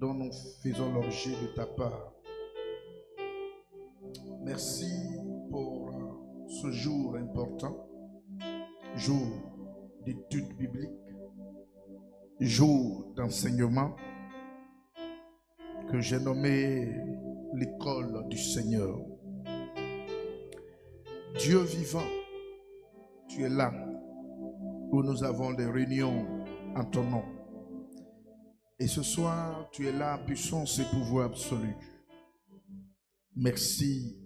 dont nous faisons l'objet de ta part. Merci pour euh, ce jour important, jour d'études bibliques, jour d'enseignement que j'ai nommé l'école du Seigneur. Dieu vivant, tu es là où nous avons des réunions en ton nom. Et ce soir, tu es là, puissance et pouvoir absolu. Merci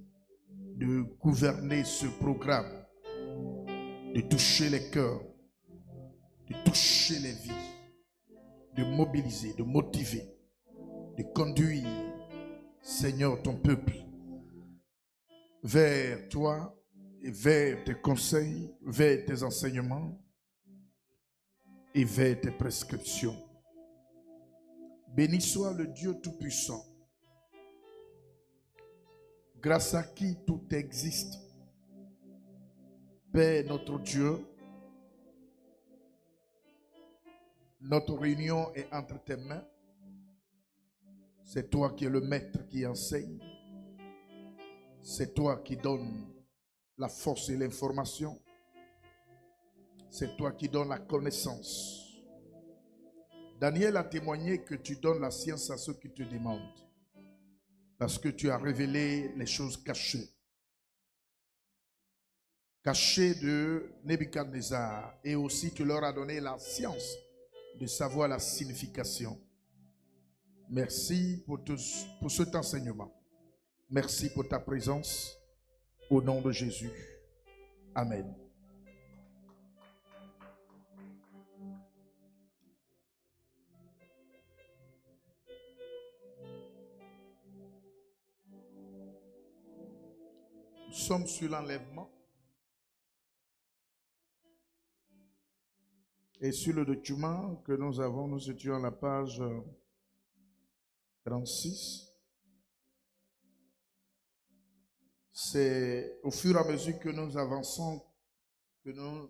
de gouverner ce programme, de toucher les cœurs, de toucher les vies, de mobiliser, de motiver, de conduire, Seigneur, ton peuple vers toi et vers tes conseils, vers tes enseignements et vers tes prescriptions. Béni soit le Dieu Tout-Puissant, grâce à qui tout existe. Père notre Dieu, notre réunion est entre tes mains. C'est toi qui es le maître qui enseigne. C'est toi qui donnes la force et l'information. C'est toi qui donnes la connaissance. Daniel a témoigné que tu donnes la science à ceux qui te demandent, parce que tu as révélé les choses cachées, cachées de Nebuchadnezzar, et aussi tu leur as donné la science de savoir la signification. Merci pour, pour cet enseignement. Merci pour ta présence. Au nom de Jésus. Amen. sommes sur l'enlèvement et sur le document que nous avons, nous étions à la page 36. Euh, C'est au fur et à mesure que nous avançons que nous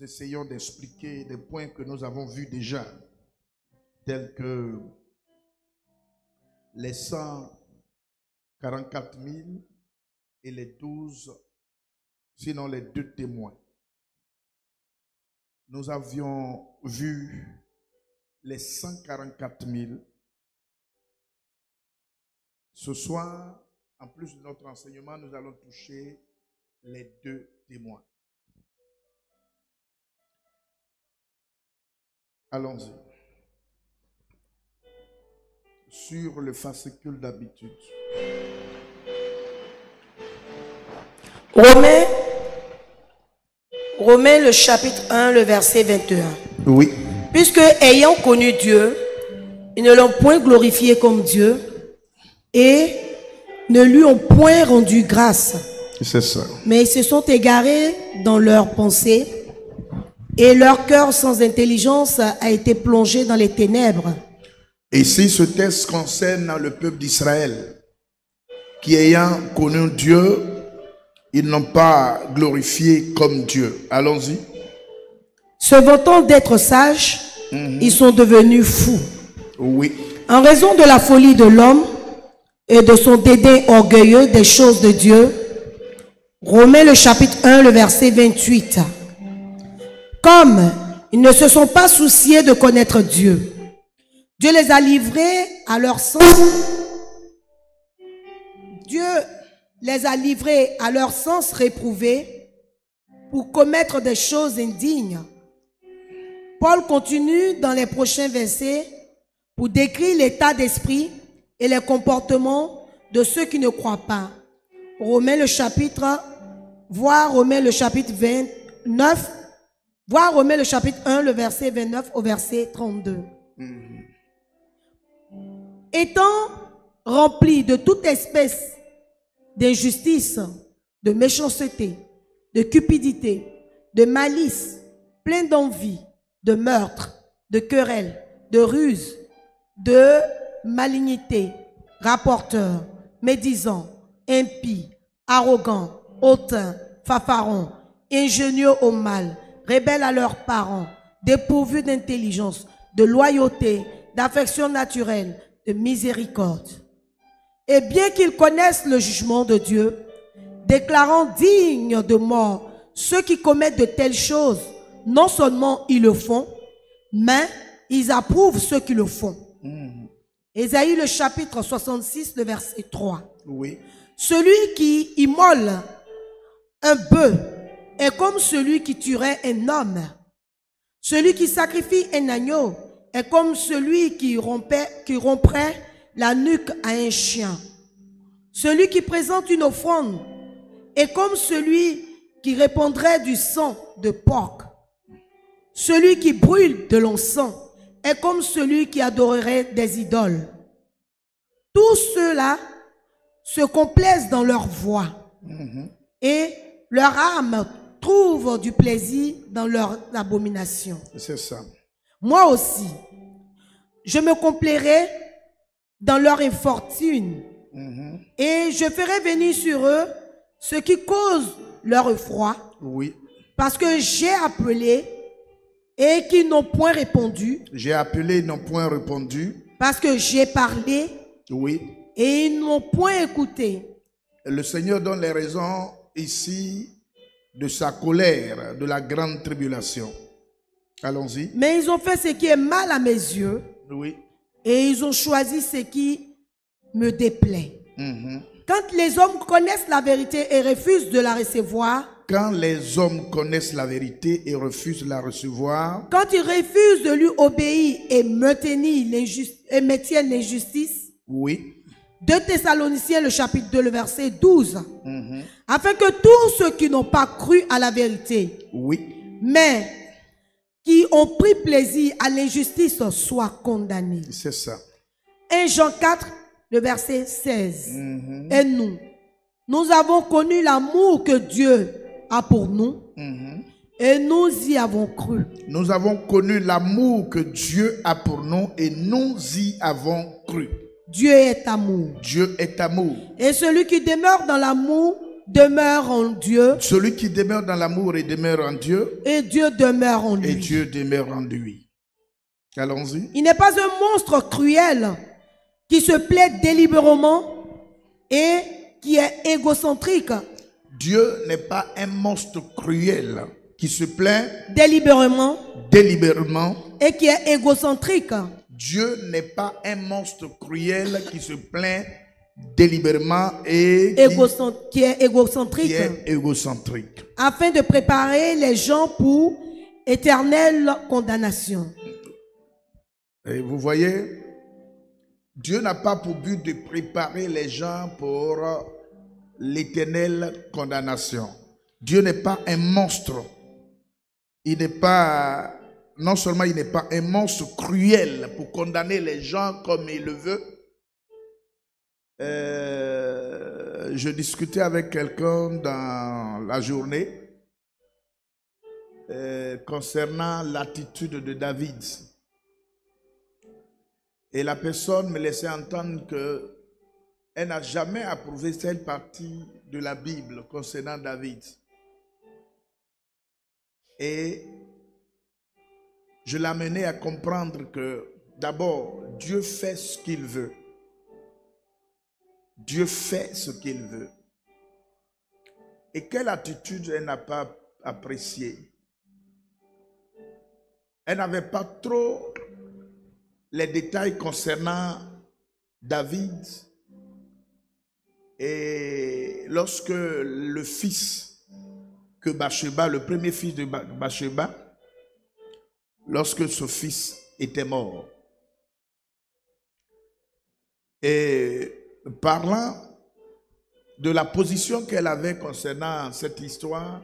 essayons d'expliquer des points que nous avons vus déjà, tels que les 144 000 et les douze, sinon les deux témoins. Nous avions vu les 144 000. Ce soir, en plus de notre enseignement, nous allons toucher les deux témoins. Allons-y. Sur le fascicule d'habitude. Romains, Romains le chapitre 1, le verset 21. Oui. Puisque ayant connu Dieu, ils ne l'ont point glorifié comme Dieu et ne lui ont point rendu grâce. C'est ça. Mais ils se sont égarés dans leurs pensées et leur cœur sans intelligence a été plongé dans les ténèbres. Et si ce texte concerne le peuple d'Israël, qui ayant connu Dieu, ils n'ont pas glorifié comme Dieu. Allons-y. Se vantant d'être sages, mhm. ils sont devenus fous. Oui. En raison de la folie de l'homme et de son dédain orgueilleux des choses de Dieu, Romains le chapitre 1, le verset 28. Comme ils ne se sont pas souciés de connaître Dieu, Dieu les a livrés à leur sang. Dieu les a livrés à leur sens réprouvé pour commettre des choses indignes. Paul continue dans les prochains versets pour décrire l'état d'esprit et les comportements de ceux qui ne croient pas. Romains le chapitre, voir Romains le chapitre 29, voir Romains le chapitre 1, le verset 29 au verset 32. Mm-hmm. Étant rempli de toute espèce d'injustice, de méchanceté, de cupidité, de malice, plein d'envie, de meurtre, de querelle, de ruse, de malignité, rapporteur, médisant, impie, arrogant, hautain, fafaron, ingénieux au mal, rebelles à leurs parents, dépourvu d'intelligence, de loyauté, d'affection naturelle, de miséricorde. Et bien qu'ils connaissent le jugement de Dieu, déclarant digne de mort ceux qui commettent de telles choses, non seulement ils le font, mais ils approuvent ceux qui le font. Mm. le chapitre 66, le verset 3. Oui. Celui qui immole un bœuf est comme celui qui tuerait un homme. Celui qui sacrifie un agneau est comme celui qui, rompait, qui romprait la nuque à un chien. Celui qui présente une offrande est comme celui qui répondrait du sang de porc. Celui qui brûle de l'encens est comme celui qui adorerait des idoles. Tous ceux-là se complaisent dans leur voix mm-hmm. et leur âme trouve du plaisir dans leur abomination. C'est ça. Moi aussi, je me complairais dans leur infortune. Mm-hmm. Et je ferai venir sur eux ce qui cause leur effroi. Oui. Parce que j'ai appelé et qu'ils n'ont point répondu. J'ai appelé, ils n'ont point répondu. Parce que j'ai parlé. Oui. Et ils n'ont point écouté. Le Seigneur donne les raisons ici de sa colère, de la grande tribulation. Allons-y. Mais ils ont fait ce qui est mal à mes yeux. Oui. Et ils ont choisi ce qui me déplaît. Mm-hmm. Quand les hommes connaissent la vérité et refusent de la recevoir. Quand les hommes connaissent la vérité et refusent de la recevoir. Quand ils refusent de lui obéir et les et maintiennent l'injustice. Oui. De Thessaloniciens, le chapitre 2, le verset 12. Mm-hmm. Afin que tous ceux qui n'ont pas cru à la vérité. Oui. Mais qui ont pris plaisir à l'injustice soient condamnés. C'est ça. 1 Jean 4, le verset 16. Mhm. Et nous, nous avons connu l'amour que Dieu a pour nous. Mhm. Et nous y avons cru. Nous avons connu l'amour que Dieu a pour nous et nous y avons cru. Dieu est amour. Dieu est amour. Et celui qui demeure dans l'amour demeure en Dieu. Celui qui demeure dans l'amour et demeure en Dieu. Et Dieu demeure en lui. Dieu demeure en lui. Allons-y. Il n'est pas un monstre cruel qui se plaît délibérément et qui est égocentrique. Dieu n'est pas un monstre cruel qui se plaît délibérément, délibérément et qui est égocentrique. Dieu n'est pas un monstre cruel qui se plaint délibérément et qui est égocentrique, afin de préparer les gens pour éternelle condamnation. Et vous voyez, Dieu n'a pas pour but de préparer les gens pour l'éternelle condamnation. Dieu n'est pas un monstre. Il n'est pas, non seulement il n'est pas un monstre cruel pour condamner les gens comme il le veut, euh, je discutais avec quelqu'un dans la journée euh, concernant l'attitude de David. Et la personne me laissait entendre que elle n'a jamais approuvé cette partie de la Bible concernant David. Et je l'amenais à comprendre que d'abord, Dieu fait ce qu'il veut. Dieu fait ce qu'il veut. Et quelle attitude elle n'a pas appréciée Elle n'avait pas trop les détails concernant David. Et lorsque le fils que Bathsheba, le premier fils de Bathsheba, lorsque ce fils était mort, et parlant de la position qu'elle avait concernant cette histoire,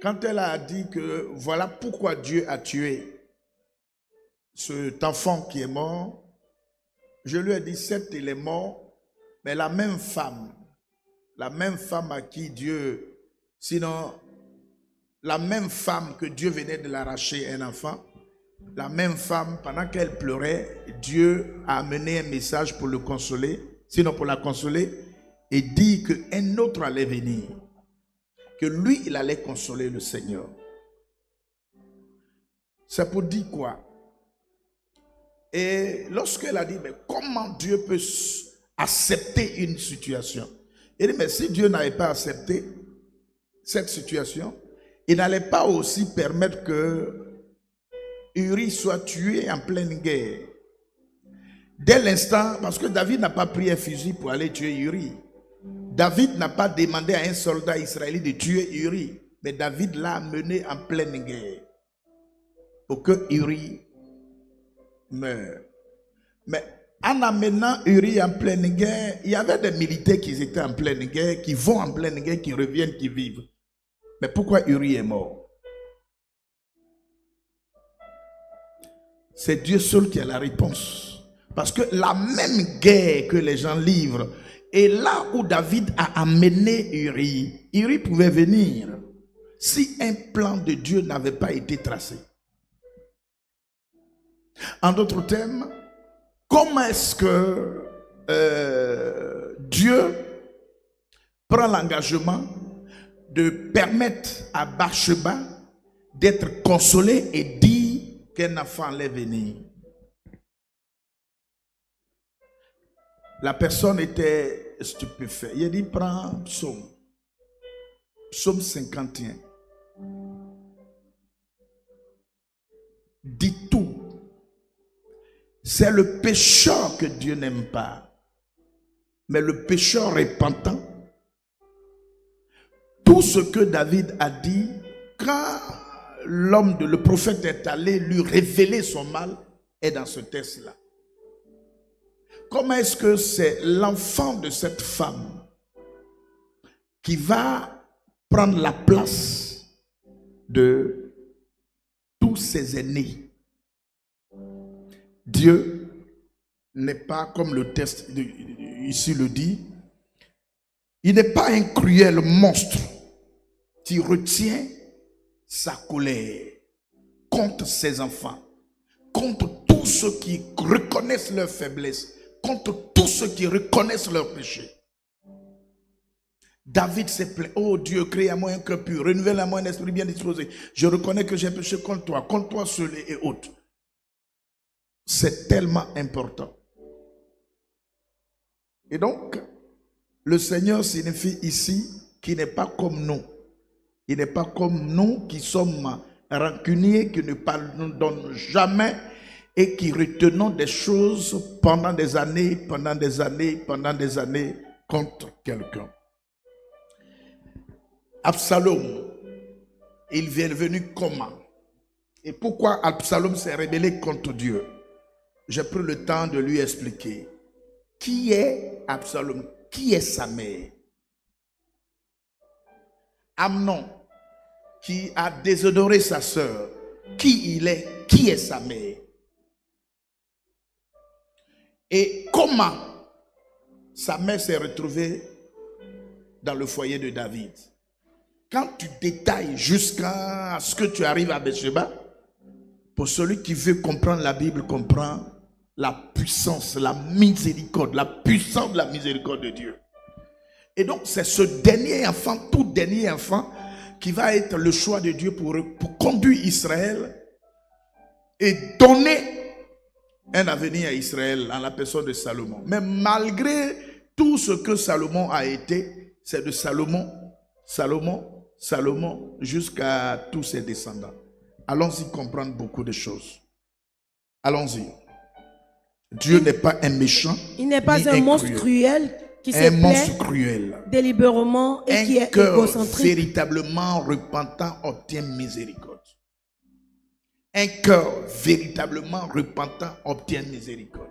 quand elle a dit que voilà pourquoi Dieu a tué cet enfant qui est mort, je lui ai dit, certes, il est mort, mais la même femme, la même femme à qui Dieu, sinon la même femme que Dieu venait de l'arracher un enfant, la même femme, pendant qu'elle pleurait, Dieu a amené un message pour le consoler, sinon pour la consoler, et dit qu'un autre allait venir, que lui, il allait consoler le Seigneur. C'est pour dire quoi Et lorsqu'elle a dit, mais comment Dieu peut accepter une situation Elle dit, mais si Dieu n'avait pas accepté cette situation, il n'allait pas aussi permettre que Uri soit tué en pleine guerre. Dès l'instant, parce que David n'a pas pris un fusil pour aller tuer Uri. David n'a pas demandé à un soldat israélien de tuer Uri, mais David l'a amené en pleine guerre pour que Uri meure. Mais en amenant Uri en pleine guerre, il y avait des militaires qui étaient en pleine guerre, qui vont en pleine guerre, qui reviennent, qui vivent. Mais pourquoi Uri est mort C'est Dieu seul qui a la réponse. Parce que la même guerre que les gens livrent, est là où David a amené Uri, Uri pouvait venir si un plan de Dieu n'avait pas été tracé. En d'autres termes, comment est-ce que euh, Dieu prend l'engagement de permettre à Bathsheba d'être consolé et dit qu'un enfant allait venir. La personne était stupéfaite. Il a dit, prends psaume. Psaume 51. Dit tout. C'est le pécheur que Dieu n'aime pas. Mais le pécheur repentant, tout ce que David a dit, car l'homme de le prophète est allé lui révéler son mal est dans ce test là Comment est-ce que c'est l'enfant de cette femme qui va prendre la place de tous ses aînés Dieu n'est pas, comme le test ici le dit, il n'est pas un cruel monstre qui retient sa colère contre ses enfants, contre tous ceux qui reconnaissent leur faiblesse, contre tous ceux qui reconnaissent leur péché. David s'est plaint. Oh Dieu, crée à moi un cœur pur, renouvelle à moi un esprit bien disposé. Je reconnais que j'ai péché contre toi, contre toi seul et autres. C'est tellement important. Et donc, le Seigneur signifie ici qu'il n'est pas comme nous. Il n'est pas comme nous qui sommes rancuniers, qui ne pardonnons jamais et qui retenons des choses pendant des années, pendant des années, pendant des années contre quelqu'un. Absalom, il vient venu comment Et pourquoi Absalom s'est rébellé contre Dieu J'ai pris le temps de lui expliquer. Qui est Absalom Qui est sa mère Amnon, qui a déshonoré sa sœur, qui il est, qui est sa mère. Et comment sa mère s'est retrouvée dans le foyer de David. Quand tu détailles jusqu'à ce que tu arrives à Bethsheba, pour celui qui veut comprendre la Bible, comprend la puissance, la miséricorde, la puissance de la miséricorde de Dieu. Et donc, c'est ce dernier enfant, tout dernier enfant, qui va être le choix de Dieu pour, conduire Israël et donner un avenir à Israël en la personne de Salomon. Mais malgré tout ce que Salomon a été, c'est de Salomon, Salomon, Salomon, jusqu'à tous ses descendants. Allons-y comprendre beaucoup de choses. Allons-y. Dieu n'est pas un méchant. Il n'est pas un, monstre cruel qui un monstre cruel, délibérément et qui est cœur véritablement repentant obtient miséricorde. Un cœur véritablement repentant obtient miséricorde.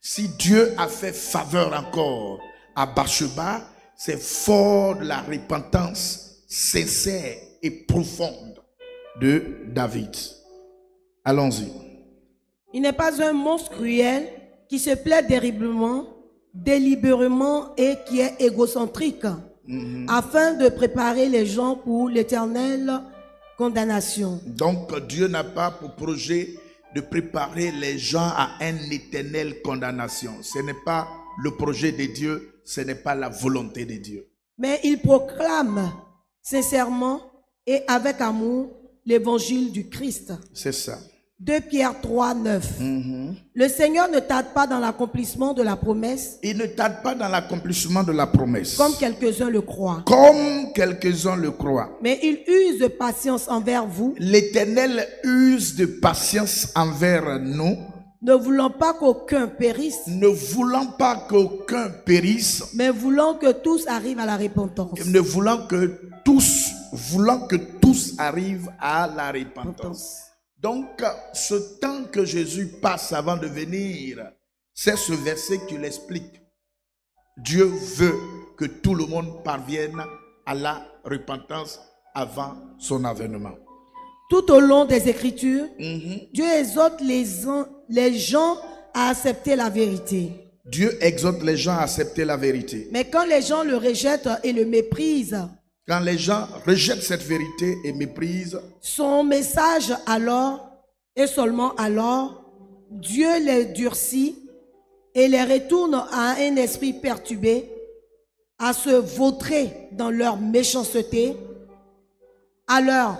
Si Dieu a fait faveur encore à Bathsheba, c'est fort de la repentance sincère et profonde de David. Allons-y. Il n'est pas un monstre cruel qui se plaît terriblement délibérément et qui est égocentrique, mhm. afin de préparer les gens pour l'éternelle condamnation. Donc Dieu n'a pas pour projet de préparer les gens à une éternelle condamnation. Ce n'est pas le projet de Dieu, ce n'est pas la volonté de Dieu. Mais il proclame sincèrement et avec amour l'évangile du Christ. C'est ça. 2 Pierre 3, 9. Mhm. Le Seigneur ne tarde pas dans l'accomplissement de la promesse. Il ne tarde pas dans l'accomplissement de la promesse. Comme quelques-uns le croient. Comme quelques-uns le croient. Mais il use de patience envers vous. L'Éternel use de patience envers nous. Ne voulant pas qu'aucun périsse. Ne voulant pas qu'aucun périsse. Mais voulant que tous arrivent à la repentance. Ne voulant que tous, voulant que tous arrivent à la repentance. Donc, ce temps que Jésus passe avant de venir, c'est ce verset qui l'explique. Dieu veut que tout le monde parvienne à la repentance avant son avènement. Tout au long des Écritures, mhm. Dieu exhorte les, les gens à accepter la vérité. Dieu exhorte les gens à accepter la vérité. Mais quand les gens le rejettent et le méprisent, quand les gens rejettent cette vérité et méprisent, son message alors, et seulement alors, Dieu les durcit et les retourne à un esprit perturbé, à se vautrer dans leur méchanceté, à leur,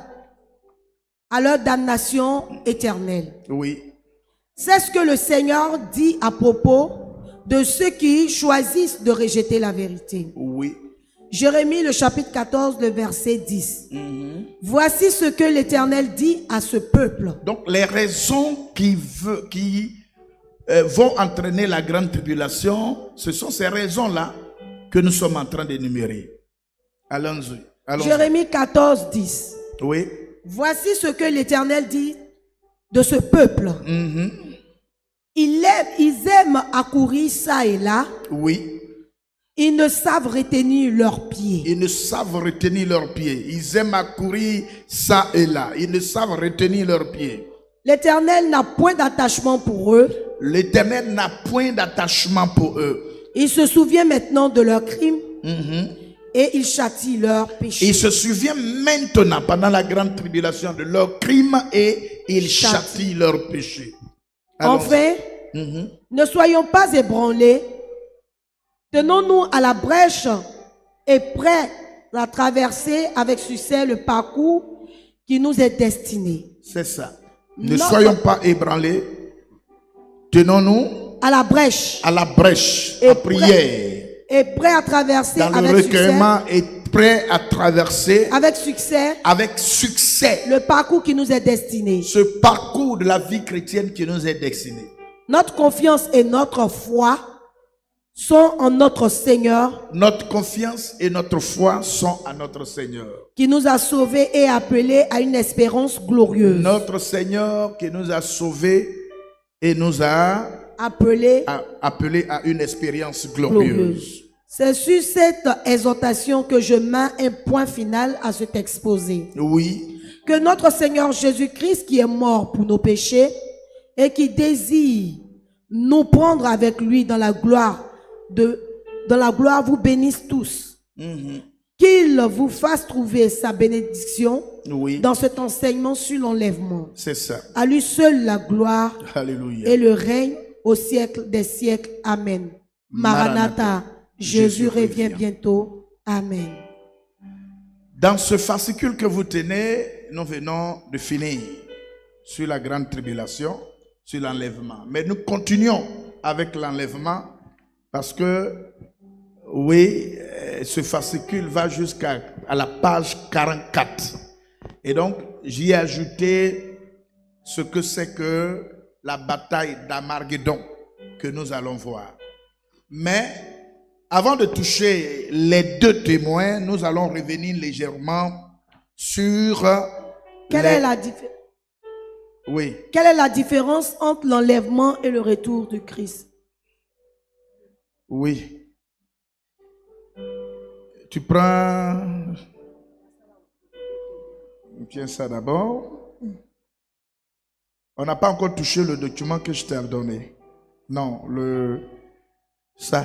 à leur damnation éternelle. Oui. C'est ce que le Seigneur dit à propos de ceux qui choisissent de rejeter la vérité. Oui. Jérémie le chapitre 14, le verset 10. Voici ce que l'Éternel dit à ce peuple. Donc les raisons qui, qui euh, vont entraîner la grande tribulation, ce sont ces raisons-là que nous sommes en train d'énumérer. Allons-y. Jérémie 14, 10. Oui. Voici ce que l'Éternel dit de ce peuple. Mhm. ils, aiment, ils à courir ça et là. Oui ils ne savent retenir leurs pieds. Ils ne savent retenir leurs pieds. Ils aiment à courir ça et là. Ils ne savent retenir leurs pieds. L'Éternel n'a point d'attachement pour eux. L'Éternel n'a point d'attachement pour eux. Il se souvient maintenant de leurs crimes. Mhm. Et il châtie leurs péchés. Il se souvient maintenant, pendant la grande tribulation, de leurs crimes et il châtie, leurs péchés. Enfin, mhm. ne soyons pas ébranlés Tenons-nous à la brèche et prêts à traverser avec succès le parcours qui nous est destiné. C'est ça. Ne soyons pas ébranlés. Tenons-nous à la brèche. À la brèche, et prière. Et prêt à traverser Dans avec le recueillement succès. Et prêt à traverser avec succès. Avec succès. Le parcours qui nous est destiné. Ce parcours de la vie chrétienne qui nous est destiné. Notre confiance et notre foi sont en notre Seigneur. Notre confiance et notre foi sont en notre Seigneur. Qui nous a sauvés et appelés à une espérance glorieuse. Notre Seigneur qui nous a sauvés et nous a appelés, à une expérience glorieuse. glorieuse. C'est sur cette exhortation que je mets un point final à cet exposé. Oui. Que notre Seigneur Jésus-Christ qui est mort pour nos péchés et qui désire nous prendre avec lui dans la gloire de, la gloire vous bénisse tous. Mm-hmm. Qu'il vous fasse trouver sa bénédiction dans cet enseignement sur l'enlèvement. C'est ça. À lui seul la gloire et le règne au siècle des siècles. Amen. Maranatha, Jésus, revient bientôt. Amen. Dans ce fascicule que vous tenez, nous venons de finir sur la grande tribulation, sur l'enlèvement. Mais nous continuons avec l'enlèvement parce que, oui, euh, ce fascicule va jusqu'à la page 44. Et donc, j'y ai ajouté ce que c'est que la bataille d'Amarguedon que nous allons voir. Mais avant de toucher les deux témoins, nous allons revenir légèrement sur... Euh, Quelle est la Quelle est la différence entre l'enlèvement et le retour du Christ oui. Tu prends. Tiens ça d'abord. On n'a pas encore touché le document que je t'ai donné. Non, le. Ça.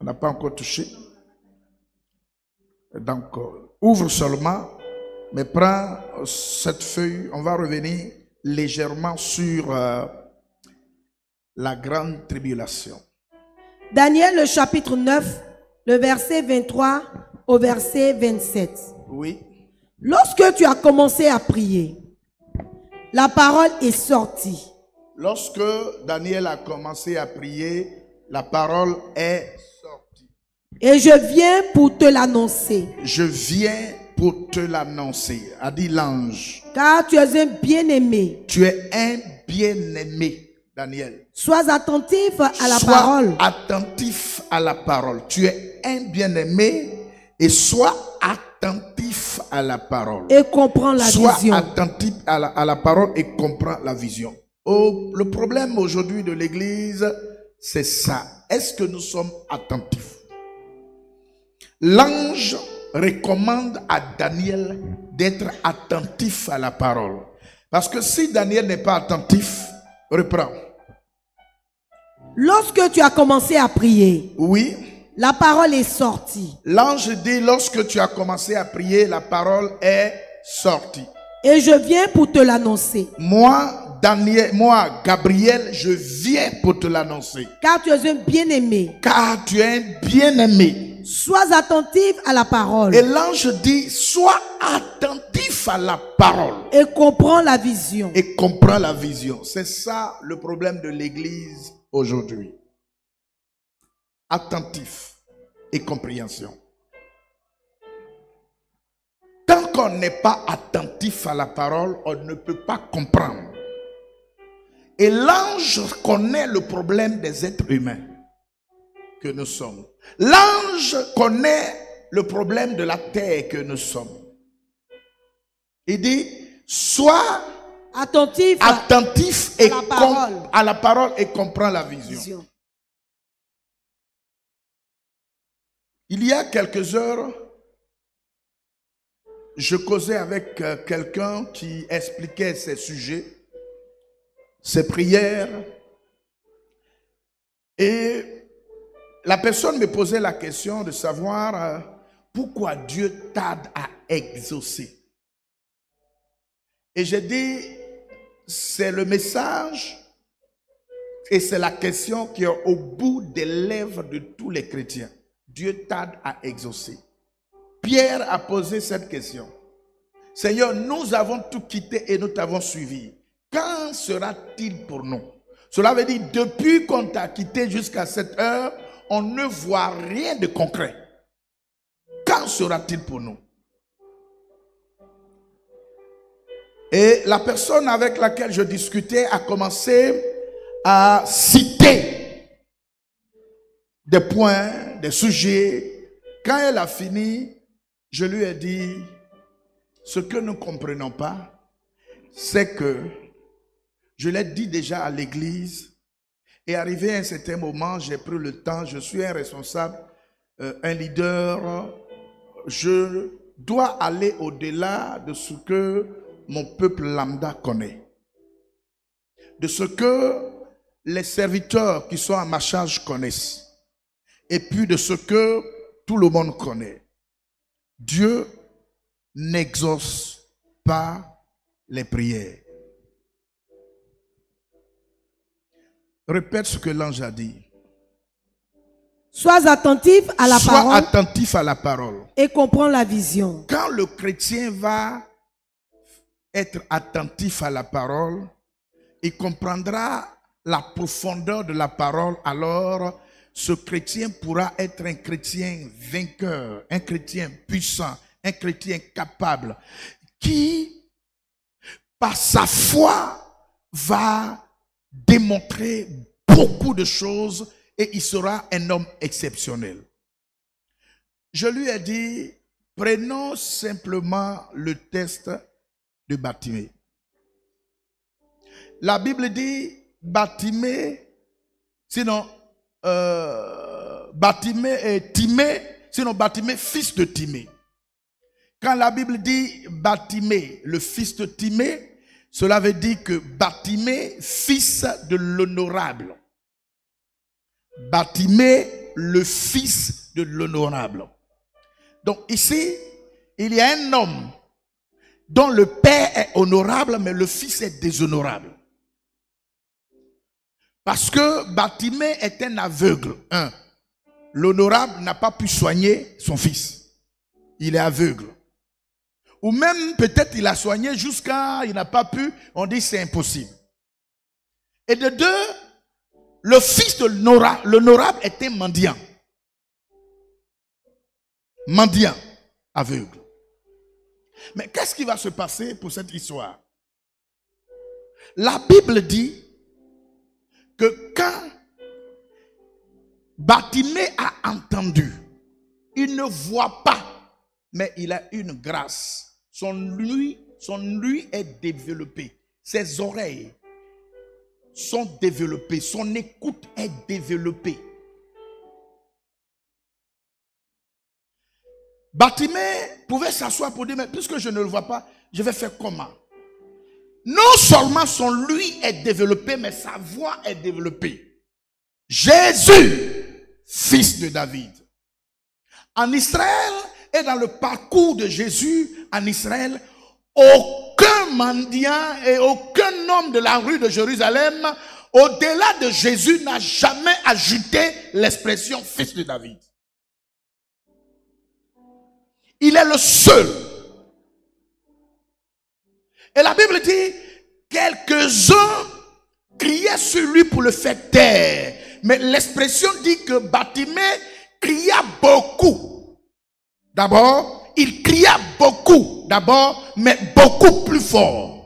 On n'a pas encore touché. Donc, ouvre seulement, mais prends cette feuille. On va revenir légèrement sur euh, la grande tribulation. Daniel le chapitre 9, le verset 23 au verset 27. Oui. Lorsque tu as commencé à prier, la parole est sortie. Lorsque Daniel a commencé à prier, la parole est sortie. Et je viens pour te l'annoncer. Je viens pour te l'annoncer, a dit l'ange. Car tu es un bien-aimé. Tu es un bien-aimé. Daniel. Sois attentif à la sois parole. Attentif à la parole. Tu es un bien-aimé et sois attentif à la parole. Et comprends la vision. Sois attentif à la, à la, parole et comprends la vision. Oh, le problème aujourd'hui de l'Église, c'est ça. Est-ce que nous sommes attentifs L'ange recommande à Daniel d'être attentif à la parole. Parce que si Daniel n'est pas attentif, reprends. Lorsque tu as commencé à prier, oui, la parole est sortie. L'ange dit lorsque tu as commencé à prier, la parole est sortie. Et je viens pour te l'annoncer. Moi, Daniel, moi, Gabriel, je viens pour te l'annoncer. Car tu es un bien-aimé. Car tu es un bien-aimé. Sois attentif à la parole. Et l'ange dit, sois attentif à la parole. Et comprends la vision. Et comprends la vision. C'est ça le problème de l'église aujourd'hui. Attentif et compréhension. Tant qu'on n'est pas attentif à la parole, on ne peut pas comprendre. Et l'ange connaît le problème des êtres humains que nous sommes. L'ange connaît le problème de la terre que nous sommes. Il dit, soit Attentif, et à la parole et comprend la vision. Il y a quelques heures, je causais avec euh, quelqu'un qui expliquait ses sujets, ses prières, et la personne me posait la question de savoir euh, pourquoi Dieu tarde à exaucer. Et j'ai dit, c'est le message et c'est la question qui est au bout des lèvres de tous les chrétiens. Dieu tarde à exaucer. Pierre a posé cette question. Seigneur, nous avons tout quitté et nous t'avons suivi. Quand sera-t-il pour nous Cela veut dire, depuis qu'on t'a quitté jusqu'à cette heure, on ne voit rien de concret. Quand sera-t-il pour nous Et la personne avec laquelle je discutais a commencé à citer des points, des sujets. Quand elle a fini, je lui ai dit, ce que nous ne comprenons pas, c'est que, je l'ai dit déjà à l'église, et arrivé à un certain moment, j'ai pris le temps, je suis un responsable, euh, un leader, je dois aller au-delà de ce que mon peuple lambda connaît. De ce que les serviteurs qui sont à ma charge connaissent. Et puis de ce que tout le monde connaît. Dieu n'exauce pas les prières. Répète ce que l'ange a dit. Sois attentif à la parole. Sois attentif à la parole. Et comprends la vision. Quand le chrétien va être attentif à la parole, et comprendra la profondeur de la parole, alors ce chrétien pourra être un chrétien vainqueur, un chrétien puissant, un chrétien capable, qui, par sa foi, va démontrer beaucoup de choses et il sera un homme exceptionnel. Je lui ai dit, prenons simplement le test de La Bible dit Batimé, sinon euh, Batimé et Timé, sinon Batimé, fils de Timé. Quand la Bible dit Batimé, le fils de Timé, cela veut dire que Batimé, fils de l'honorable. Batimé, le fils de l'honorable. Donc ici, il y a un homme dont le Père est honorable, mais le Fils est déshonorable. Parce que Bartimée est un aveugle. Un. L'honorable n'a pas pu soigner son fils. Il est aveugle. Ou même peut-être il a soigné jusqu'à il n'a pas pu. On dit c'est impossible. Et de deux, le fils de l'honorable était mendiant. Mendiant, aveugle. Mais qu'est-ce qui va se passer pour cette histoire La Bible dit que quand Batimé a entendu, il ne voit pas, mais il a une grâce. Son lui, son lui est développé. Ses oreilles sont développées. Son écoute est développée. Batimé pouvait s'asseoir pour dire, mais puisque je ne le vois pas, je vais faire comment Non seulement son lui est développé, mais sa voix est développée. Jésus, fils de David. En Israël et dans le parcours de Jésus en Israël, aucun mendiant et aucun homme de la rue de Jérusalem, au-delà de Jésus, n'a jamais ajouté l'expression fils de David. Il est le seul. Et la Bible dit, quelques-uns criaient sur lui pour le faire taire. Mais l'expression dit que Batimé cria beaucoup. D'abord, il cria beaucoup. D'abord, mais beaucoup plus fort.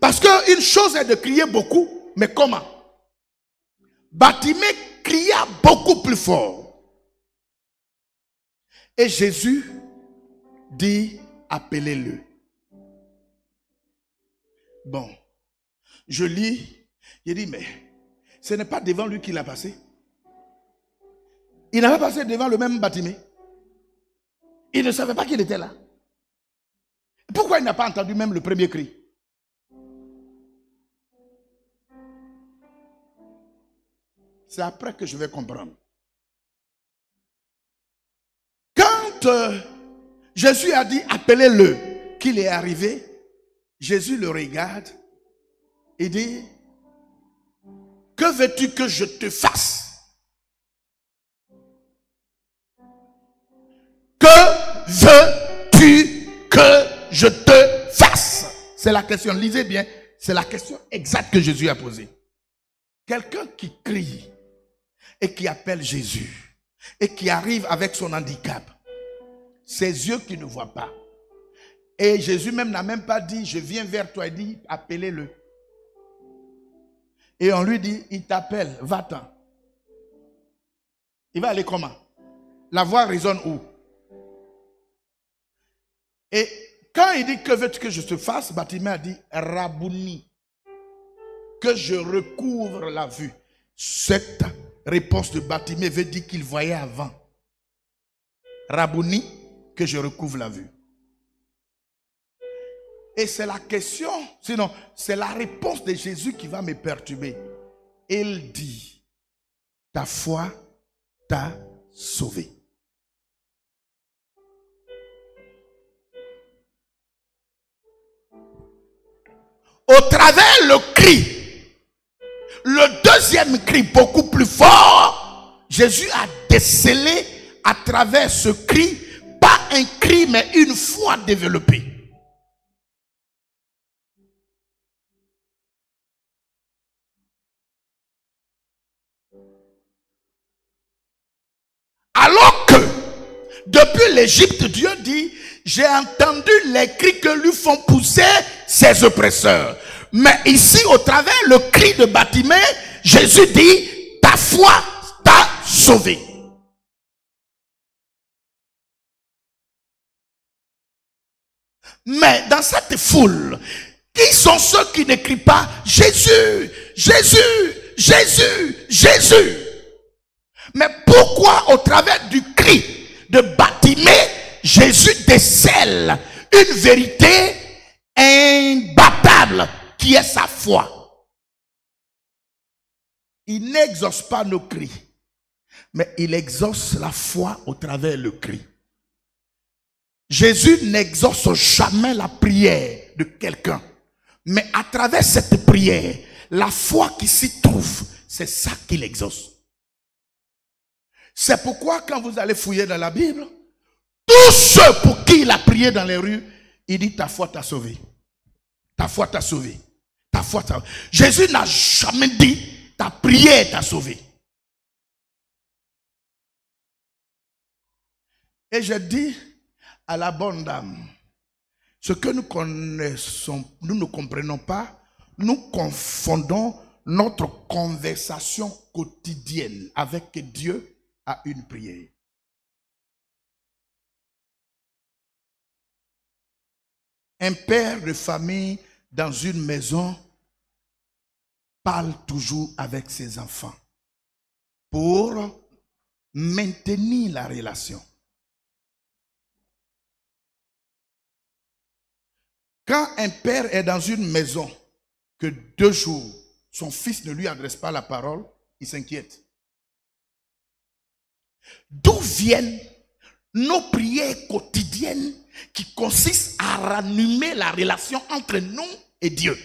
Parce une chose est de crier beaucoup, mais comment Batimé cria beaucoup plus fort. Et Jésus dit, appelez-le. Bon, je lis, il dit, mais ce n'est pas devant lui qu'il a passé. Il pas passé devant le même bâtiment. Il ne savait pas qu'il était là. Pourquoi il n'a pas entendu même le premier cri C'est après que je vais comprendre. Euh, Jésus a dit appelez-le, qu'il est arrivé, Jésus le regarde et dit Que veux-tu que je te fasse Que veux-tu que je te fasse C'est la question. Lisez bien, c'est la question exacte que Jésus a posée. Quelqu'un qui crie et qui appelle Jésus et qui arrive avec son handicap, ses yeux qui ne voient pas. Et Jésus même n'a même pas dit, je viens vers toi, il dit, appelez-le. Et on lui dit, il t'appelle, va-t'en. Il va aller comment La voix résonne où Et quand il dit, que veux-tu que je te fasse Bartimée a dit, Rabouni, que je recouvre la vue. Cette réponse de Bartimée veut dire qu'il voyait avant. Rabouni, je recouvre la vue. Et c'est la question, sinon, c'est la réponse de Jésus qui va me perturber. Il dit, ta foi t'a sauvé. Au travers le cri, le deuxième cri beaucoup plus fort, Jésus a décelé à travers ce cri un cri, mais une foi développée. Alors que, depuis l'Égypte, Dieu dit, j'ai entendu les cris que lui font pousser ses oppresseurs. Mais ici, au travers le cri de Bâtiment, Jésus dit, ta foi t'a sauvé. Mais dans cette foule, qui sont ceux qui n'écrivent pas Jésus, Jésus, Jésus, Jésus Mais pourquoi au travers du cri de Batimé, Jésus décèle une vérité imbattable qui est sa foi Il n'exauce pas nos cris, mais il exauce la foi au travers le cri. Jésus n'exauce jamais la prière de quelqu'un. Mais à travers cette prière, la foi qui s'y trouve, c'est ça qu'il exauce. C'est pourquoi quand vous allez fouiller dans la Bible, tous ceux pour qui il a prié dans les rues, il dit ta foi t'a sauvé. Ta foi t'a sauvé. Ta foi Jésus n'a jamais dit ta prière t'a sauvé. Et je dis, à la bonne dame. Ce que nous connaissons, nous ne comprenons pas, nous confondons notre conversation quotidienne avec Dieu à une prière. Un père de famille dans une maison parle toujours avec ses enfants pour maintenir la relation. Quand un père est dans une maison que deux jours, son fils ne lui adresse pas la parole, il s'inquiète. D'où viennent nos prières quotidiennes qui consistent à ranimer la relation entre nous et Dieu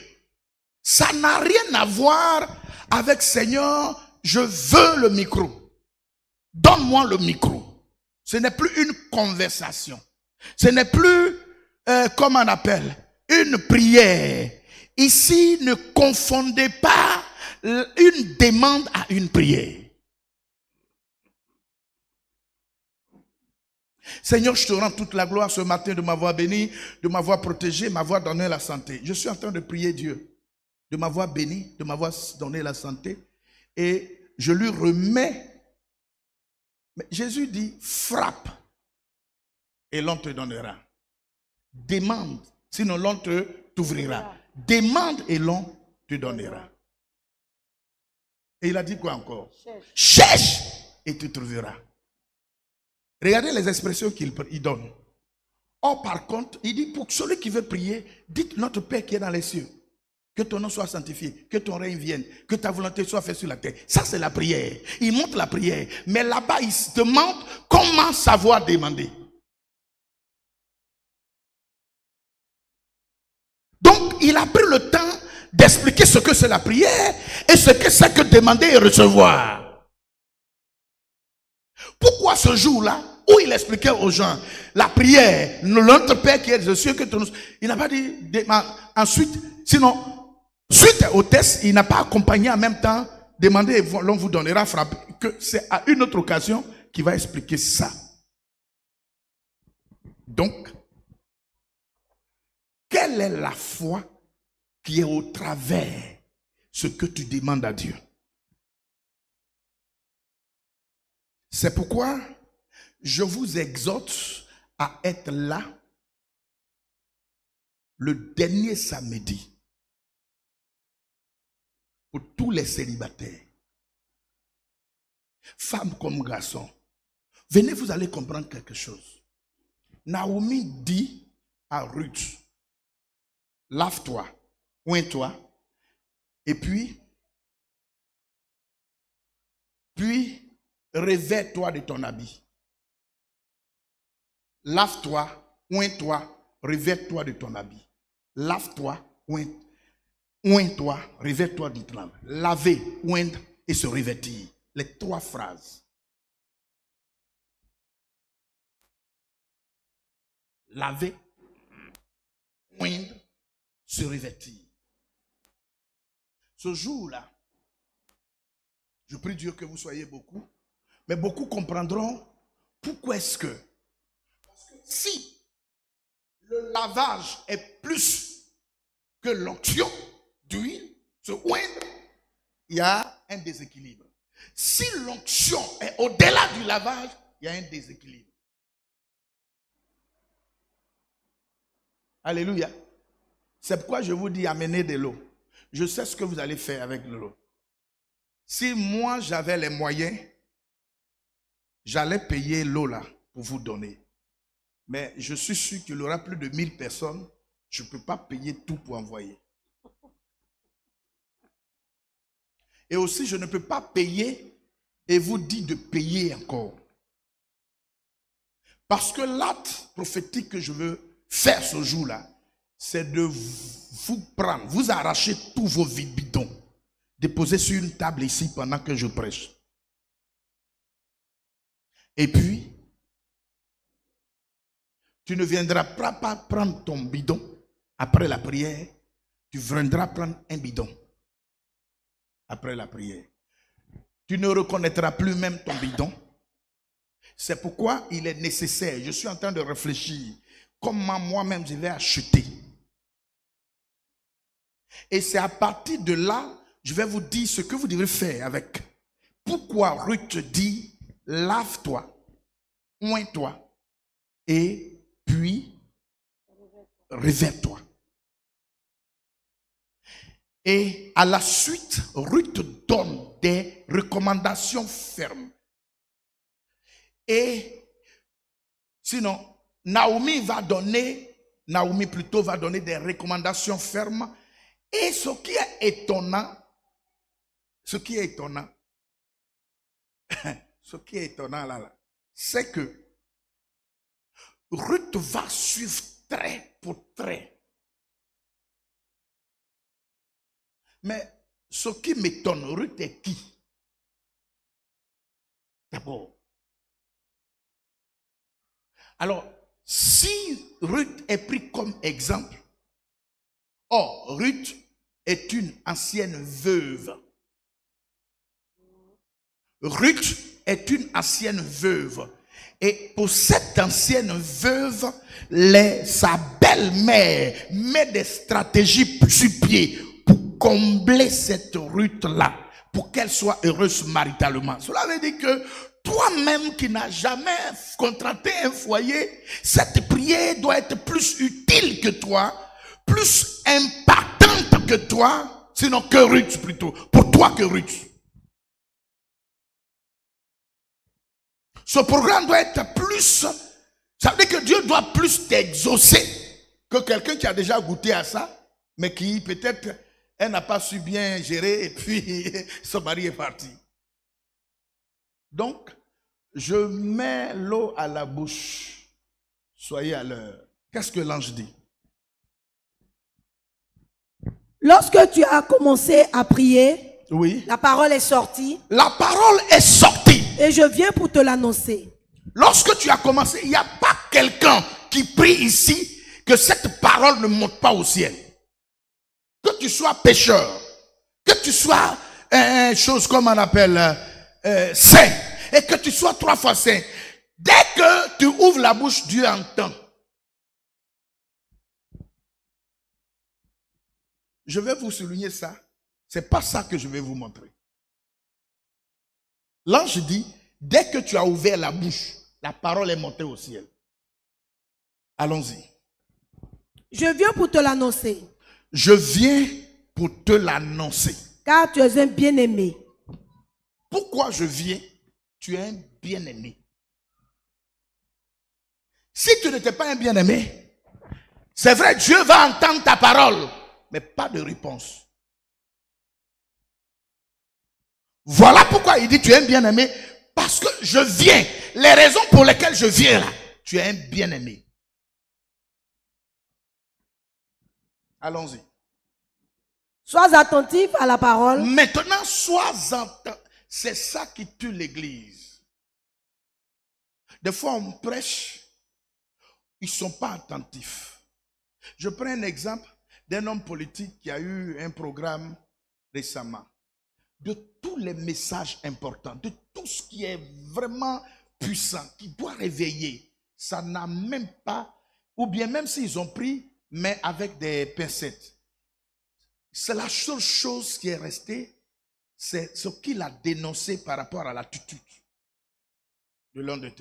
Ça n'a rien à voir avec Seigneur, je veux le micro. Donne-moi le micro. Ce n'est plus une conversation. Ce n'est plus, euh, comment on appelle, une prière. Ici, ne confondez pas une demande à une prière. Seigneur, je te rends toute la gloire ce matin de m'avoir béni, de m'avoir protégé, m'avoir donné la santé. Je suis en train de prier Dieu, de m'avoir béni, de m'avoir donné la santé. Et je lui remets. Mais Jésus dit, frappe et l'on te donnera. Demande Sinon, l'on te t'ouvrira. Demande et l'on te donnera. Et il a dit quoi encore Cherche, et tu trouveras. Regardez les expressions qu'il donne. Or, par contre, il dit pour celui qui veut prier, dites notre Père qui est dans les cieux. Que ton nom soit sanctifié, que ton règne vienne, que ta volonté soit faite sur la terre. Ça, c'est la prière. Il montre la prière. Mais là-bas, il se demande comment savoir demander. il a pris le temps d'expliquer ce que c'est la prière et ce que c'est que demander et recevoir. Pourquoi ce jour-là, où il expliquait aux gens la prière, notre Père qui est le Seigneur que Il n'a pas dit ensuite, sinon, suite au test, il n'a pas accompagné en même temps, Demander et l'on vous donnera frappe. Que c'est à une autre occasion qu'il va expliquer ça. Donc, quelle est la foi qui est au travers ce que tu demandes à Dieu C'est pourquoi je vous exhorte à être là le dernier samedi pour tous les célibataires, femmes comme garçons. Venez, vous allez comprendre quelque chose. Naomi dit à Ruth, lave-toi, oint-toi, et puis, puis revêt-toi de ton habit. Lave-toi, oint-toi, revêt-toi de ton habit. Lave-toi, oint-toi, revêt-toi du ton Laver, oint et se revêtir. Les trois phrases. Laver, oindre se revêtir. Ce jour-là, je prie Dieu que vous soyez beaucoup, mais beaucoup comprendront pourquoi est-ce que. que si le lavage est plus que l'onction d'huile, ce il y a un déséquilibre. Si l'onction est au-delà du lavage, il y a un déséquilibre. Alléluia. C'est pourquoi je vous dis, amenez de l'eau. Je sais ce que vous allez faire avec l'eau. Si moi j'avais les moyens, j'allais payer l'eau là pour vous donner. Mais je suis sûr qu'il y aura plus de 1000 personnes. Je ne peux pas payer tout pour envoyer. Et aussi, je ne peux pas payer et vous dis de payer encore. Parce que l'acte prophétique que je veux faire ce jour-là, c'est de vous prendre, vous arracher tous vos vides bidons, déposer sur une table ici pendant que je prêche. Et puis, tu ne viendras pas prendre ton bidon après la prière, tu viendras prendre un bidon après la prière. Tu ne reconnaîtras plus même ton bidon. C'est pourquoi il est nécessaire, je suis en train de réfléchir, comment moi-même je vais acheter et c'est à partir de là, je vais vous dire ce que vous devez faire avec. Pourquoi Ruth dit, lave-toi, moins toi et puis réveille toi Et à la suite, Ruth donne des recommandations fermes. Et sinon, Naomi va donner, Naomi plutôt va donner des recommandations fermes et ce qui est étonnant, ce qui est étonnant, ce qui est étonnant là, là c'est que Ruth va suivre trait pour trait. Mais ce qui m'étonne, Ruth est qui D'abord. Alors, si Ruth est pris comme exemple, Or, Ruth est une ancienne veuve. Ruth est une ancienne veuve. Et pour cette ancienne veuve, sa belle-mère met des stratégies sur pied pour combler cette Ruth-là, pour qu'elle soit heureuse maritalement. Cela veut dire que toi-même qui n'as jamais contracté un foyer, cette prière doit être plus utile que toi plus impactante que toi, sinon que Ruth plutôt, pour toi que Ruth. Ce programme doit être plus, ça veut dire que Dieu doit plus t'exaucer que quelqu'un qui a déjà goûté à ça, mais qui peut-être, elle n'a pas su bien gérer et puis son mari est parti. Donc, je mets l'eau à la bouche. Soyez à l'heure. Qu'est-ce que l'ange dit Lorsque tu as commencé à prier, oui. La parole est sortie. La parole est sortie. Et je viens pour te l'annoncer. Lorsque tu as commencé, il n'y a pas quelqu'un qui prie ici que cette parole ne monte pas au ciel. Que tu sois pécheur, que tu sois euh, euh chose comme on appelle euh, euh, saint, et que tu sois trois fois saint. Dès que tu ouvres la bouche, Dieu entend. je vais vous souligner ça. C'est pas ça que je vais vous montrer. L'ange dit, dès que tu as ouvert la bouche, la parole est montée au ciel. Allons-y. Je viens pour te l'annoncer. Je viens pour te l'annoncer. Car tu es un bien-aimé. Pourquoi je viens Tu es un bien-aimé. Si tu n'étais pas un bien-aimé, c'est vrai, Dieu va entendre ta parole mais pas de réponse. Voilà pourquoi il dit tu es un bien-aimé, parce que je viens. Les raisons pour lesquelles je viens là, tu es un bien-aimé. Allons-y. Sois attentif à la parole. Maintenant, sois attentif. C'est ça qui tue l'église. Des fois, on prêche, ils ne sont pas attentifs. Je prends un exemple d'un homme politique qui a eu un programme récemment. De tous les messages importants, de tout ce qui est vraiment puissant, qui doit réveiller, ça n'a même pas, ou bien même s'ils ont pris, mais avec des pincettes. C'est la seule chose qui est restée, c'est ce qu'il a dénoncé par rapport à l'attitude de l'un de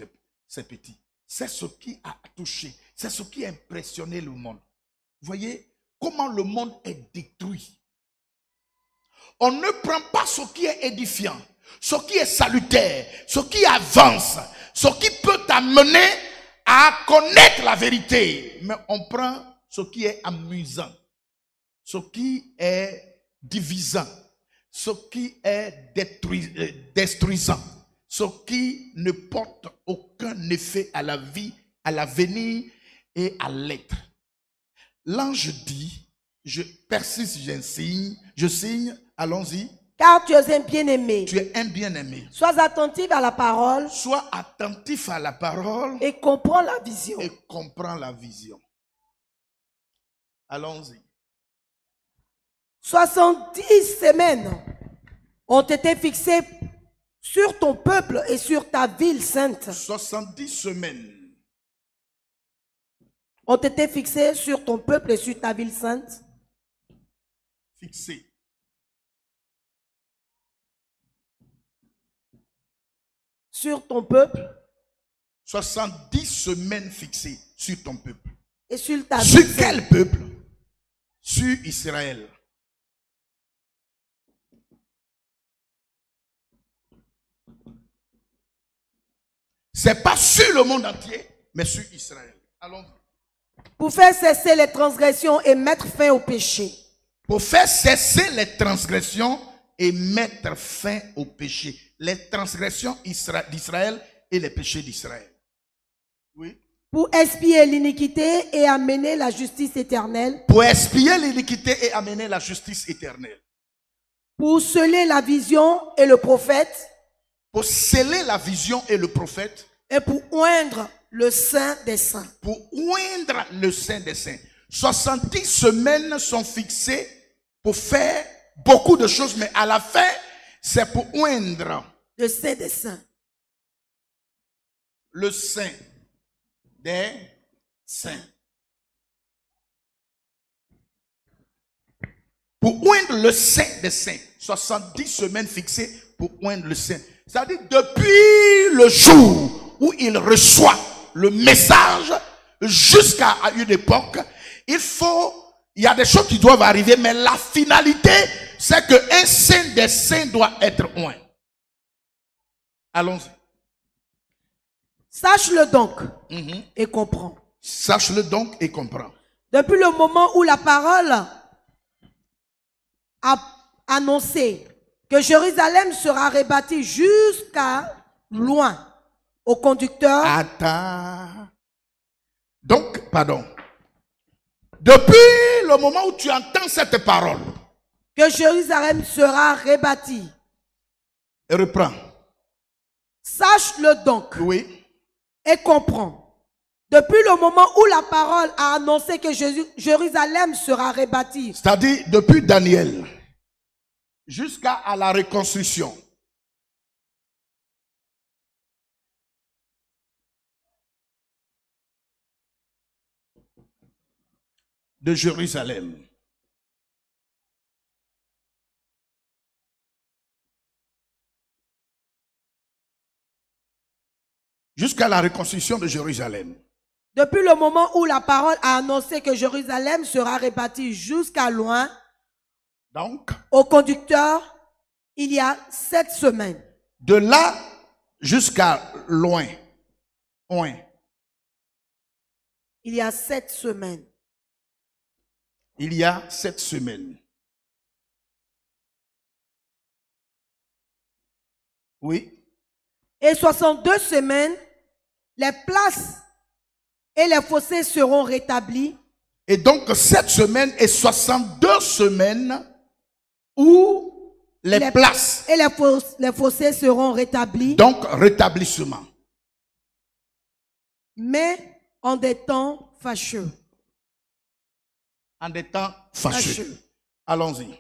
ses petits. C'est ce qui a touché, c'est ce qui a impressionné le monde. Vous voyez, comment le monde est détruit. On ne prend pas ce qui est édifiant, ce qui est salutaire, ce qui avance, ce qui peut amener à connaître la vérité, mais on prend ce qui est amusant, ce qui est divisant, ce qui est détruisant, euh, ce qui ne porte aucun effet à la vie, à l'avenir et à l'être. L'ange dit, je persiste, j'insigne, je signe, allons-y. Car tu es un bien-aimé. Tu es un bien-aimé. Sois attentif à la parole. Sois attentif à la parole. Et comprends la vision. Et comprends la vision. Allons-y. 70 semaines ont été fixées sur ton peuple et sur ta ville sainte. 70 semaines ont été fixés sur ton peuple et sur ta ville sainte Fixés. Sur ton peuple 70 semaines fixées sur ton peuple. Et sur ta ville Sur quel peuple Sur Israël. C'est pas sur le monde entier, mais sur Israël. Allons-y. Pour faire cesser les transgressions et mettre fin au péché. Pour faire cesser les transgressions et mettre fin au péché. Les transgressions d'Israël et les péchés d'Israël. Oui. Pour expier l'iniquité et amener la justice éternelle. Pour expier l'iniquité et amener la justice éternelle. Pour sceller la vision et le prophète. Pour sceller la vision et le prophète. Et pour oindre le Saint des Saints. Pour oindre le Saint des Saints. 70 semaines sont fixées pour faire beaucoup de choses, mais à la fin, c'est pour oindre. Le Saint des Saints. Le Saint des Saints. Pour oindre le Saint des Saints. 70 semaines fixées pour oindre le Saint. C'est-à-dire depuis le jour où il reçoit le message jusqu'à une époque, il faut, il y a des choses qui doivent arriver, mais la finalité, c'est qu'un saint des saints doit être loin. Allons-y. Sache-le donc mhm. et comprends. Sache-le donc et comprends. Depuis le moment où la parole a annoncé que Jérusalem sera rebâtie jusqu'à loin, au conducteur. Attends. Donc, pardon. Depuis le moment où tu entends cette parole. Que Jérusalem sera rebâtie. Et reprends. Sache-le donc. Oui. Et comprends. Depuis le moment où la parole a annoncé que Jérusalem sera rebâtie. C'est-à-dire depuis Daniel jusqu'à la reconstruction. de Jérusalem. Jusqu'à la reconstruction de Jérusalem. Depuis le moment où la parole a annoncé que Jérusalem sera répartie jusqu'à loin, donc, au conducteur, il y a sept semaines. De là jusqu'à loin, loin. Il y a sept semaines il y a sept semaines. Oui. Et 62 semaines, les places et les fossés seront rétablis. Et donc sept semaines et 62 semaines où les, places et les fossés seront rétablis. Donc rétablissement. Mais en des temps fâcheux en étant fâché. Allons-y.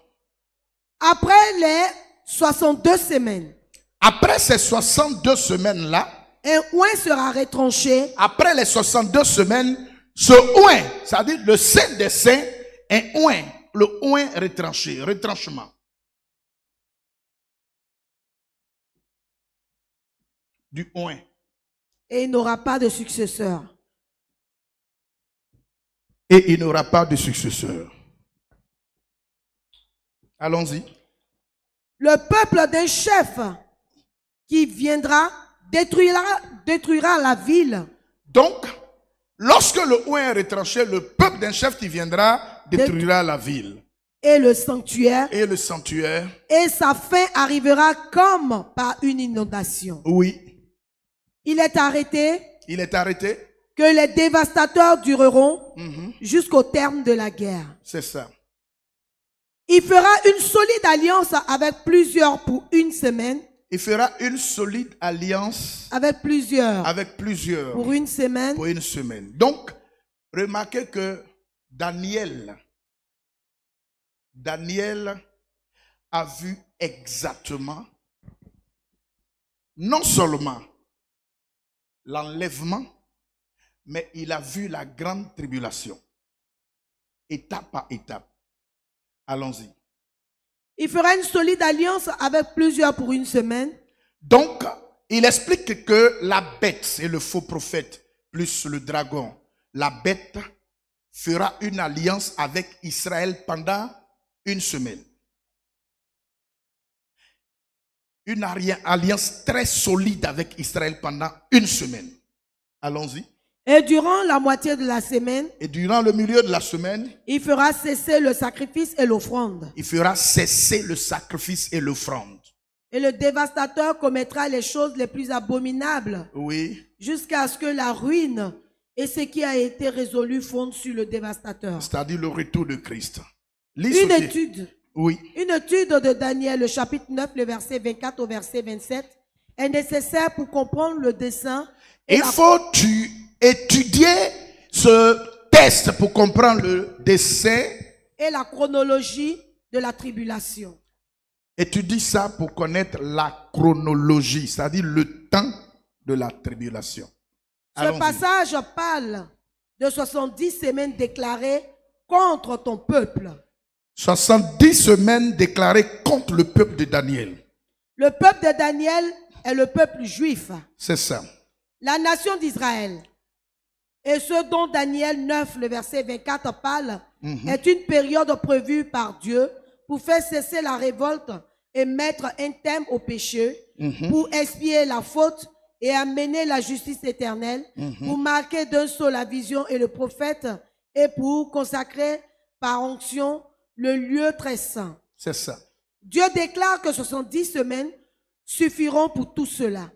Après les 62 semaines. Après ces 62 semaines-là. Un oin sera retranché. Après les 62 semaines, ce oin, c'est-à-dire le sein des saints, un oin, le oin retranché, retranchement. Du oin. Et il n'aura pas de successeur et il n'aura pas de successeur. Allons-y. Le peuple d'un chef qui viendra détruira, détruira la ville. Donc, lorsque le haut est retranché, le peuple d'un chef qui viendra détruira la ville. Et le sanctuaire. Et le sanctuaire. Et sa fin arrivera comme par une inondation. Oui. Il est arrêté. Il est arrêté que les dévastateurs dureront mhm. jusqu'au terme de la guerre. C'est ça. Il fera une solide alliance avec plusieurs pour une semaine. Il fera une solide alliance avec plusieurs. Avec plusieurs. Pour une semaine. Pour une semaine. Donc, remarquez que Daniel, Daniel a vu exactement, non seulement l'enlèvement, mais il a vu la grande tribulation. Étape par étape. Allons-y. Il fera une solide alliance avec plusieurs pour une semaine. Donc, il explique que la bête, c'est le faux prophète, plus le dragon. La bête fera une alliance avec Israël pendant une semaine. Une alliance très solide avec Israël pendant une semaine. Allons-y. Et durant la moitié de la semaine, et durant le milieu de la semaine, il fera cesser le sacrifice et l'offrande. Il fera cesser le sacrifice et l'offrande. Et le dévastateur commettra les choses les plus abominables. Oui. Jusqu'à ce que la ruine et ce qui a été résolu fonde sur le dévastateur. C'est-à-dire le retour de Christ. Une étude. Oui. Une étude de Daniel, le chapitre 9, le verset 24 au verset 27, est nécessaire pour comprendre le dessein. Il faut tu étudier ce test pour comprendre le décès et la chronologie de la tribulation. Étudie ça pour connaître la chronologie, c'est-à-dire le temps de la tribulation. Ce passage parle de 70 semaines déclarées contre ton peuple. 70 semaines déclarées contre le peuple de Daniel. Le peuple de Daniel est le peuple juif. C'est ça. La nation d'Israël. Et ce dont Daniel 9, le verset 24 parle, mhm. est une période prévue par Dieu pour faire cesser la révolte et mettre un terme au péché, mhm. pour expier la faute et amener la justice éternelle, mhm. pour marquer d'un saut la vision et le prophète, et pour consacrer par onction le lieu très saint. C'est ça. Dieu déclare que 70 semaines suffiront pour tout cela.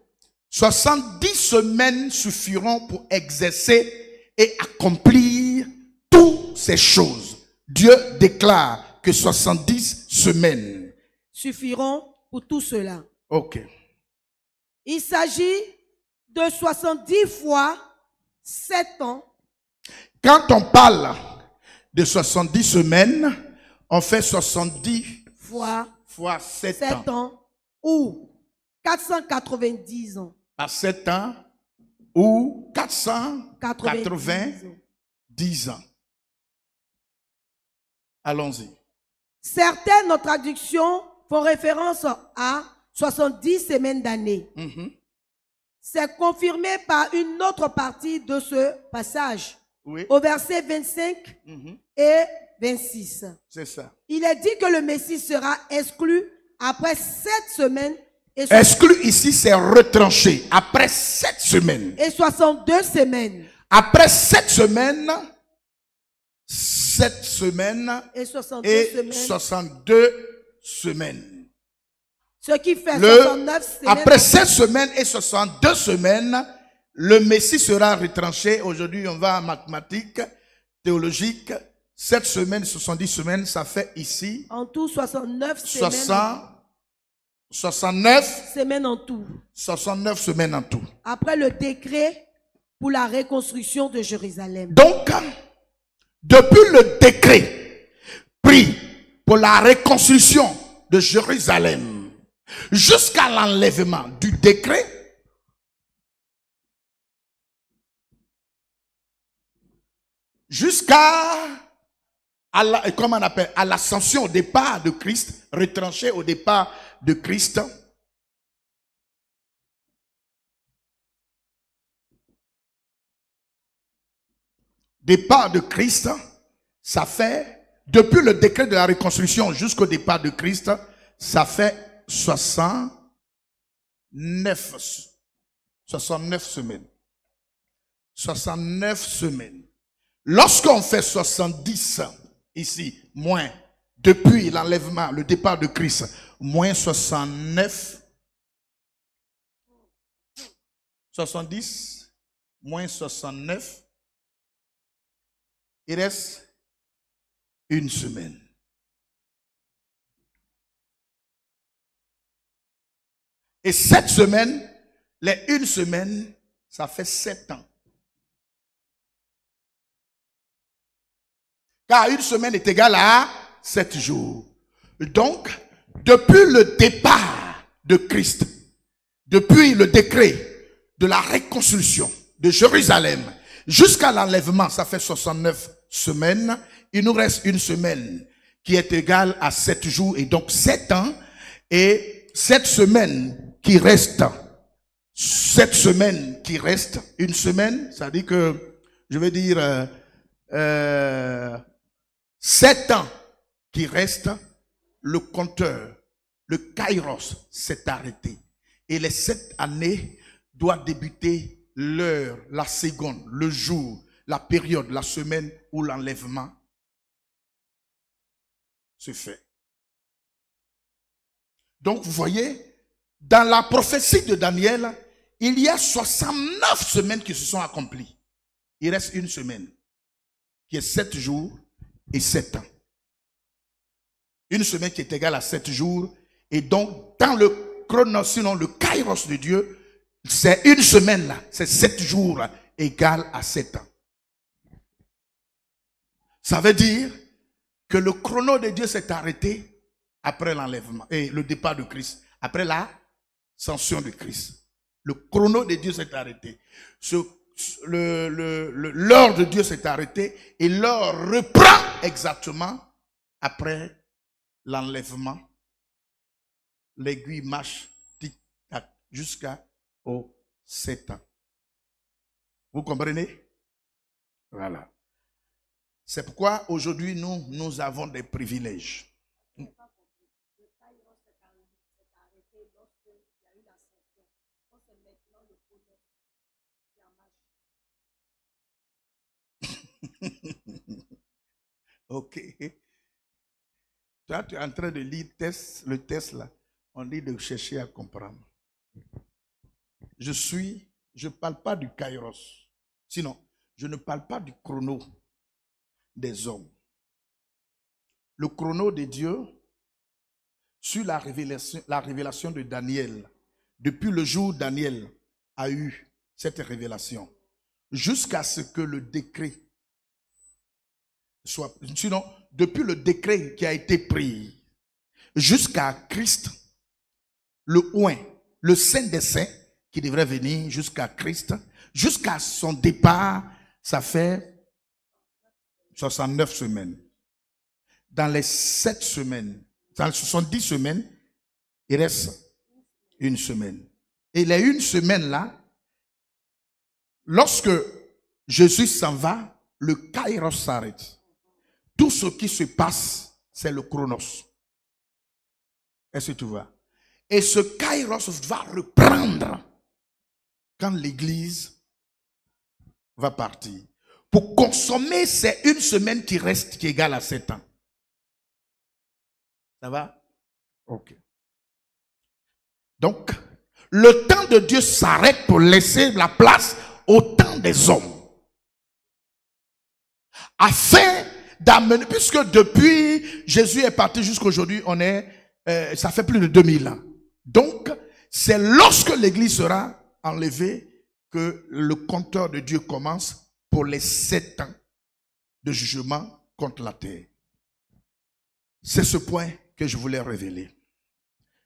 70 semaines suffiront pour exercer et accomplir toutes ces choses. Dieu déclare que 70 semaines suffiront pour tout cela. OK. Il s'agit de 70 fois 7 ans. Quand on parle de 70 semaines, on fait 70 fois, fois 7, ans ou 490 ans à 7 ans ou 490 ans. Allons-y. Certaines traductions font référence à 70 semaines d'année. Mm-hmm. C'est confirmé par une autre partie de ce passage. Au verset 25 mm-hmm. et 26. C'est ça. Il est dit que le Messie sera exclu après sept semaines Exclu ici, c'est retranché après sept semaines. Et 62 semaines. Après sept semaines, Sept semaines et 62, deux semaines. Ce qui fait Après sept semaines et 62 semaines, le Messie sera retranché. Aujourd'hui, on va en mathématiques, théologiques. Sept semaines, 70 semaines, ça fait ici. En tout, 69 semaines. 60, 69 semaines en tout. 69 semaines en tout. Après le décret pour la reconstruction de Jérusalem. Donc, depuis le décret pris pour la reconstruction de Jérusalem jusqu'à l'enlèvement du décret, jusqu'à à l'ascension au départ de Christ, retranché au départ de Christ. Départ de Christ, ça fait, depuis le décret de la reconstruction jusqu'au départ de Christ, ça fait 69, 69 semaines. 69 semaines. Lorsqu'on fait 70 ici, moins, depuis l'enlèvement, le départ de Christ, moins soixante-neuf. Soixante-dix. moins soixante-neuf. Il reste une semaine. Et cette semaine, les une semaine, ça fait sept ans. Car une semaine est égale à sept jours. Donc, depuis le départ de Christ, depuis le décret de la reconstruction de Jérusalem jusqu'à l'enlèvement, ça fait 69 semaines, il nous reste une semaine qui est égale à 7 jours et donc 7 ans. Et cette semaine qui reste, cette semaine qui reste, une semaine, ça dit que, je vais dire, euh, euh, sept 7 ans qui restent, le compteur, le kairos s'est arrêté. Et les sept années doivent débuter l'heure, la seconde, le jour, la période, la semaine où l'enlèvement se fait. Donc vous voyez, dans la prophétie de Daniel, il y a 69 semaines qui se sont accomplies. Il reste une semaine, qui est sept jours et sept ans. Une semaine qui est égale à sept jours. Et donc, dans le chrono, sinon le kairos de Dieu, c'est une semaine là, c'est sept jours égal égale à sept ans. Ça veut dire que le chrono de Dieu s'est arrêté après l'enlèvement et le départ de Christ, après la sanction de Christ. Le chrono de Dieu s'est arrêté. Ce, le, le, l'heure de Dieu s'est arrêtée et l'heure reprend exactement après l'enlèvement, l'aiguille marche jusqu'à aux sept ans. Vous comprenez Voilà. C'est pourquoi aujourd'hui, nous, nous avons des privilèges. ok tu es en train de lire le test là. On dit de chercher à comprendre. Je suis, je ne parle pas du kairos. Sinon, je ne parle pas du chrono des hommes. Le chrono de Dieu sur la révélation, la révélation de Daniel. Depuis le jour où Daniel a eu cette révélation, jusqu'à ce que le décret soit. Sinon, depuis le décret qui a été pris jusqu'à Christ, le Ouin, le Saint des Saints, qui devrait venir jusqu'à Christ, jusqu'à son départ, ça fait 69 semaines. Dans les 7 semaines, dans les 70 semaines, il reste une semaine. Et les une semaine là, lorsque Jésus s'en va, le Kairos s'arrête. Tout ce qui se passe, c'est le chronos. Est-ce que tu vois Et ce kairos va reprendre quand l'Église va partir. Pour consommer, c'est une semaine qui reste, qui est égale à sept ans. Ça va Ok. Donc, le temps de Dieu s'arrête pour laisser la place au temps des hommes. Afin puisque depuis Jésus est parti jusqu'aujourd'hui, on est, euh, ça fait plus de 2000 ans. Donc, c'est lorsque l'église sera enlevée que le compteur de Dieu commence pour les sept ans de jugement contre la terre. C'est ce point que je voulais révéler.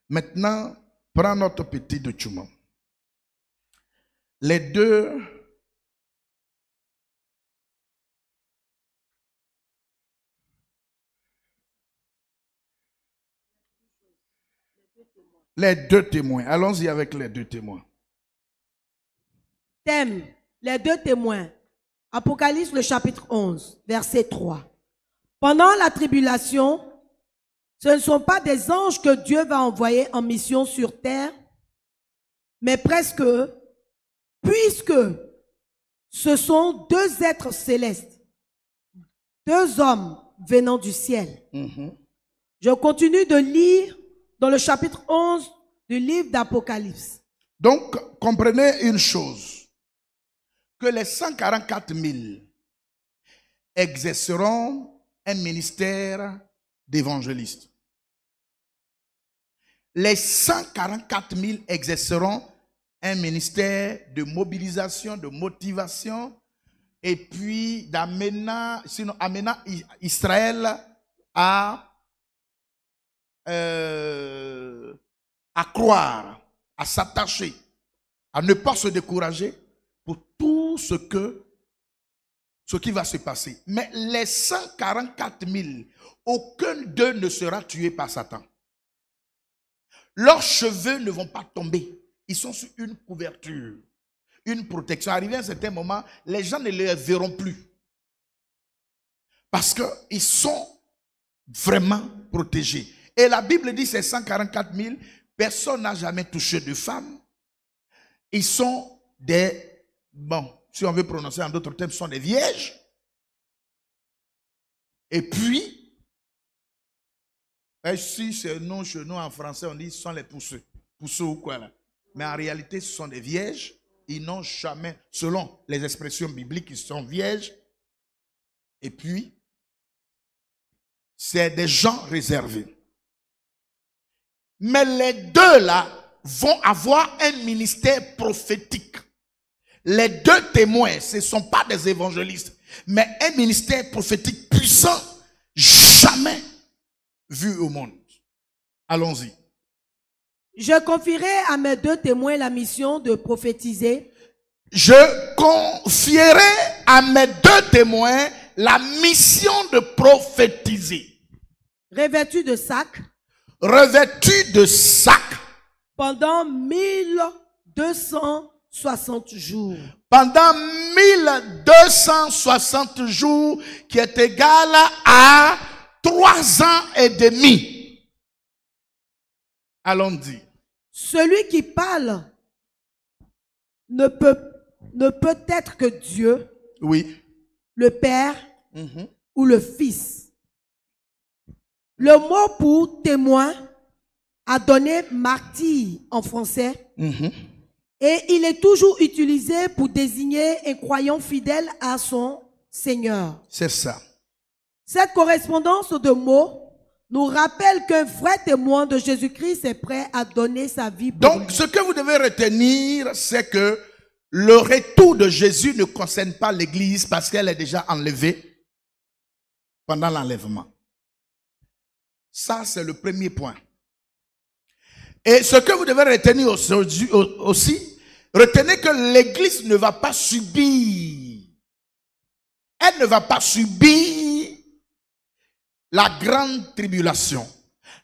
Maintenant, prends notre petit document. Les deux Les deux témoins. Allons-y avec les deux témoins. Thème, les deux témoins. Apocalypse le chapitre 11, verset 3. Pendant la tribulation, ce ne sont pas des anges que Dieu va envoyer en mission sur terre, mais presque, puisque ce sont deux êtres célestes, deux hommes venant du ciel. Mhm. Je continue de lire dans le chapitre 11 du livre d'Apocalypse. Donc, comprenez une chose, que les 144 000 exerceront un ministère d'évangéliste. Les 144 000 exerceront un ministère de mobilisation, de motivation, et puis d'amener Israël à euh, à croire, à s'attacher, à ne pas se décourager pour tout ce que ce qui va se passer. Mais les 144 000, aucun d'eux ne sera tué par Satan. Leurs cheveux ne vont pas tomber. Ils sont sur une couverture, une protection. Arrivé à un certain moment, les gens ne les verront plus. Parce qu'ils sont vraiment protégés. Et la Bible dit c'est 144 000, personne n'a jamais touché de femmes. Ils sont des, bon, si on veut prononcer en d'autres termes, sont des vierges. Et puis, si c'est non chez nous en français, on dit sont les pousseux, pousseux ou quoi là. Mais en réalité, ce sont des vierges. Ils n'ont jamais, selon les expressions bibliques, ils sont vierges. Et puis, c'est des gens réservés. Mais les deux là vont avoir un ministère prophétique. Les deux témoins, ce ne sont pas des évangélistes, mais un ministère prophétique puissant, jamais vu au monde. Allons-y. Je confierai à mes deux témoins la mission de prophétiser. Je confierai à mes deux témoins la mission de prophétiser. Revêtus de sac revêtu de sac pendant 1260 jours. Pendant 1260 jours qui est égal à trois ans et demi. Allons-y. Celui qui parle ne peut, ne peut être que Dieu, oui. le Père mhm. ou le Fils. Le mot pour témoin a donné martyr en français. Mm-hmm. Et il est toujours utilisé pour désigner un croyant fidèle à son Seigneur. C'est ça. Cette correspondance de mots nous rappelle qu'un vrai témoin de Jésus-Christ est prêt à donner sa vie pour Donc, ce que vous devez retenir, c'est que le retour de Jésus ne concerne pas l'Église parce qu'elle est déjà enlevée pendant l'enlèvement. Ça, c'est le premier point. Et ce que vous devez retenir aussi, retenez que l'Église ne va pas subir, elle ne va pas subir la grande tribulation.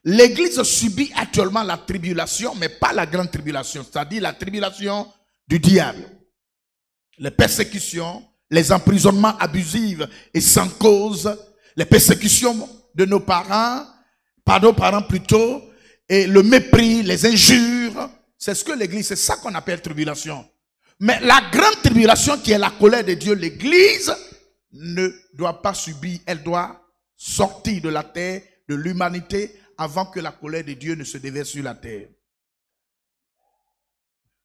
L'Église subit actuellement la tribulation, mais pas la grande tribulation, c'est-à-dire la tribulation du diable. Les persécutions, les emprisonnements abusifs et sans cause, les persécutions de nos parents, par nos parents plutôt, et le mépris, les injures. C'est ce que l'Église, c'est ça qu'on appelle tribulation. Mais la grande tribulation qui est la colère de Dieu, l'Église ne doit pas subir, elle doit sortir de la terre, de l'humanité, avant que la colère de Dieu ne se déverse sur la terre.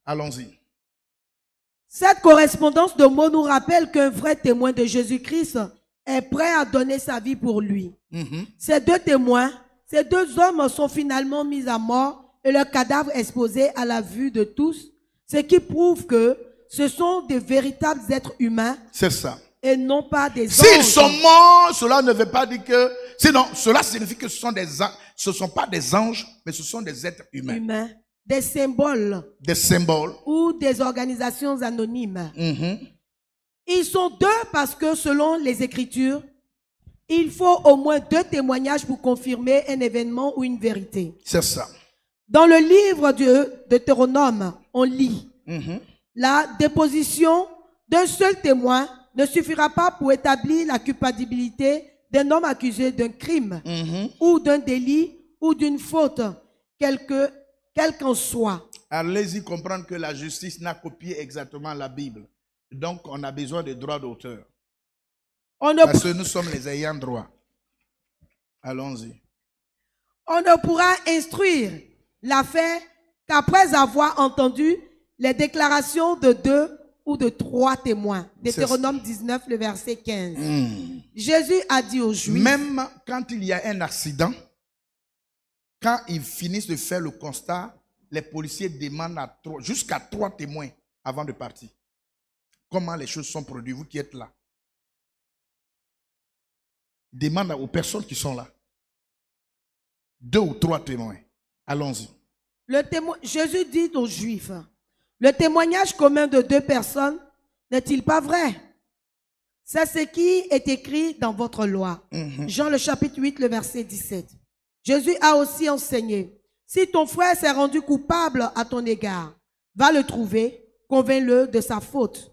Allons-y. Cette correspondance de mots nous rappelle qu'un vrai témoin de Jésus-Christ est prêt à donner sa vie pour lui. Mhm. Ces deux témoins ces deux hommes sont finalement mis à mort et leurs cadavres exposés à la vue de tous, ce qui prouve que ce sont des véritables êtres humains. C'est ça. Et non pas des anges. S'ils sont morts, cela ne veut pas dire que. Sinon, cela signifie que ce sont des ce sont pas des anges, mais ce sont des êtres humains. Humains. Des symboles. Des symboles. Ou des organisations anonymes. Mm-hmm. Ils sont deux parce que selon les Écritures, il faut au moins deux témoignages pour confirmer un événement ou une vérité. C'est ça. Dans le livre de Théronome, on lit mhm. la déposition d'un seul témoin ne suffira pas pour établir la culpabilité d'un homme accusé d'un crime mhm. ou d'un délit ou d'une faute, quel qu'en soit. Allez-y comprendre que la justice n'a copié exactement la Bible. Donc, on a besoin de droits d'auteur. Parce que nous sommes les ayants droit. Allons-y. On ne pourra instruire l'affaire qu'après avoir entendu les déclarations de deux ou de trois témoins. Deutéronome 19, le verset 15. Hmm. Jésus a dit aux Juifs. Même quand il y a un accident, quand ils finissent de faire le constat, les policiers demandent jusqu'à trois témoins avant de partir. Comment les choses sont produites, vous qui êtes là. Demande aux personnes qui sont là. Deux ou trois témoins. Allons-y. Jésus dit aux Juifs, le témoignage commun de deux personnes n'est-il pas vrai C'est ce qui est écrit dans votre loi. Mhm. Jean le chapitre 8, le verset 17. Jésus a aussi enseigné, si ton frère s'est rendu coupable à ton égard, va le trouver, convainc-le de sa faute.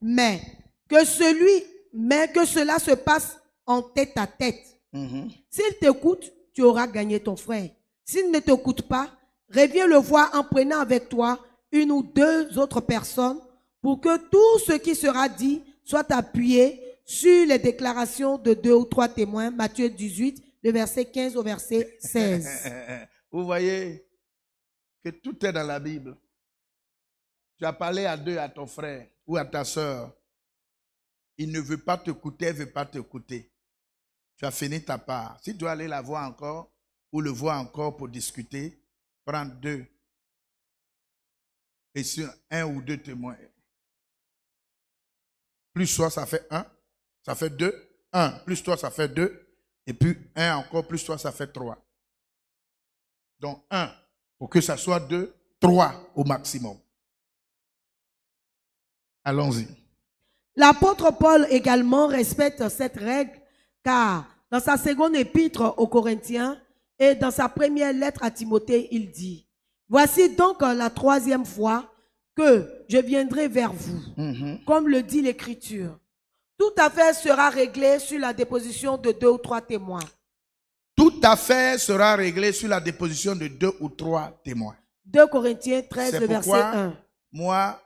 Mais que celui, mais que cela se passe en tête à tête. Mm-hmm. S'il t'écoute, tu auras gagné ton frère. S'il ne t'écoute pas, reviens le voir en prenant avec toi une ou deux autres personnes pour que tout ce qui sera dit soit appuyé sur les déclarations de deux ou trois témoins. Matthieu 18, le verset 15 au verset 16. Vous voyez que tout est dans la Bible. Tu as parlé à deux, à ton frère ou à ta soeur. Il ne veut pas t'écouter, il ne veut pas t'écouter. Tu as fini ta part. Si tu dois aller la voir encore ou le voir encore pour discuter, prends deux. Et sur un ou deux témoins. Plus toi, ça fait un. Ça fait deux. Un. Plus toi, ça fait deux. Et puis un encore. Plus toi, ça fait trois. Donc un. Pour que ça soit deux. Trois au maximum. Allons-y. L'apôtre Paul également respecte cette règle car dans sa seconde épître aux Corinthiens et dans sa première lettre à Timothée, il dit, Voici donc la troisième fois que je viendrai vers vous, mhm. comme le dit l'Écriture. Toute affaire sera réglée sur la déposition de deux ou trois témoins. Toute affaire sera réglée sur la déposition de deux ou trois témoins. 2 Corinthiens 13, verset 1. Moi,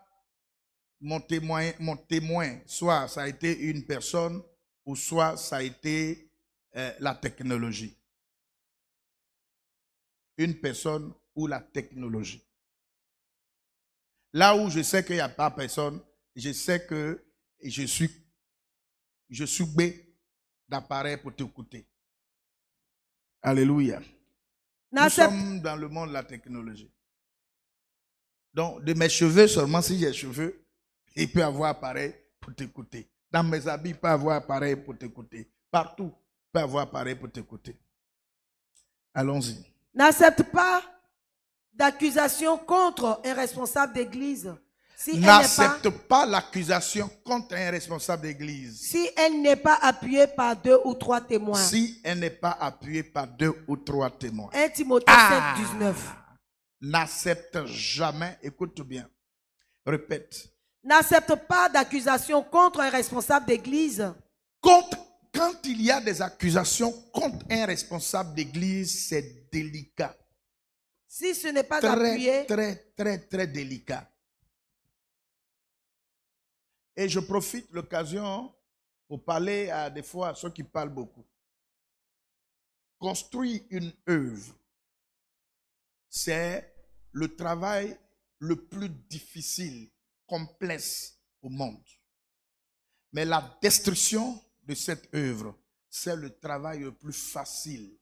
mon témoin, mon témoin, soit ça a été une personne, ou soit ça a été la technologie. Une personne ou la technologie. Là où je sais qu'il n'y a pas personne, je sais que je suis, je suis B d'appareil pour t'écouter. Alléluia. Nous sommes dans le monde de la technologie. Donc, de mes cheveux seulement, si j'ai cheveux, il peut avoir appareil pour t'écouter. Dans mes habits, il peut avoir appareil pour t'écouter. Partout avoir pareil pour t'écouter. Allons-y. N'accepte pas d'accusation contre un responsable d'église. Si N'accepte pas, l'accusation contre un responsable d'église. Si elle n'est pas appuyée par deux ou trois témoins. Si elle n'est pas appuyée par deux ou trois témoins. 1 Timothée 7, ah! 19. N'accepte jamais, écoute bien, répète. N'accepte pas d'accusation contre un responsable d'église quand il y a des accusations contre un responsable d'église, c'est délicat. Si ce n'est pas très, très, très, très délicat. Et je profite l'occasion pour parler à des fois à ceux qui parlent beaucoup. Construire une œuvre, c'est le travail le plus difficile, complexe au monde. Mais la destruction, de cette œuvre, c'est le travail le plus facile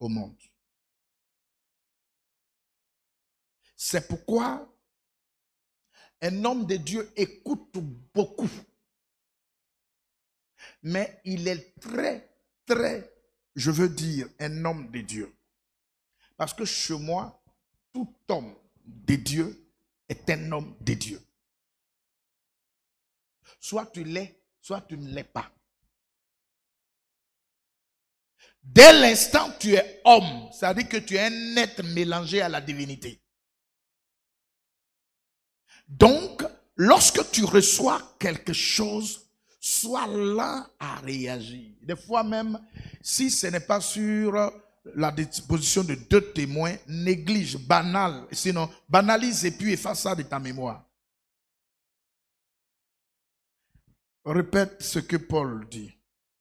au monde. C'est pourquoi un homme de Dieu écoute beaucoup, mais il est très, très, je veux dire, un homme de Dieu. Parce que chez moi, tout homme de Dieu est un homme de Dieu. Soit tu l'es, soit tu ne l'es pas. Dès l'instant que tu es homme, ça veut dire que tu es un être mélangé à la divinité. Donc, lorsque tu reçois quelque chose, sois là à réagir. Des fois même, si ce n'est pas sur la disposition de deux témoins, néglige, banal, sinon banalise et puis efface ça de ta mémoire. Répète ce que Paul dit.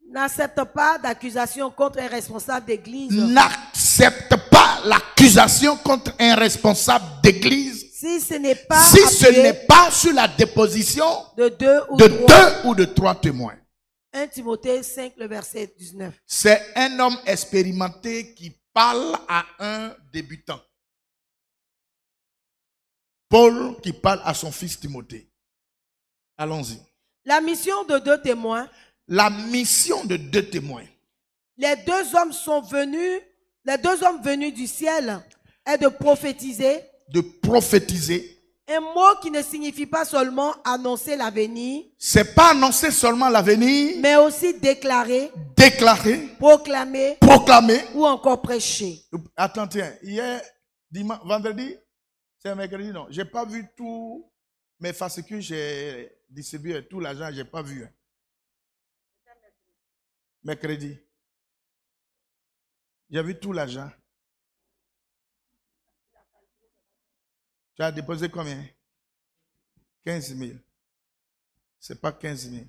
N'accepte pas d'accusation contre un responsable d'église. N'accepte pas l'accusation contre un responsable d'église. Si ce n'est pas, si ce pas sur la déposition de, deux ou, de deux ou de trois témoins. 1 Timothée 5, le verset 19. C'est un homme expérimenté qui parle à un débutant. Paul qui parle à son fils Timothée. Allons-y. La mission de deux témoins. La mission de deux témoins. Les deux hommes sont venus, les deux hommes venus du ciel est de prophétiser. De prophétiser. Un mot qui ne signifie pas seulement annoncer l'avenir. C'est pas annoncer seulement l'avenir. Mais aussi déclarer. Déclarer. Proclamer. Proclamer. Ou encore prêcher. Attends, tiens, hier, dimanche, vendredi, c'est mercredi, non. J'ai pas vu tout, mais parce que j'ai distribué tout l'argent, je n'ai pas vu. Hein. Mercredi. J'ai vu tout l'argent. Tu as déposé combien 15 000. Ce n'est pas 15 000.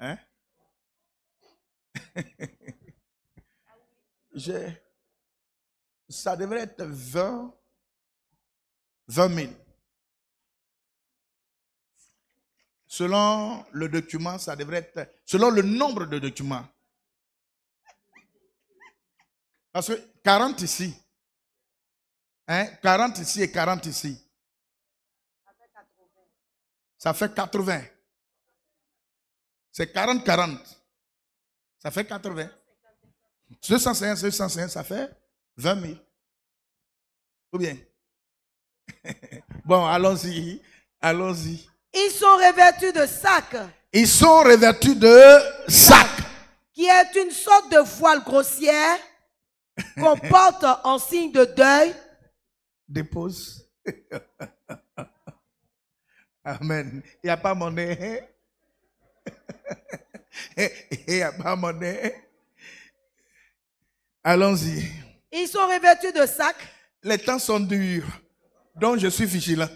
Hein Ça devrait être 20, 20 000. Selon le document, ça devrait être. Selon le nombre de documents. Parce que 40 ici. Hein, 40 ici et 40 ici. Ça fait 80. Ça fait 80. C'est 40-40. Ça fait 80. 201, 251, ça fait 20 000. Ou bien Bon, allons-y. Allons-y. Ils sont revêtus de sacs. Ils sont revêtus de sac. Qui est une sorte de voile grossière qu'on porte en signe de deuil. Dépose. Amen. Il n'y a pas mon nez. Il n'y a pas mon Allons-y. Ils sont revêtus de sacs. Les temps sont durs, donc je suis vigilant.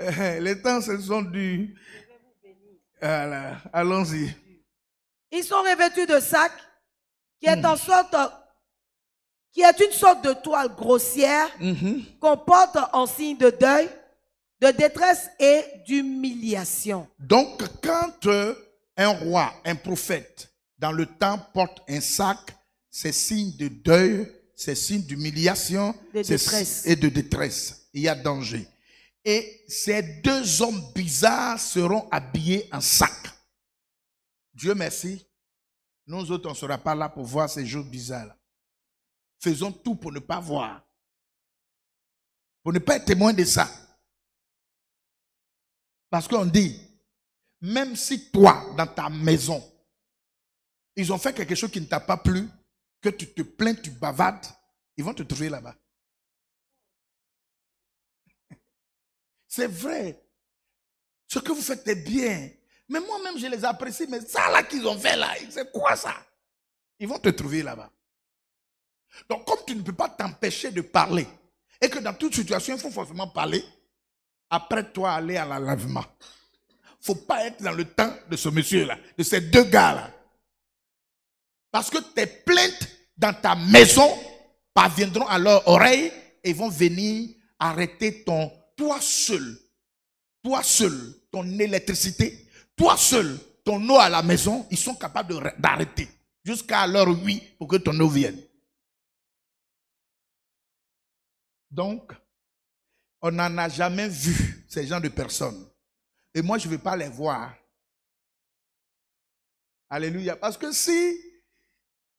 Eh, eh, les temps se sont dus. Voilà. Allons-y. Ils sont revêtus de sacs qui est hmm. en sorte qui est une sorte de toile grossière mm-hmm. qu'on porte en signe de deuil, de détresse et d'humiliation. Donc quand euh, un roi, un prophète dans le temps porte un sac, c'est signe de deuil, c'est signe d'humiliation et de détresse. Il y a danger. Et ces deux hommes bizarres seront habillés en sac. Dieu merci, nous autres, on ne sera pas là pour voir ces jours bizarres. Faisons tout pour ne pas voir. Pour ne pas être témoin de ça. Parce qu'on dit, même si toi, dans ta maison, ils ont fait quelque chose qui ne t'a pas plu, que tu te plains, tu bavades, ils vont te trouver là-bas. C'est vrai. Ce que vous faites est bien. Mais moi-même, je les apprécie. Mais ça là qu'ils ont fait là, c'est quoi ça Ils vont te trouver là-bas. Donc, comme tu ne peux pas t'empêcher de parler, et que dans toute situation, il faut forcément parler, après toi, aller à l'enlèvement. Il ne faut pas être dans le temps de ce monsieur-là, de ces deux gars-là. Parce que tes plaintes dans ta maison parviendront à leur oreille et vont venir arrêter ton, toi seul, toi seul, ton électricité, toi seul, ton eau à la maison, ils sont capables d'arrêter jusqu'à l'heure 8 pour que ton eau vienne. Donc, on n'en a jamais vu ces gens de personnes. Et moi, je ne veux pas les voir. Alléluia. Parce que si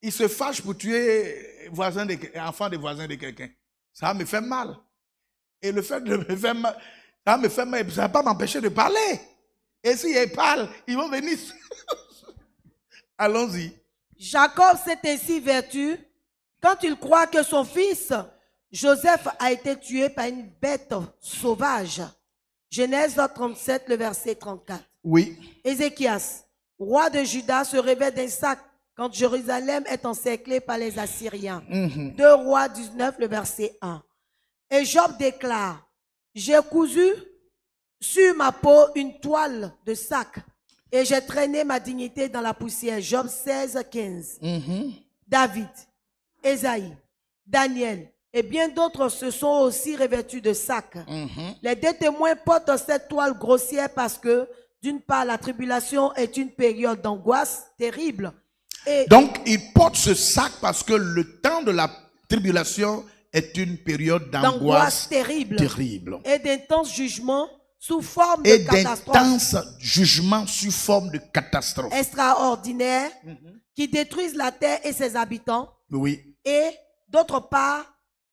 il se fâche pour tuer voisin de, enfant des voisins de quelqu'un. Ça me fait mal. Et le fait de me faire mal, ça me fait mal, ça ne va pas m'empêcher de parler. Et si parlent, parle, ils vont venir. Allons-y. Jacob s'est ainsi vertu quand il croit que son fils Joseph a été tué par une bête sauvage. Genèse 37, le verset 34. Oui. Ézéchias, roi de Judas, se révèle d'un sac quand Jérusalem est encerclée par les Assyriens. Mhm. Deux 2 Rois 19, le verset 1. Et Job déclare, j'ai cousu sur ma peau une toile de sac et j'ai traîné ma dignité dans la poussière. Job 16, 15. Mhm. David, Esaïe, Daniel et bien d'autres se sont aussi revêtus de sac. Mhm. Les deux témoins portent cette toile grossière parce que, d'une part, la tribulation est une période d'angoisse terrible donc, ils portent ce sac parce que le temps de la tribulation est une période d'angoisse terrible, terrible. Et d'intenses jugements sous forme de catastrophe. Et d'intense jugement sous forme de catastrophe. Extraordinaire, mhm. qui détruisent la terre et ses habitants. Oui. Et d'autre part,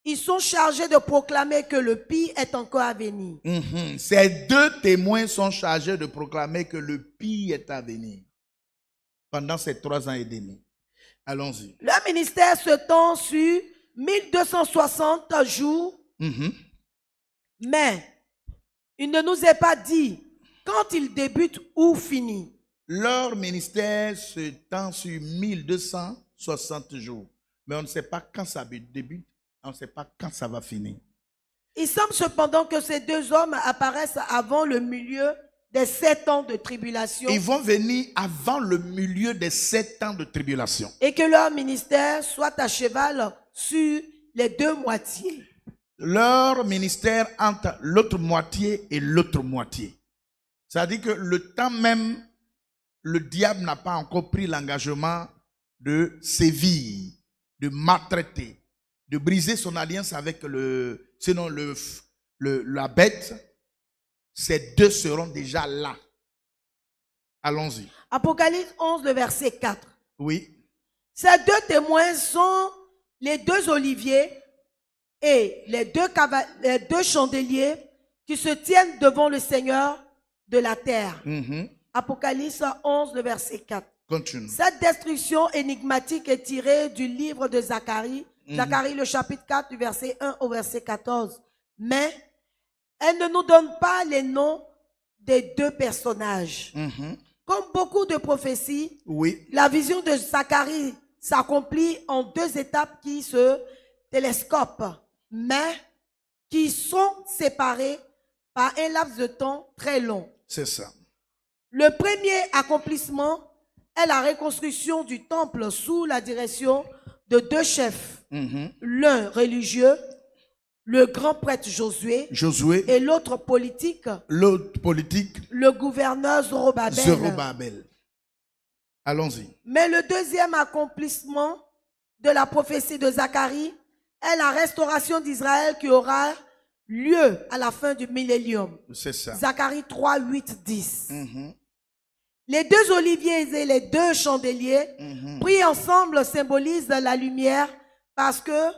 ils sont chargés de proclamer que le pire est encore à venir. Mhm. Ces deux témoins sont chargés de proclamer que le pire est à venir pendant ces trois ans et demi. Allons-y. Le ministère se tend sur 1260 jours, mhm. mais il ne nous est pas dit quand il débute ou finit. Leur ministère se tend sur 1260 jours, mais on ne sait pas quand ça débute, on ne sait pas quand ça va finir. Il semble cependant que ces deux hommes apparaissent avant le milieu sept ans de tribulation. Ils vont venir avant le milieu des sept ans de tribulation. Et que leur ministère soit à cheval sur les deux moitiés. Leur ministère entre l'autre moitié et l'autre moitié. C'est-à-dire que le temps même, le diable n'a pas encore pris l'engagement de sévir, de maltraiter, de briser son alliance avec le, sinon le la bête, ces deux seront déjà là. Allons-y. Apocalypse 11, le verset 4. Oui. Ces deux témoins sont les deux oliviers et les deux, les deux chandeliers qui se tiennent devant le Seigneur de la terre. Mm-hmm. Apocalypse 11, le verset 4. Continue. Cette destruction énigmatique est tirée du livre de Zacharie. Mm-hmm. Zacharie, le chapitre 4, du verset 1 au verset 14. Mais elle ne nous donne pas les noms des deux personnages. Mm-hmm. Comme beaucoup de prophéties, oui. la vision de Zacharie s'accomplit en deux étapes qui se télescopent, mais qui sont séparées par un laps de temps très long. C'est ça. Le premier accomplissement est la reconstruction du temple sous la direction de deux chefs, mm-hmm. l'un religieux le grand prêtre Josué, Josué et l'autre politique, l'autre politique, le gouverneur Zorobabel. Zorobabel. Allons-y. Mais le deuxième accomplissement de la prophétie de Zacharie est la restauration d'Israël qui aura lieu à la fin du millénium. C'est ça. Zacharie 3, 8, 10. Les deux oliviers et les deux chandeliers mhm. pris ensemble symbolisent la lumière parce que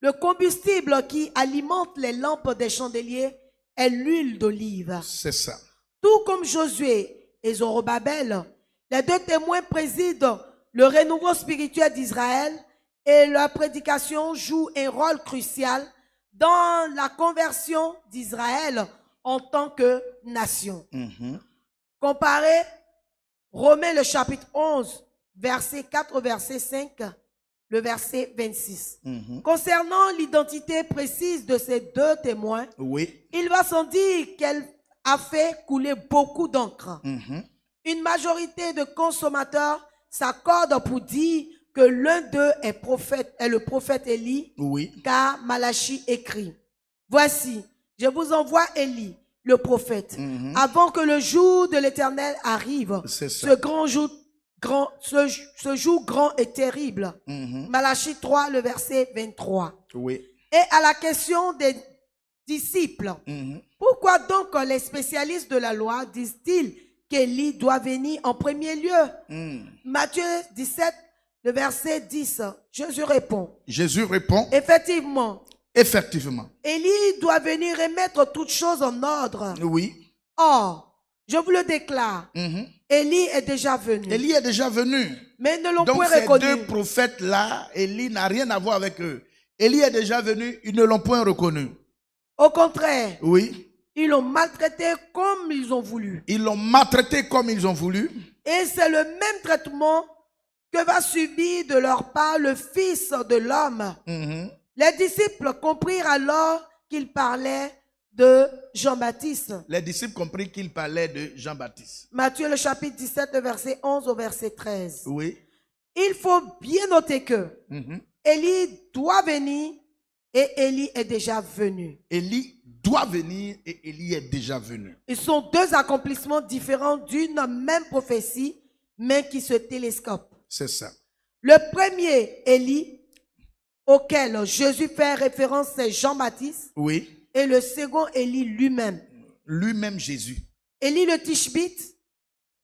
le combustible qui alimente les lampes des chandeliers est l'huile d'olive. C'est ça. Tout comme Josué et Zorobabel, les deux témoins président le renouveau spirituel d'Israël et leur prédication joue un rôle crucial dans la conversion d'Israël en tant que nation. Mm-hmm. Comparez Romains le chapitre 11, verset 4 verset 5 le verset 26. Mhm. Concernant l'identité précise de ces deux témoins, oui. il va s'en dire qu'elle a fait couler beaucoup d'encre. Mhm. Une majorité de consommateurs s'accordent pour dire que l'un d'eux est, prophète, est le prophète Élie, oui. car Malachi écrit, Voici, je vous envoie Élie, le prophète, mhm. avant que le jour de l'Éternel arrive, ce grand jour Grand, ce, jour grand et terrible. Mm-hmm. Malachie 3, le verset 23. Oui. Et à la question des disciples, mm-hmm. pourquoi donc les spécialistes de la loi disent-ils qu'Élie doit venir en premier lieu mm. Matthieu 17, le verset 10, Jésus répond. Jésus répond. Effectivement. Effectivement. Élie doit venir remettre toutes choses en ordre. Oui. Or, je vous le déclare. Elie mhm. est déjà venu. Élie est déjà venu. Mais ils ne l'ont point reconnu. Ces deux prophètes-là, Elie n'a rien à voir avec eux. Elie est déjà venu, ils ne l'ont point reconnu. Au contraire. Oui. Ils l'ont maltraité comme ils ont voulu. Ils l'ont maltraité comme ils ont voulu. Et c'est le même traitement que va subir de leur part le Fils de l'homme. Mhm. Les disciples comprirent alors qu'il parlait de Jean-Baptiste. Les disciples comprirent qu'il parlait de Jean-Baptiste. Matthieu le chapitre 17, verset 11 au verset 13. Oui. Il faut bien noter que mhm. Élie doit venir et Élie est déjà venu. Élie doit venir et Élie est déjà venu. Ils sont deux accomplissements différents d'une même prophétie, mais qui se télescopent. C'est ça. Le premier, Élie, auquel Jésus fait référence, c'est Jean-Baptiste. Oui. Et le second Élie lui-même. Lui-même Jésus. Élie le Tishbite.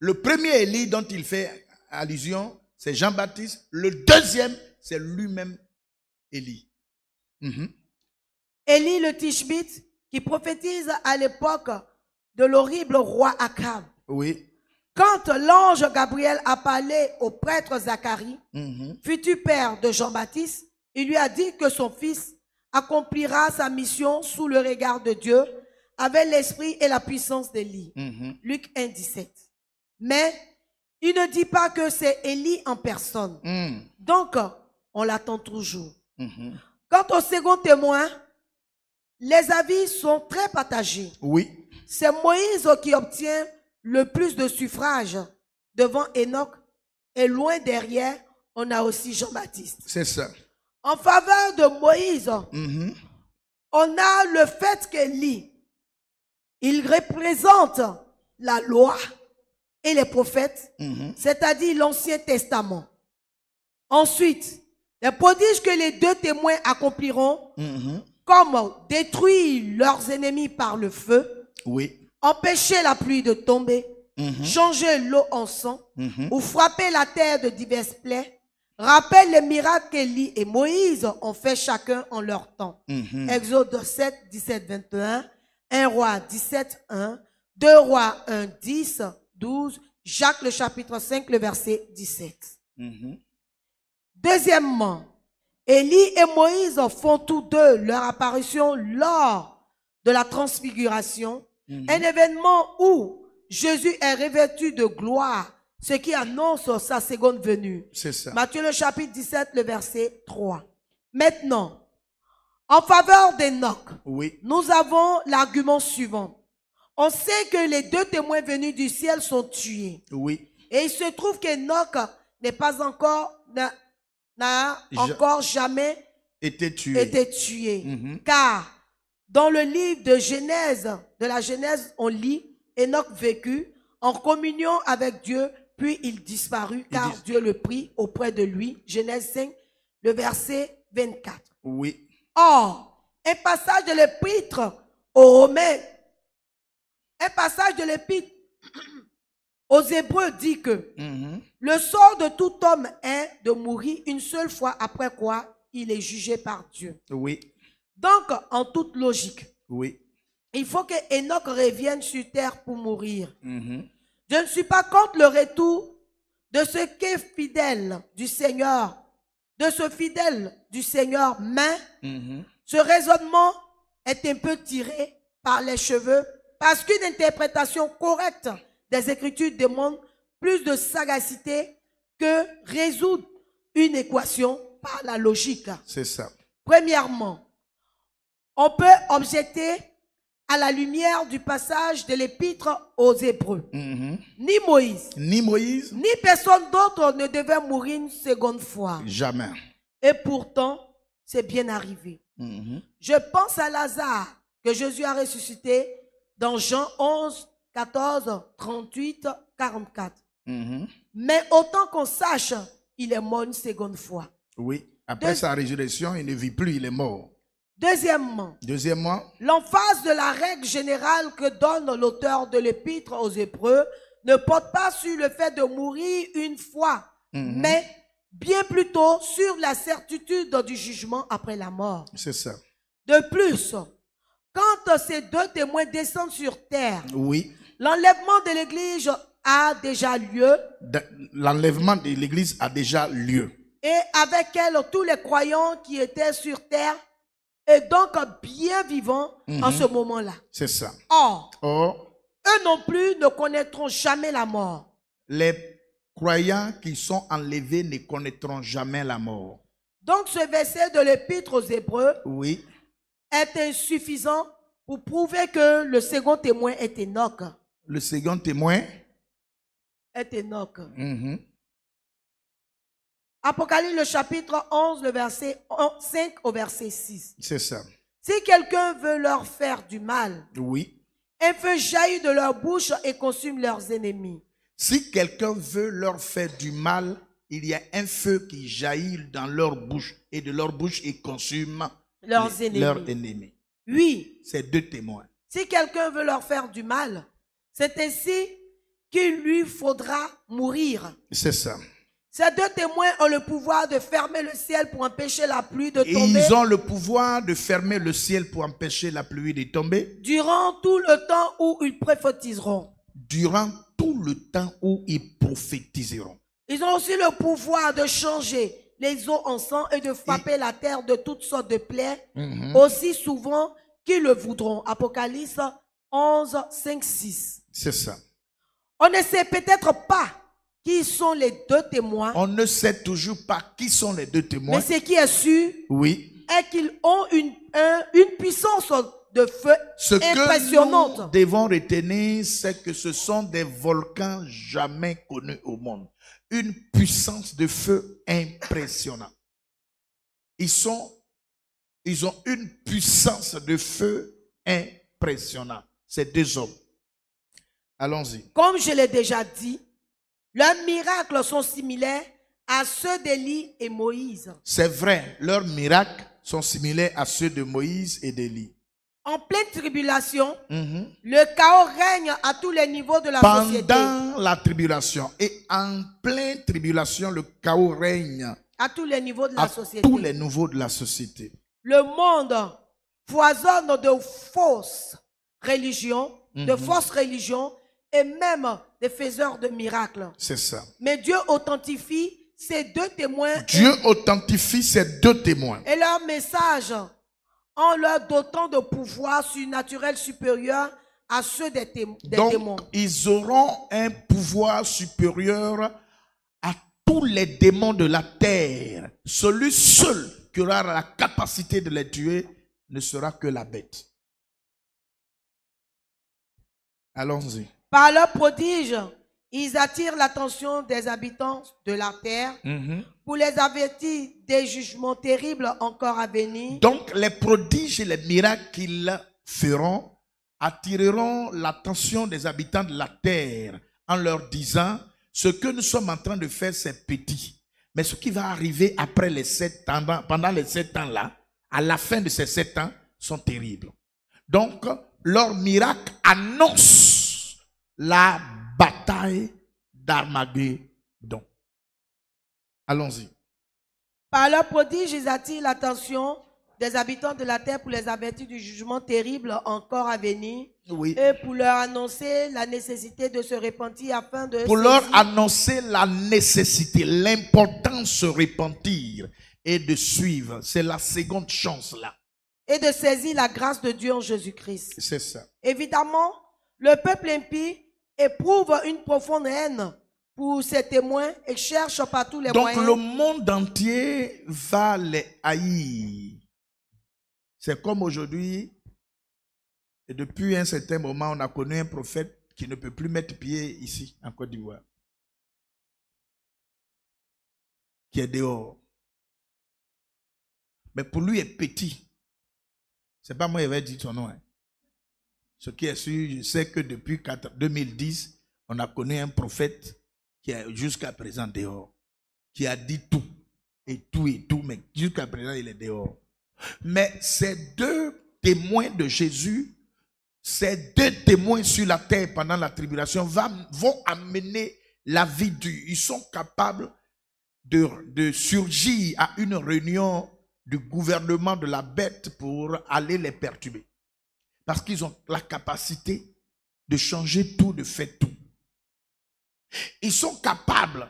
Le premier Élie dont il fait allusion, c'est Jean-Baptiste. Le deuxième, c'est lui-même Élie. Mhm. Élie le Tishbite qui prophétise à l'époque de l'horrible roi Akab. Oui. Quand l'ange Gabriel a parlé au prêtre Zacharie, mhm. futur père de Jean-Baptiste, il lui a dit que son fils accomplira sa mission sous le regard de Dieu avec l'esprit et la puissance d'Élie. Mhm. Luc 1, 17. Mais il ne dit pas que c'est Élie en personne. Mhm. Donc, on l'attend toujours. Mhm. Quant au second témoin, les avis sont très partagés. Oui. C'est Moïse qui obtient le plus de suffrages devant Enoch et loin derrière, on a aussi Jean-Baptiste. C'est ça en faveur de Moïse, mhm. on a le fait lit, il représente la loi et les prophètes, mhm. c'est-à-dire l'Ancien Testament. Ensuite, les prodiges que les deux témoins accompliront, mhm. comme détruire leurs ennemis par le feu, oui. empêcher la pluie de tomber, changer l'eau en sang, ou frapper la terre de diverses plaies, Rappelle les miracles qu'Élie et Moïse ont fait chacun en leur temps. Mhm. Exode 7, 17, 21, 1 roi 17, 1, 2 rois 1, 10, 12, Jacques le chapitre 5, le verset 17. Mhm. Deuxièmement, Élie et Moïse font tous deux leur apparition lors de la transfiguration, mhm. un événement où Jésus est revêtu de gloire ce qui annonce sa seconde venue. C'est ça. Matthieu le chapitre 17, le verset 3. Maintenant, en faveur d'Enoch, nous avons l'argument suivant. On sait que les deux témoins venus du ciel sont tués. Oui. Et il se trouve qu'Enoch n'est pas encore, n'a encore jamais été tué. Mhm. Car dans le livre de Genèse, de la Genèse, on lit Enoch vécu en communion avec Dieu puis il disparut, car Dieu le prit auprès de lui. Genèse 5, le verset 24. Oui. Or, un passage de l'épître aux Romains, un passage de l'épître aux Hébreux dit que mhm. le sort de tout homme est de mourir une seule fois, après quoi il est jugé par Dieu. Oui. Donc, en toute logique, oui. il faut que Enoch revienne sur terre pour mourir. Mhm. Je ne suis pas contre le retour de ce qu'est fidèle du Seigneur, de ce fidèle du Seigneur, mais mm-hmm. ce raisonnement est un peu tiré par les cheveux parce qu'une interprétation correcte des Écritures demande plus de sagacité que résoudre une équation par la logique. C'est ça. Premièrement, on peut objecter à la lumière du passage de l'épître aux Hébreux. Mhm. Ni Moïse, ni Moïse, ni personne d'autre ne devait mourir une seconde fois. Jamais. Et pourtant, c'est bien arrivé. Mhm. Je pense à Lazare que Jésus a ressuscité dans Jean 11, 14, 38, 44. Mais autant qu'on sache, il est mort une seconde fois. Oui, après sa résurrection, il ne vit plus, il est mort. Deuxièmement, Deuxièmement l'emphase de la règle générale que donne l'auteur de l'épître aux Hébreux ne porte pas sur le fait de mourir une fois, mhm. mais bien plutôt sur la certitude du jugement après la mort. C'est ça. De plus, quand ces deux témoins descendent sur terre, oui. l'enlèvement de l'Église a déjà lieu. L'enlèvement de l'Église a déjà lieu. Et avec elle, tous les croyants qui étaient sur terre et donc bien vivant en mhm. ce moment-là. C'est ça. Or, eux non plus ne connaîtront jamais la mort. Les croyants qui sont enlevés ne connaîtront jamais la mort. Donc ce verset de l'épître aux Hébreux oui. est insuffisant pour prouver que le second témoin est Enoch. Le second témoin est Enoch. Mhm. Apocalypse, le chapitre 11, le verset 5 au verset 6. C'est ça. Si quelqu'un veut leur faire du mal, oui. un feu jaillit de leur bouche et consume leurs ennemis. Si quelqu'un veut leur faire du mal, il y a un feu qui jaillit dans leur bouche et de leur bouche et consume leurs ennemis. Leurs ennemis. Oui. C'est deux témoins. Si quelqu'un veut leur faire du mal, c'est ainsi qu'il lui faudra mourir. C'est ça. Ces deux témoins ont le pouvoir de fermer le ciel pour empêcher la pluie de tomber. ils ont le pouvoir de fermer le ciel pour empêcher la pluie de tomber. Durant tout le temps où ils prophétiseront. Durant tout le temps où ils prophétiseront. Ils ont aussi le pouvoir de changer les eaux en sang et de frapper la terre de toutes sortes de plaies, mhm. aussi souvent qu'ils le voudront. Apocalypse 11, 5, 6. C'est ça. On ne sait peut-être pas qui sont les deux témoins On ne sait toujours pas qui sont les deux témoins. Mais ce qui est sûr, oui. est qu'ils ont une, une puissance de feu impressionnante. Ce que nous devons retenir, c'est que ce sont des volcans jamais connus au monde. Une puissance de feu impressionnante. Ils, sont, ils ont une puissance de feu impressionnante. Ces deux hommes. Allons-y. Comme je l'ai déjà dit, leurs miracles sont similaires à ceux d'Élie et Moïse. C'est vrai, leurs miracles sont similaires à ceux de Moïse et d'Élie. En pleine tribulation, mhm. le chaos règne à tous les niveaux de la société. Pendant la tribulation et en pleine tribulation, le chaos règne à tous les niveaux de la société. Tous les niveaux de la société. Le monde foisonne de fausses religions, de mhm. fausses religions et même des faiseurs de miracles. C'est ça. Mais Dieu authentifie ces deux témoins. Dieu authentifie ces deux témoins. Et leur message en leur dotant de pouvoir surnaturels supérieur à ceux des, témoins. Donc, démons. Ils auront un pouvoir supérieur à tous les démons de la terre. Celui seul qui aura la capacité de les tuer ne sera que la bête. Allons-y. Par leurs prodiges, ils attirent l'attention des habitants de la terre mhm. pour les avertir des jugements terribles encore à venir. Donc les prodiges et les miracles qu'ils feront attireront l'attention des habitants de la terre en leur disant, ce que nous sommes en train de faire, c'est petit. Mais ce qui va arriver après les sept ans, pendant les sept ans-là, à la fin de ces sept ans, sont terribles. Donc, leurs miracles annoncent la bataille d'Armageddon. Allons-y. Par leur prodige, ils attirent l'attention des habitants de la terre pour les avertir du jugement terrible encore à venir. Et pour leur annoncer la nécessité de se repentir afin de... Pour leur annoncer la nécessité, l'importance de se repentir et de suivre. C'est la seconde chance là. Et de saisir la grâce de Dieu en Jésus-Christ. C'est ça. Évidemment, le peuple impie éprouve une profonde haine pour ses témoins et cherche partout tous les moyens. Donc le monde entier va les haïr. C'est comme aujourd'hui, et depuis un certain moment, on a connu un prophète qui ne peut plus mettre pied ici, en Côte d'Ivoire, qui est dehors. Mais pour lui, il est petit. C'est pas moi qui vais dire son nom. Hein. Ce qui est sûr, je sais que depuis 2010, on a connu un prophète qui est jusqu'à présent dehors, qui a dit tout, et tout, et tout, mais jusqu'à présent, il est dehors. Mais ces deux témoins de Jésus, ces deux témoins sur la terre pendant la tribulation vont amener la vie du. Ils sont capables de surgir à une réunion du gouvernement de la bête pour aller les perturber. Parce qu'ils ont la capacité de changer tout, de faire tout. Ils sont capables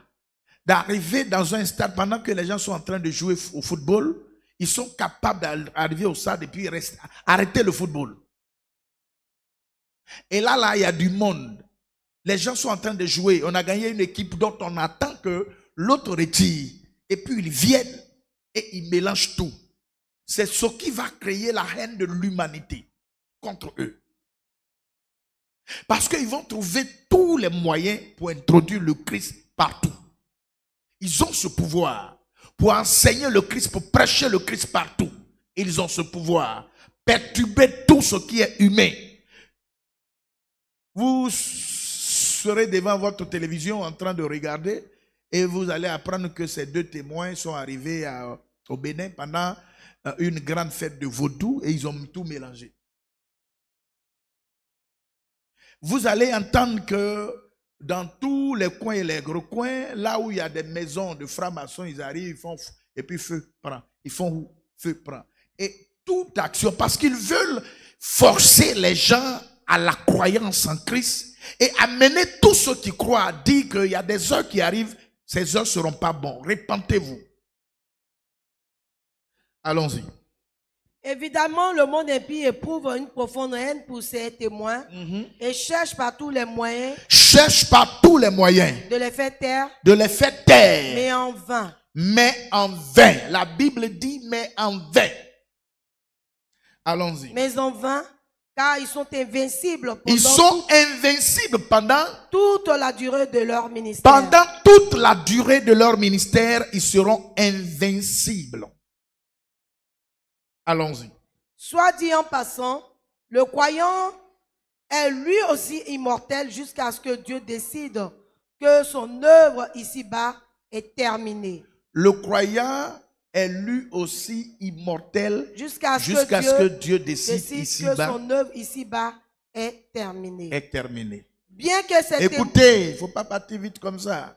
d'arriver dans un stade pendant que les gens sont en train de jouer au football. Ils sont capables d'arriver au stade et puis arrêter le football. Et là, là, il y a du monde. Les gens sont en train de jouer. On a gagné une équipe dont on attend que l'autre retire. Et puis ils viennent et ils mélangent tout. C'est ce qui va créer la haine de l'humanité contre eux. Parce qu'ils vont trouver tous les moyens pour introduire le Christ partout. Ils ont ce pouvoir pour enseigner le Christ, pour prêcher le Christ partout. Ils ont ce pouvoir. Perturber tout ce qui est humain. Vous serez devant votre télévision en train de regarder et vous allez apprendre que ces deux témoins sont arrivés au Bénin pendant euh, une grande fête de vaudou et ils ont tout mélangé vous allez entendre que dans tous les coins et les gros coins, là où il y a des maisons de francs-maçons, ils arrivent, ils font et puis feu prend. Ils font où Feu prend. Et toute action, parce qu'ils veulent forcer les gens à la croyance en Christ et amener tous ceux qui croient à dire qu'il y a des heures qui arrivent, ces heures ne seront pas bonnes. Répentez-vous. Allons-y. Évidemment, le monde impie éprouve une profonde haine pour ses témoins mhm. et cherche par tous les moyens. Cherche par tous les moyens. De les faire taire. De les faire taire. Mais en vain. Mais en vain. La Bible dit mais en vain. Allons-y. Mais en vain, car ils sont invincibles. ils sont invincibles pendant toute la durée de leur ministère. Pendant toute la durée de leur ministère, ils seront invincibles. Allons-y. Soit dit en passant, le croyant est lui aussi immortel jusqu'à ce que Dieu décide que son œuvre ici-bas est terminée. Le croyant est lui aussi immortel jusqu'à ce, que Dieu décide, que son œuvre ici-bas est terminée. Bien que cette Écoutez, il ne faut pas partir vite comme ça.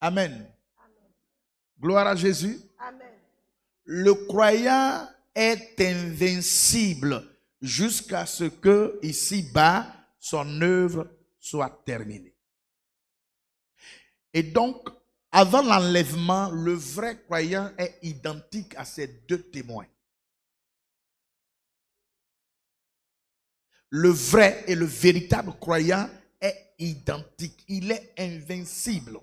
Amen. Amen. Gloire à Jésus. Amen le croyant est invincible jusqu'à ce que, ici-bas, son œuvre soit terminée. Et donc, avant l'enlèvement, le vrai croyant est identique à ces deux témoins. Le vrai et le véritable croyant est identique. Il est invincible.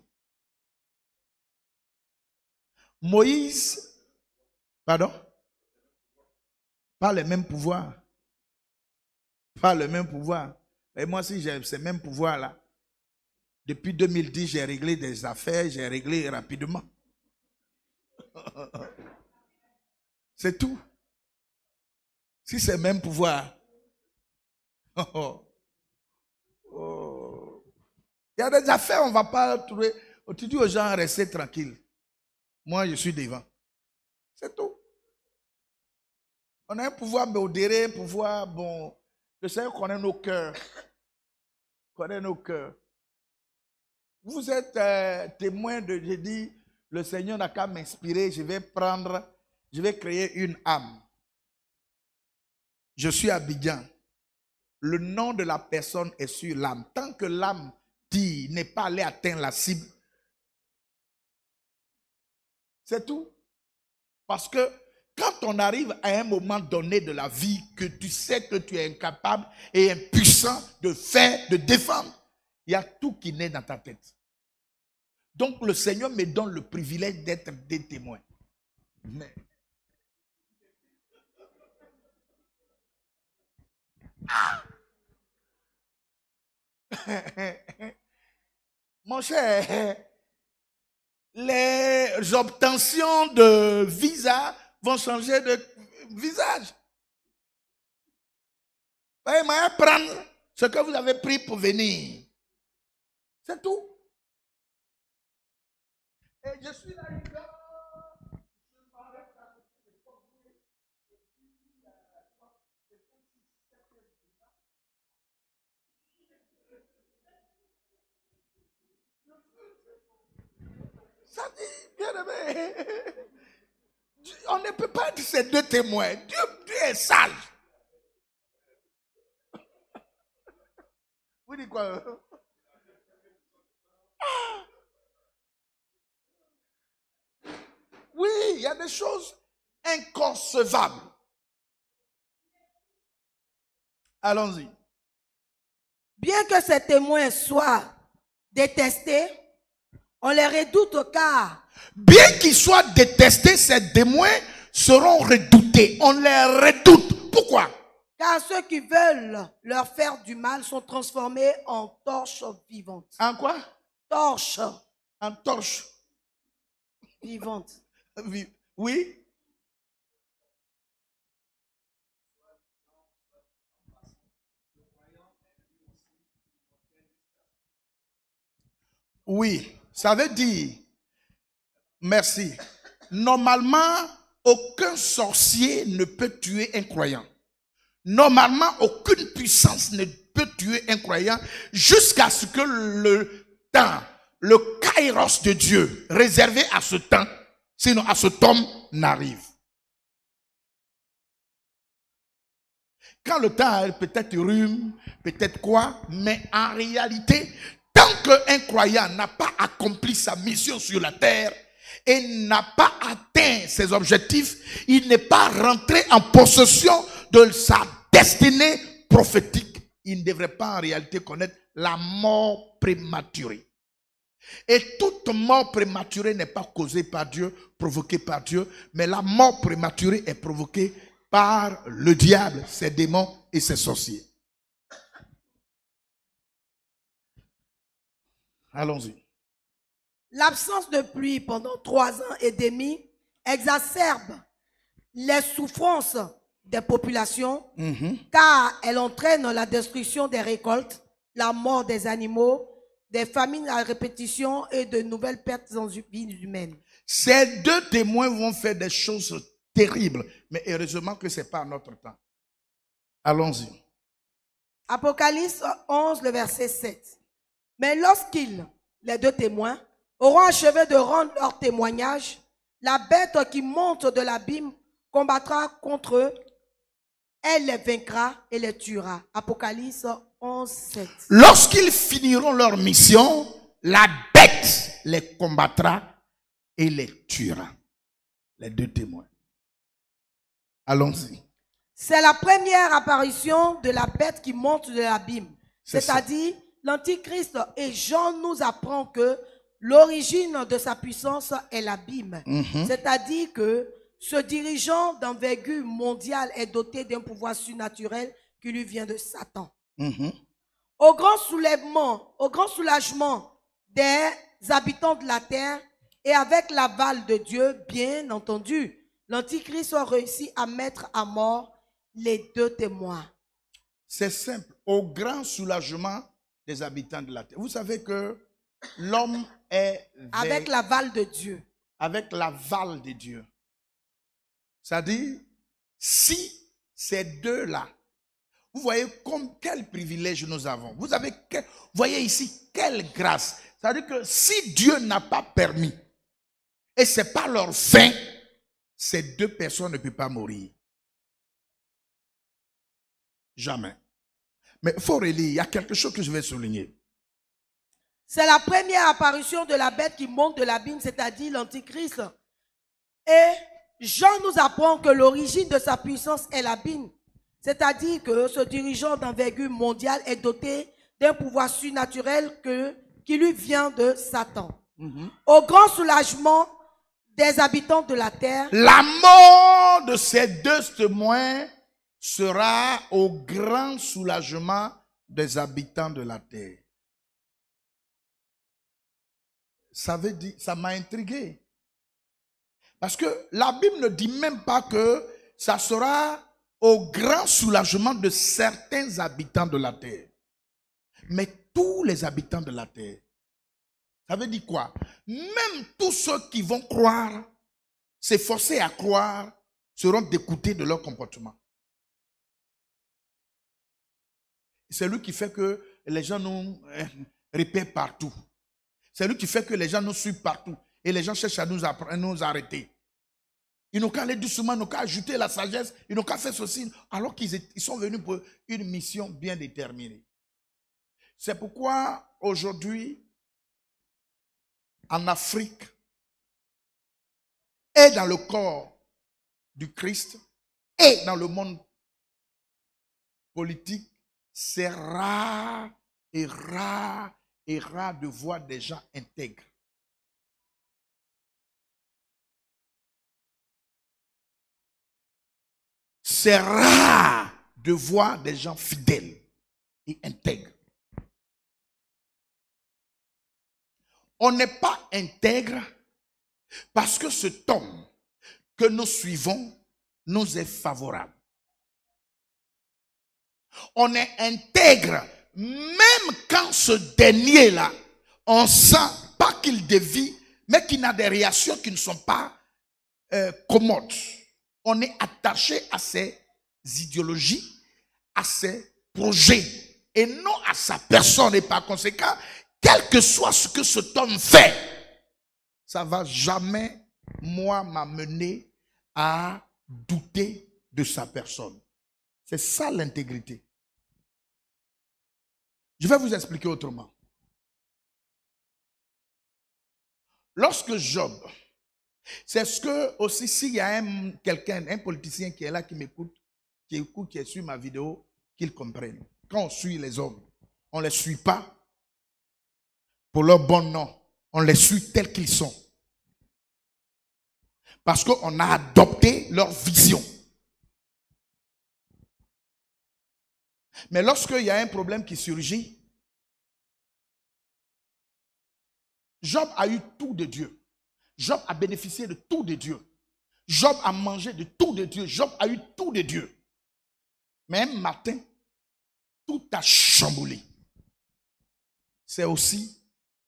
Moïse Pardon Pas le même pouvoir. Pas le même pouvoir. Et moi si j'ai ces mêmes pouvoirs là Depuis 2010, j'ai réglé des affaires, j'ai réglé rapidement. c'est tout. Si c'est même pouvoir. Oh, oh. Il y a des affaires, on ne va pas trouver. Oh, tu dis aux gens, restez tranquilles. Moi, je suis devant tout. On a un pouvoir modéré, un pouvoir bon. Le Seigneur connaît nos cœurs. Connaît nos cœurs. Vous êtes euh, témoin de, j'ai dit, le Seigneur n'a qu'à m'inspirer, je vais prendre, je vais créer une âme. Je suis Abidjan. Le nom de la personne est sur l'âme. Tant que l'âme dit n'est pas allé atteindre la cible, c'est tout. Parce que quand on arrive à un moment donné de la vie que tu sais que tu es incapable et impuissant de faire, de défendre, il y a tout qui naît dans ta tête. Donc le Seigneur me donne le privilège d'être des témoins. Mais... Mon cher, les obtentions de visa vont changer de visage. Vous allez prendre ce que vous avez pris pour venir. C'est tout. Et je suis là, Ça dit, bien aimé, on ne peut pas être ces deux témoins. Dieu, est sale. Vous dites quoi hein? ah! Oui, il y a des choses inconcevables. Allons-y. Bien que ces témoins soient détestés, on les redoute car. Bien qu'ils soient détestés, ces démons seront redoutés. On les redoute. Pourquoi Car ceux qui veulent leur faire du mal sont transformés en torches vivantes. En quoi Torches. En torches. Vivantes. Oui Oui. Ça veut dire, merci, normalement, aucun sorcier ne peut tuer un croyant. Normalement, aucune puissance ne peut tuer un croyant jusqu'à ce que le temps, le kairos de Dieu réservé à ce temps, sinon à ce tome, n'arrive. Quand le temps peut-être rhume, peut-être quoi, mais en réalité, Tant qu'un croyant n'a pas accompli sa mission sur la terre et n'a pas atteint ses objectifs, il n'est pas rentré en possession de sa destinée prophétique. Il ne devrait pas en réalité connaître la mort prématurée. Et toute mort prématurée n'est pas causée par Dieu, provoquée par Dieu, mais la mort prématurée est provoquée par le diable, ses démons et ses sorciers. Allons-y. L'absence de pluie pendant trois ans et demi exacerbe les souffrances des populations mhm. car elle entraîne la destruction des récoltes, la mort des animaux, des famines à répétition et de nouvelles pertes en vie humaine. Ces deux témoins vont faire des choses terribles, mais heureusement que ce n'est pas notre temps. Allons-y. Apocalypse 11, le verset 7. Mais lorsqu'ils, les deux témoins, auront achevé de rendre leur témoignage, la bête qui monte de l'abîme combattra contre eux. Elle les vaincra et les tuera. Apocalypse 11, 7. Lorsqu'ils finiront leur mission, la bête les combattra et les tuera. Les deux témoins. Allons-y. C'est la première apparition de la bête qui monte de l'abîme. C'est-à-dire l'Antichrist et Jean nous apprend que l'origine de sa puissance est l'abîme. Mhm. C'est-à-dire que ce dirigeant d'envergure mondiale est doté d'un pouvoir surnaturel qui lui vient de Satan. Mhm. Au grand soulèvement, au grand soulagement des habitants de la terre et avec l'aval de Dieu, bien entendu, l'Antichrist a réussi à mettre à mort les deux témoins. C'est simple. Au grand soulagement des habitants de la terre. Vous savez que l'homme est... Avec l'aval de Dieu. Avec l'aval de Dieu. C'est-à-dire, si ces deux-là, vous voyez comme quel privilège nous avons. Vous avez, voyez ici quelle grâce. C'est-à-dire que si Dieu n'a pas permis, et ce n'est pas leur fin, ces deux personnes ne peuvent pas mourir. Jamais. Mais il il y a quelque chose que je vais souligner. C'est la première apparition de la bête qui monte de l'abîme, c'est-à-dire l'Antichrist. Et Jean nous apprend que l'origine de sa puissance est l'abîme, c'est-à-dire que ce dirigeant d'envergure mondiale est doté d'un pouvoir surnaturel que, qui lui vient de Satan. Mhm. Au grand soulagement des habitants de la terre, la mort de ces deux témoins sera au grand soulagement des habitants de la terre. Ça veut dire, ça m'a intrigué. Parce que la Bible ne dit même pas que ça sera au grand soulagement de certains habitants de la terre. Mais tous les habitants de la terre. Ça veut dire quoi Même tous ceux qui vont croire, s'efforcer à croire, seront dégoûtés de leur comportement. C'est lui qui fait que les gens nous euh, répètent partout. C'est lui qui fait que les gens nous suivent partout. Et les gens cherchent à nous, à nous arrêter. Ils n'ont qu'à aller doucement, ils n'ont qu'à ajouter la sagesse, ils n'ont qu'à faire ceci, alors qu'ils sont venus pour une mission bien déterminée. C'est pourquoi aujourd'hui, en Afrique et dans le corps du Christ et dans le monde politique, c'est rare et rare et rare de voir des gens intègres. C'est rare de voir des gens fidèles et intègres. On n'est pas intègre parce que ce homme que nous suivons nous est favorable. On est intègre, même quand ce dernier-là, on sent pas qu'il dévie, mais qu'il a des réactions qui ne sont pas euh, commodes. On est attaché à ses idéologies, à ses projets, et non à sa personne. Et par conséquent, quel que soit ce que cet homme fait, ça va jamais, moi, m'amener à douter de sa personne. C'est ça l'intégrité. Je vais vous expliquer autrement. Lorsque Job, c'est ce que aussi s'il y a un, quelqu'un, un politicien qui est là, qui m'écoute, qui écoute, qui suit ma vidéo, qu'il comprenne. Quand on suit les hommes, on ne les suit pas pour leur bon nom. On les suit tels qu'ils sont. Parce qu'on a adopté leur vision. Mais lorsqu'il y a un problème qui surgit, Job a eu tout de Dieu. Job a bénéficié de tout de Dieu. Job a mangé de tout de Dieu. Job a eu tout de Dieu. Mais un matin, tout a chamboulé. C'est aussi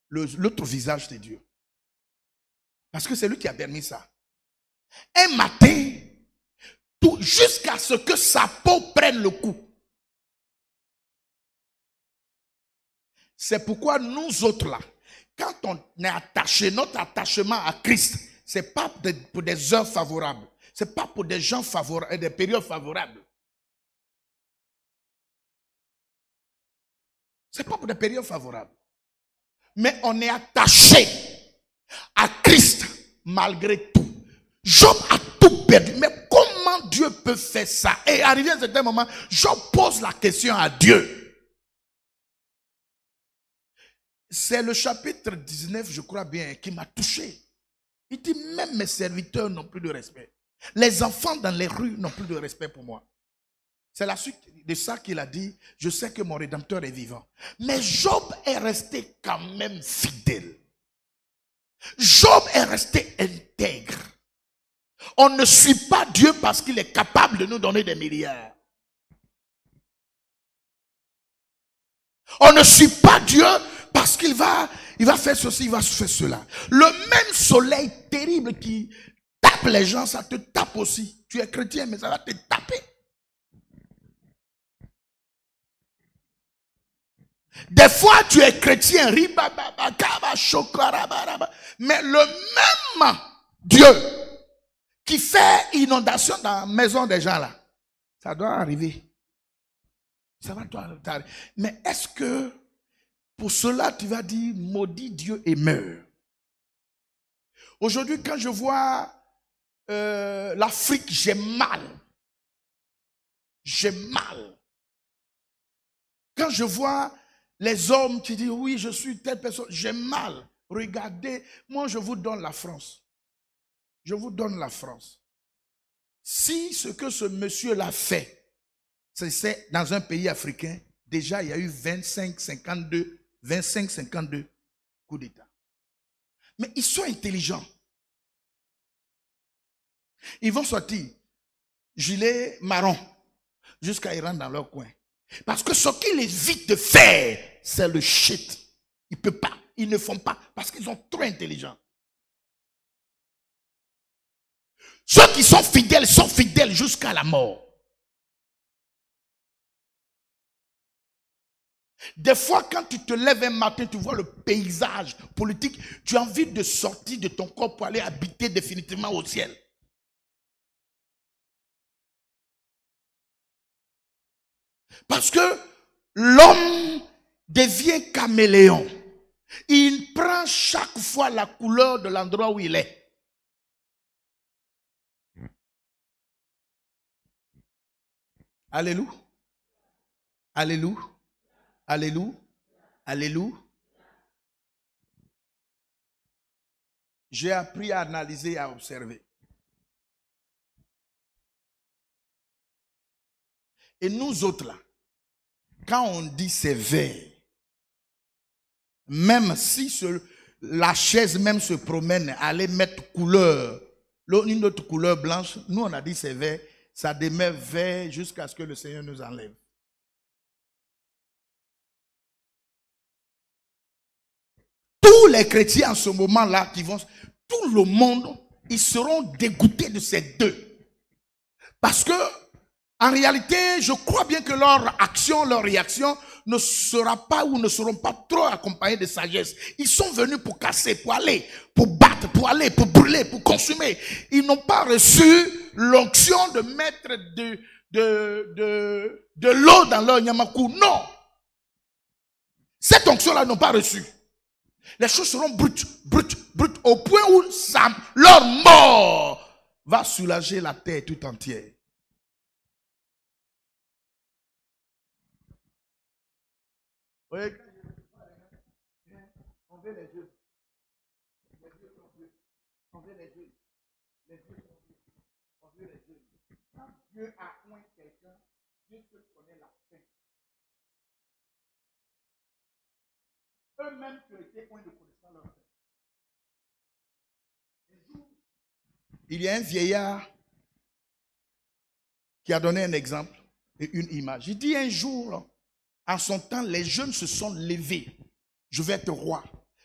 l'autre visage de Dieu. Parce que c'est lui qui a permis ça. Un matin, jusqu'à ce que sa peau prenne le coup. C'est pourquoi nous autres là, quand on est attaché, notre attachement à Christ, c'est pas pour des heures favorables, c'est pas pour des gens favorables, euh, des périodes favorables. C'est pas pour des périodes favorables. Mais on est attaché à Christ malgré tout. Job a tout perdu. Mais comment Dieu peut faire ça Et arrivé à un certain moment, Job pose la question à Dieu. C'est le chapitre 19, je crois bien, qui m'a touché. Il dit, même mes serviteurs n'ont plus de respect. Les enfants dans les rues n'ont plus de respect pour moi. C'est la suite de ça qu'il a dit, je sais que mon Rédempteur est vivant. Mais Job est resté quand même fidèle. Job est resté intègre. On ne suit pas Dieu parce qu'il est capable de nous donner des milliards. On ne suit pas Dieu parce qu'il va, il va faire ceci, il va faire cela. Le même soleil terrible qui tape les gens, ça te tape aussi. Tu es chrétien, mais ça va te taper. Des fois, tu es chrétien, mais le même Dieu qui fait inondation dans la maison des gens là, ça doit arriver. Ça va toi, Mais est-ce que pour cela, tu vas dire, maudit Dieu et meurs. Aujourd'hui, quand je vois euh, l'Afrique, j'ai mal. J'ai mal. Quand je vois les hommes qui disent, oui, je suis telle personne, j'ai mal. Regardez, moi, je vous donne la France. Je vous donne la France. Si ce que ce monsieur-là fait, c'est dans un pays africain, déjà il y a eu 25, 52 25-52, coup d'État. Mais ils sont intelligents. Ils vont sortir gilets marron jusqu'à ils dans leur coin. Parce que ce qu'ils évitent de faire, c'est le shit. Ils ne peuvent pas, ils ne font pas parce qu'ils sont trop intelligents. Ceux qui sont fidèles sont fidèles jusqu'à la mort. Des fois, quand tu te lèves un matin, tu vois le paysage politique, tu as envie de sortir de ton corps pour aller habiter définitivement au ciel. Parce que l'homme devient caméléon. Il prend chaque fois la couleur de l'endroit où il est. Alléluia. Alléluia. Alléluia. Alléluia. J'ai appris à analyser et à observer. Et nous autres là, quand on dit c'est vert, même si la chaise même se promène, aller mettre couleur, une autre couleur blanche, nous on a dit c'est vert, ça demeure vert jusqu'à ce que le Seigneur nous enlève. tous les chrétiens en ce moment-là qui vont, tout le monde, ils seront dégoûtés de ces deux. Parce que, en réalité, je crois bien que leur action, leur réaction ne sera pas ou ne seront pas trop accompagnés de sagesse. Ils sont venus pour casser, pour aller, pour battre, pour aller, pour brûler, pour consumer. Ils n'ont pas reçu l'onction de mettre de, de, de, l'eau dans leur nyamaku. Non. Cette onction-là, ils n'ont pas reçu. Les choses seront brutes, brutes, brutes, au point où ça, leur mort va soulager la terre tout entière. Oui. On veut les yeux. Les yeux sont plus. On veut les yeux. Les yeux sont plus. On veut les yeux. Dieu a eux-mêmes Il y a un vieillard qui a donné un exemple et une image. Il dit un jour, en son temps, les jeunes se sont levés. Je vais être roi.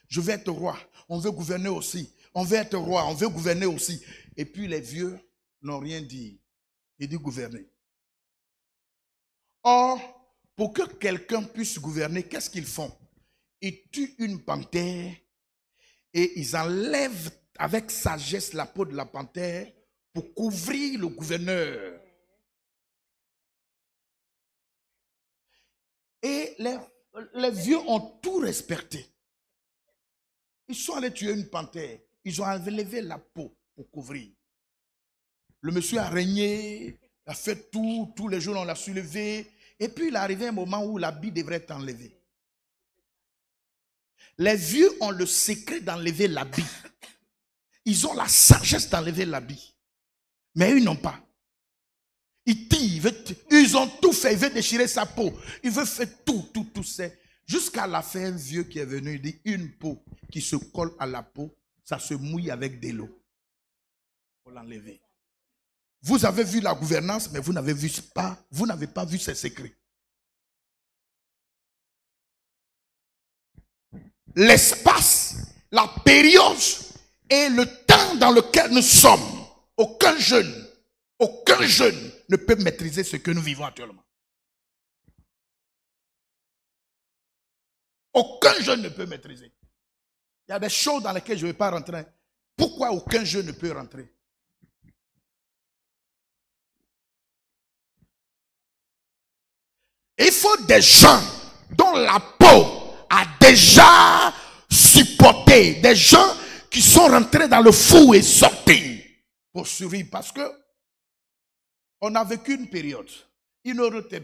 Je vais être roi. On veut gouverner aussi. On veut être roi. On veut gouverner aussi. Et puis les vieux n'ont rien dit. Ils disent gouverner. Or, pour que quelqu'un puisse gouverner, qu'est-ce qu'ils font ils tuent une panthère et ils enlèvent avec sagesse la peau de la panthère pour couvrir le gouverneur. Et les, vieux ont tout respecté. Ils sont allés tuer une panthère. Ils ont enlevé la peau pour couvrir. Le monsieur a régné, a fait tout, tous les jours on l'a soulevé. Et puis il est arrivé un moment où l'habit devrait être enlevé. Les vieux ont le secret d'enlever l'habit. Ils ont la sagesse d'enlever l'habit. Mais ils n'ont pas. Ils tirent, ils ont tout fait. Ils veulent déchirer sa peau. Ils veulent faire tout, tout, tout. ça. jusqu'à la fin, un vieux qui est venu il dit une peau qui se colle à la peau, ça se mouille avec de l'eau. Pour l'enlever. Vous avez vu la gouvernance, mais vous n'avez vu pas, vous n'avez pas vu ses secrets. l'espace, la période et le temps dans lequel nous sommes. Aucun jeune, aucun jeune ne peut maîtriser ce que nous vivons actuellement. Aucun jeune ne peut maîtriser. Il y a des choses dans lesquelles je ne vais pas rentrer. Pourquoi aucun jeune ne peut rentrer Il faut des gens dont la peau a déjà supporté des gens qui sont rentrés dans le fou et sortis pour survivre parce que on a vécu une période, une autre pas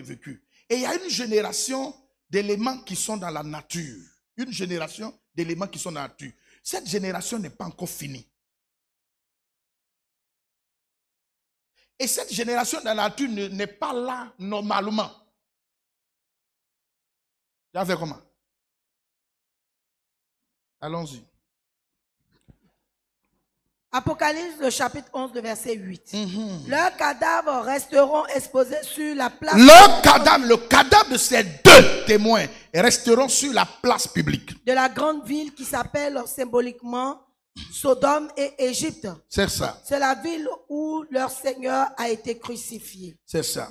vécue. Et il y a une génération d'éléments qui sont dans la nature. Une génération d'éléments qui sont dans la nature. Cette génération n'est pas encore finie. Et cette génération dans la nature n'est pas là normalement. Vous comment Allons-y. Apocalypse, le chapitre 11, le verset 8. Mhm. Leurs cadavres resteront exposés sur la place. le cadavre de ces deux témoins resteront sur la place publique. De la grande ville qui s'appelle symboliquement Sodome et Égypte. C'est ça. C'est la ville où leur Seigneur a été crucifié. C'est ça.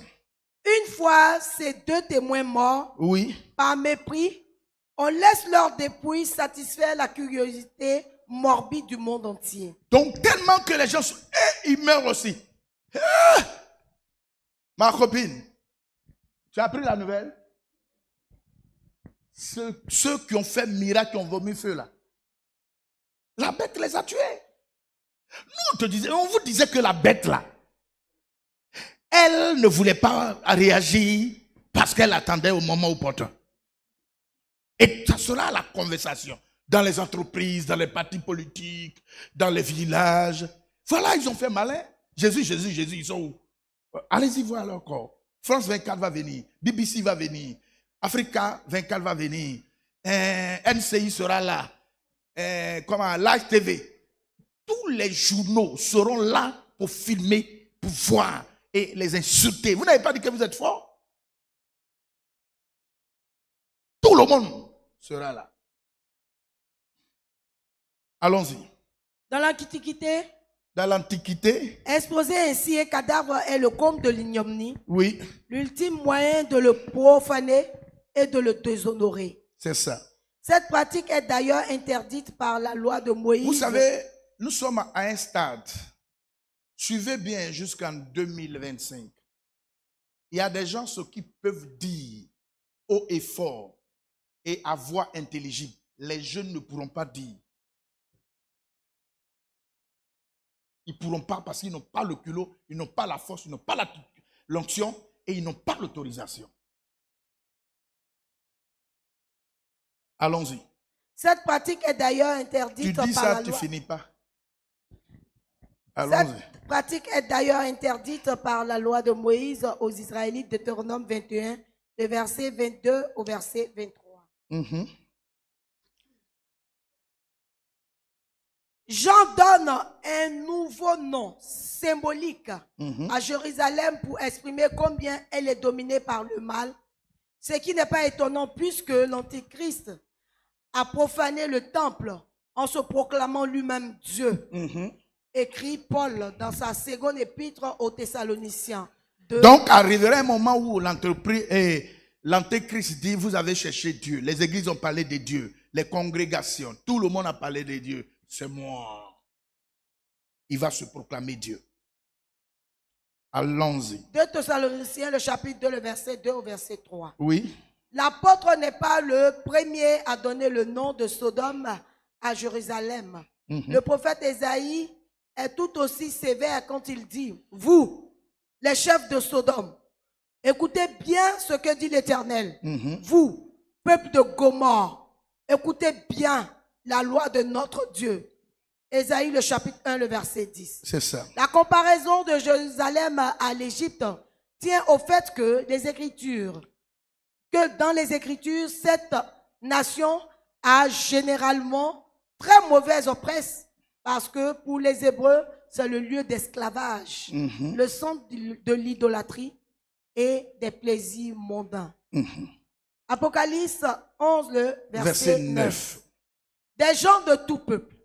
Une fois ces deux témoins morts, oui. par mépris, on laisse leur dépouille satisfaire la curiosité morbide du monde entier. Donc tellement que les gens sont... Et eh, ils meurent aussi. Eh, ma copine, tu as appris la nouvelle ceux, qui ont fait miracle, qui ont vomi feu là. La bête les a tués. Nous, te disait, on vous disait que la bête là, elle ne voulait pas réagir parce qu'elle attendait au moment opportun. Et ça sera la conversation dans les entreprises, dans les partis politiques, dans les villages. Voilà, ils ont fait malin. Jésus, Jésus, Jésus, ils sont où euh, Allez-y voir leur corps. France 24 va venir, BBC va venir, Africa 24 va venir, euh, NCI sera là, euh, comment, Live TV. Tous les journaux seront là pour filmer, pour voir et les insulter. Vous n'avez pas dit que vous êtes fort Tout le monde sera là. Allons-y. Dans l'Antiquité. Dans l'Antiquité. Exposer ainsi un cadavre est le comble de l'ignominie. Oui. L'ultime moyen de le profaner et de le déshonorer. C'est ça. Cette pratique est d'ailleurs interdite par la loi de Moïse. Vous savez, nous sommes à un stade. Suivez bien jusqu'en 2025. Il y a des gens ceux qui peuvent dire haut et fort et à voix intelligible. Les jeunes ne pourront pas dire. Ils ne pourront pas parce qu'ils n'ont pas le culot, ils n'ont pas la force, ils n'ont pas l'onction et ils n'ont pas l'autorisation. Allons-y. Cette pratique est d'ailleurs interdite par la loi. Tu dis ça, tu finis pas. Allons-y. Cette pratique est d'ailleurs interdite par la loi de Moïse aux Israélites, de Deutéronome 21, le verset 22 au verset 23. J'en mm-hmm. Jean donne un nouveau nom symbolique mm-hmm. à Jérusalem pour exprimer combien elle est dominée par le mal, ce qui n'est pas étonnant puisque l'Antichrist a profané le temple en se proclamant lui-même Dieu, mm-hmm. écrit Paul dans sa seconde épître aux Thessaloniciens. Donc arriverait un moment où l'entreprise est L'antéchrist dit, vous avez cherché Dieu. Les églises ont parlé de Dieu. Les congrégations, tout le monde a parlé de Dieu. C'est moi. Il va se proclamer Dieu. Allons-y. Deux Thessaloniciens, le chapitre 2, le verset 2 au verset 3. Oui. L'apôtre n'est pas le premier à donner le nom de Sodome à Jérusalem. Mhm. Le prophète Esaïe est tout aussi sévère quand il dit, vous, les chefs de Sodome, Écoutez bien ce que dit l'Éternel. Mhm. Vous, peuple de Gomorre, écoutez bien la loi de notre Dieu. Ésaïe le chapitre 1, le verset 10. C'est ça. La comparaison de Jérusalem à l'Égypte tient au fait que les Écritures, que dans les Écritures, cette nation a généralement très mauvaise oppresse parce que pour les Hébreux, c'est le lieu d'esclavage, mhm. le centre de l'idolâtrie et des plaisirs mondains. Mhm. Apocalypse 11, le verset, 9. Des gens de tout peuple,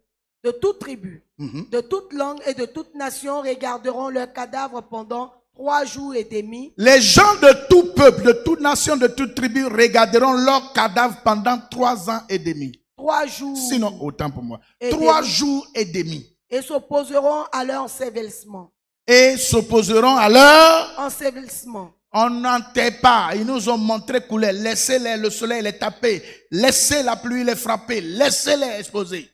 de toute tribu, mhm. de toute langue et de toute nation regarderont leurs cadavres pendant trois jours et demi. Les gens de tout peuple, de toute nation, de toute tribu regarderont leurs cadavres pendant trois ans et demi. Trois jours. Sinon, autant pour moi. Trois jours et demi. Et s'opposeront à leur ensevelissement. Et s'opposeront à leur ensevelissement. On n'entend pas. Ils nous ont montré couler. Laissez-les, le soleil les taper. Laissez la pluie les frapper. Laissez-les exposer.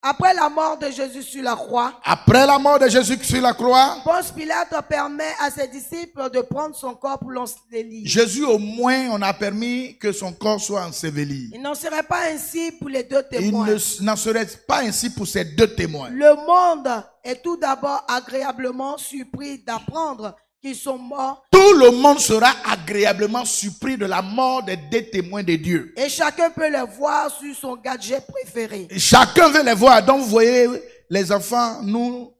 Après la mort de Jésus sur la croix. Après la mort de Jésus sur la croix. Ponce Pilate permet à ses disciples de prendre son corps pour l'ensevelir. Jésus au moins on a permis que son corps soit enseveli. Il n'en serait pas ainsi pour les deux témoins. Il n'en serait pas ainsi pour ces deux témoins. Le monde est tout d'abord agréablement surpris d'apprendre qui sont morts. Tout le monde sera agréablement surpris de la mort des témoins de Dieu. Et chacun peut les voir sur son gadget préféré. chacun veut les voir. Donc, vous voyez, les enfants, nous,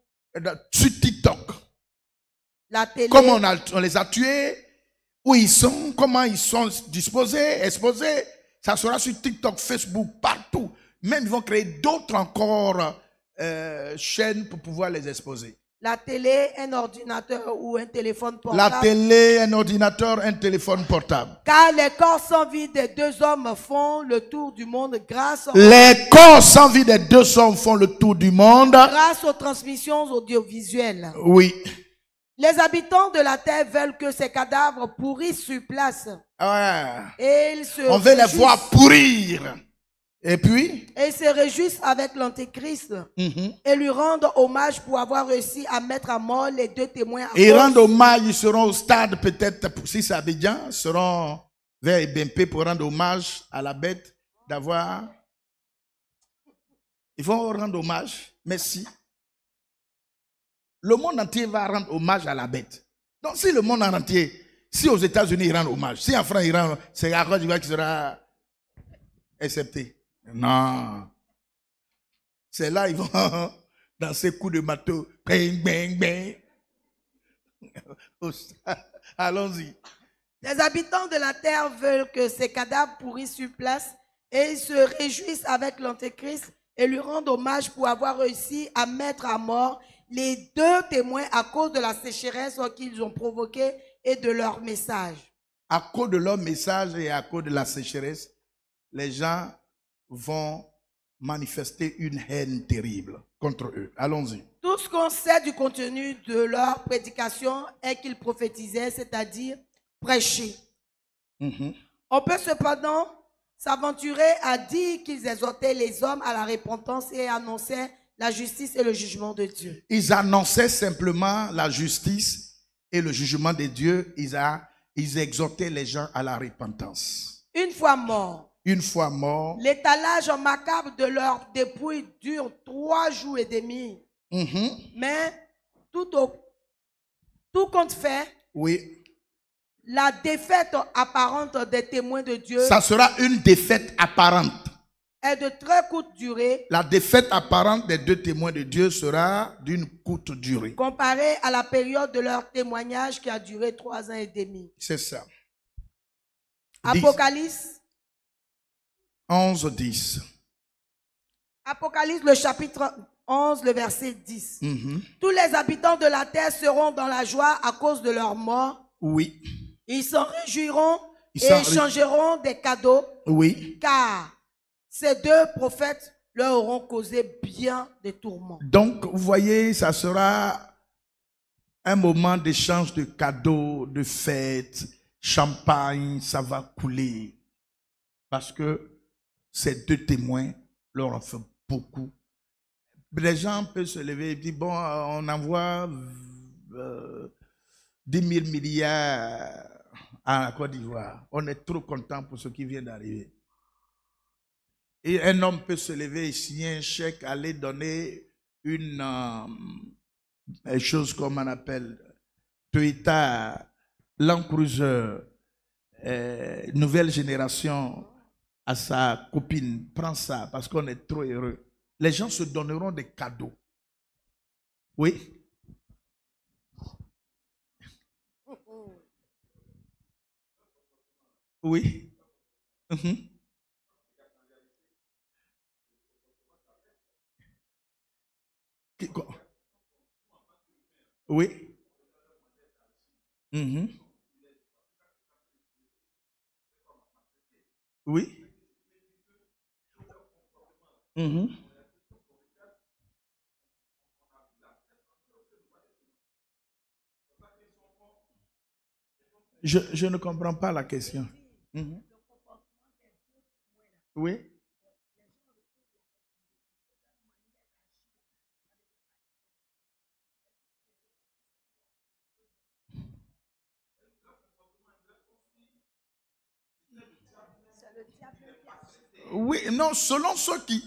sur TikTok. La Comment on, les a tués, où ils sont, comment ils sont disposés, exposés. Ça sera sur TikTok, Facebook, partout. Même ils vont créer d'autres encore euh, chaînes pour pouvoir les exposer. La télé, un ordinateur ou un téléphone portable. La télé, un ordinateur, un téléphone portable. Car les corps sans vie des deux hommes font le tour du monde grâce aux... corps deux font le tour du monde. Grâce aux transmissions audiovisuelles. Oui. Les habitants de la terre veulent que ces cadavres pourrissent sur place. Et On veut les voir pourrir. Et puis Et ils se réjouissent avec l'antéchrist mhm. et lui rendent hommage pour avoir réussi à mettre à mort les deux témoins. et ils rendent hommage, ils seront au stade peut-être, si c'est Abidjan, seront vers IBMP pour rendre hommage à la bête d'avoir. Ils vont rendre hommage, merci. Le monde entier va rendre hommage à la bête. Donc si le monde entier, si aux États-Unis ils rendent hommage, si en France ils rendent, c'est à qui sera accepté. Non. C'est là, ils vont dans ces coups de bateau. Bing, bing, bing. Allons-y. Les habitants de la terre veulent que ces cadavres pourrissent sur place et ils se réjouissent avec l'Antéchrist et lui rendent hommage pour avoir réussi à mettre à mort les deux témoins à cause de la sécheresse qu'ils ont provoquée et de leur message. À cause de leur message et à cause de la sécheresse, les gens vont manifester une haine terrible contre eux. Allons-y. Tout ce qu'on sait du contenu de leur prédication est qu'ils prophétisaient, c'est-à-dire prêchaient. Mhm. On peut cependant s'aventurer à dire qu'ils exhortaient les hommes à la repentance et annonçaient la justice et le jugement de Dieu. Ils annonçaient simplement la justice et le jugement de Dieu. Ils, exhortaient les gens à la repentance. Une fois morts, une fois mort. L'étalage macabre de leur dépouille dure trois jours et demi. Mm-hmm. Mais tout, tout compte fait. Oui. La défaite apparente des témoins de Dieu. Ça sera une défaite apparente. Est de très courte durée. La défaite apparente des deux témoins de Dieu sera d'une courte durée. Comparée à la période de leur témoignage qui a duré trois ans et demi. C'est ça. Apocalypse 11, 10. Apocalypse, le chapitre 11, le verset 10. Mhm. Tous les habitants de la terre seront dans la joie à cause de leur mort. Oui. Ils s'en réjouiront Ils et échangeront des cadeaux. Oui. Car ces deux prophètes leur auront causé bien des tourments. Donc, vous voyez, ça sera un moment d'échange de cadeaux, de fêtes, champagne, ça va couler. Parce que ces deux témoins leur ont fait beaucoup. Les gens peuvent se lever et dire, bon, euh, on envoie 10 euh, 000 milliards à la Côte d'Ivoire. On est trop content pour ce qui vient d'arriver. Et un homme peut se lever et signer un chèque, aller donner une, euh, chose comme on appelle Toyota Land nouvelle génération, à sa copine, prends ça parce qu'on est trop heureux. Les gens se donneront des cadeaux. Oui. Oui. Mhm. Quoi? Oui. Mmh. Oui. Mm-hmm. Je, je ne comprends pas la question. Mm-hmm. Oui. Oui, non, selon ceux qui,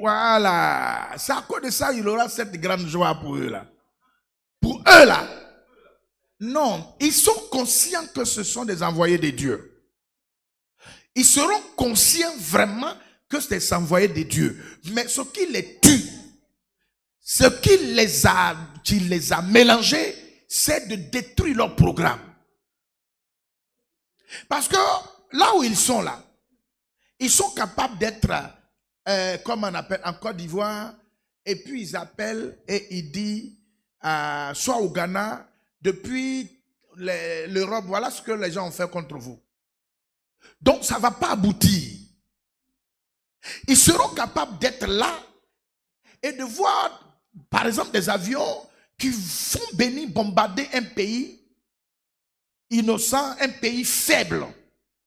voilà. C'est à cause de ça il aura cette grande joie pour eux là. Pour eux là. Non, ils sont conscients que ce sont des envoyés de Dieu. Ils seront conscients vraiment que c'est des envoyés de Dieu. Mais ce qui les tue, ce qui les a, qui les a mélangés, c'est de détruire leur programme. Parce que là où ils sont là, ils sont capables d'être euh, comme on appelle en Côte d'Ivoire, et puis ils appellent et ils disent, soit au Ghana, depuis l'Europe, voilà ce que les gens ont fait contre vous. Donc ça ne va pas aboutir. Ils seront capables d'être là et de voir, par exemple, des avions qui vont bénir, bombarder un pays innocent, un pays faible,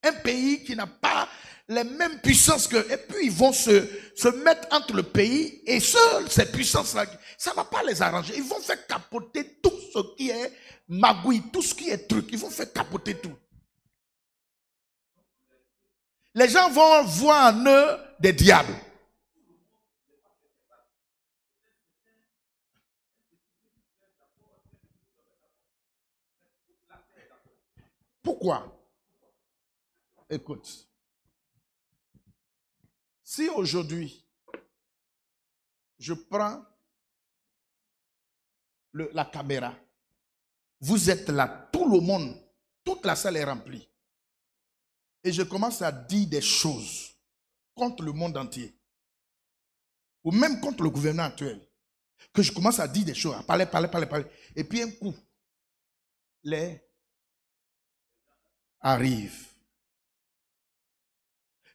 un pays qui n'a pas les mêmes puissances que... Et puis ils vont se, se mettre entre le pays et seules ces puissances-là. Ça ne va pas les arranger. Ils vont faire capoter tout ce qui est magouille, tout ce qui est truc. Ils vont faire capoter tout. Les gens vont voir en eux des diables. Pourquoi Écoute. Si aujourd'hui, je prends la caméra, vous êtes là, tout le monde, toute la salle est remplie. Et je commence à dire des choses contre le monde entier, ou même contre le gouvernement actuel, que je commence à dire des choses, à parler, parler, parler, parler. Et puis un coup, les arrivent.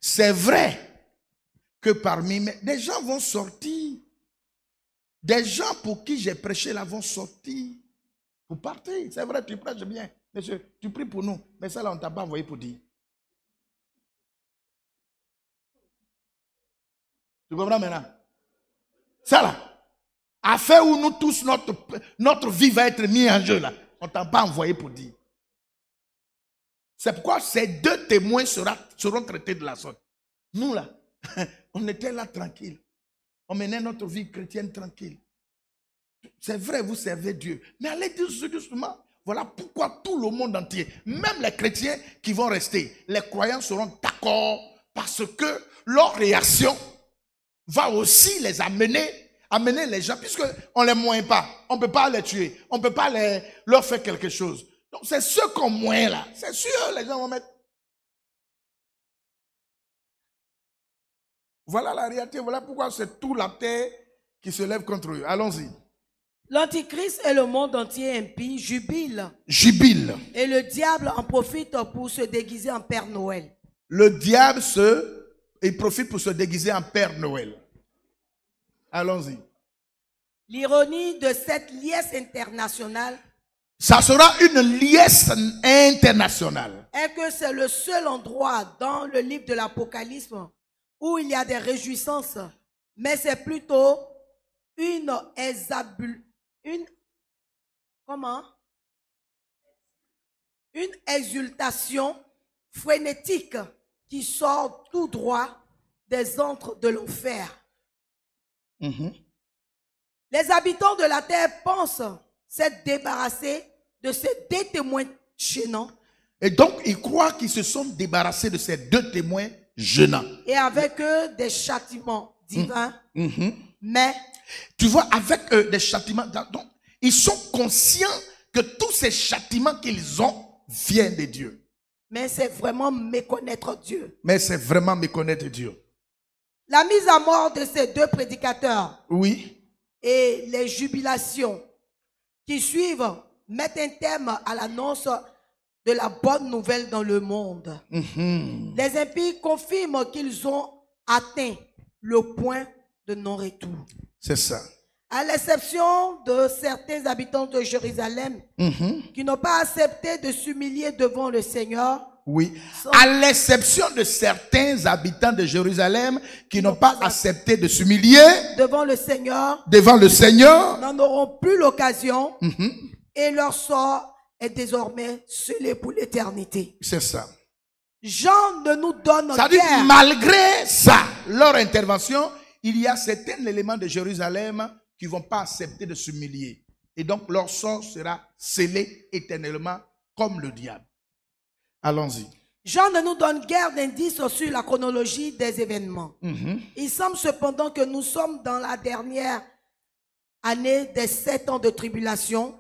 C'est vrai parmi mais Des gens vont sortir. Des gens pour qui j'ai prêché là vont sortir pour partir. C'est vrai, tu prêches bien. Monsieur, tu pries pour nous. Mais ça là, on t'a pas envoyé pour dire. Tu comprends maintenant Ça là, à où nous tous, notre, notre vie va être mise en jeu là. On t'a pas envoyé pour dire. C'est pourquoi ces deux témoins seront traités de la sorte. Nous là, On était là tranquille. On menait notre vie chrétienne tranquille. C'est vrai, vous servez Dieu. Mais allez dire justement, Voilà pourquoi tout le monde entier, même les chrétiens qui vont rester, les croyants seront d'accord parce que leur réaction va aussi les amener, amener les gens, puisque on les moigne pas, on peut pas les tuer, on peut pas leur faire quelque chose. Donc c'est ceux qu'on moins là, c'est sûr, les gens vont mettre Voilà la réalité, voilà pourquoi c'est toute la terre qui se lève contre eux. Allons-y. L'Antichrist et le monde entier impie jubile. Jubile. Et le diable en profite pour se déguiser en Père Noël. Le diable se, il profite pour se déguiser en Père Noël. Allons-y. L'ironie de cette liesse internationale. Ça sera une liesse internationale. Est ce que c'est le seul endroit dans le livre de l'Apocalypse où il y a des réjouissances, mais c'est plutôt une exabul, une comment Une exultation frénétique qui sort tout droit des antres de l'enfer. Mm-hmm. Les habitants de la terre pensent s'être débarrassés de ces deux témoins gênants. Et donc, ils croient qu'ils se sont débarrassés de ces deux témoins et avec eux des châtiments divins. Mm. Mm-hmm. Mais. Tu vois, avec eux des châtiments. Donc, ils sont conscients que tous ces châtiments qu'ils ont viennent de Dieu. Mais c'est vraiment méconnaître Dieu. Mais c'est vraiment méconnaître Dieu. La mise à mort de ces deux prédicateurs. Oui. Et les jubilations qui suivent mettent un terme à l'annonce de la bonne nouvelle dans le monde. Mm-hmm. Les impies confirment qu'ils ont atteint le point de non-retour. C'est ça. À l'exception de certains habitants de Jérusalem mm-hmm. qui n'ont pas accepté de s'humilier devant le Seigneur. Oui, à l'exception de certains habitants de Jérusalem qui n'ont pas, accepté de s'humilier devant le Seigneur, devant le Seigneur, n'en auront plus l'occasion mm-hmm. et leur sort est désormais scellé pour l'éternité. C'est ça. Jean ne nous donne Ça que malgré ça, leur intervention, il y a certains éléments de Jérusalem qui ne vont pas accepter de s'humilier. Et donc leur sort sera scellé éternellement comme le diable. Allons-y. Jean ne nous donne guère d'indices sur la chronologie des événements. Mhm. Il semble cependant que nous sommes dans la dernière année des sept ans de tribulation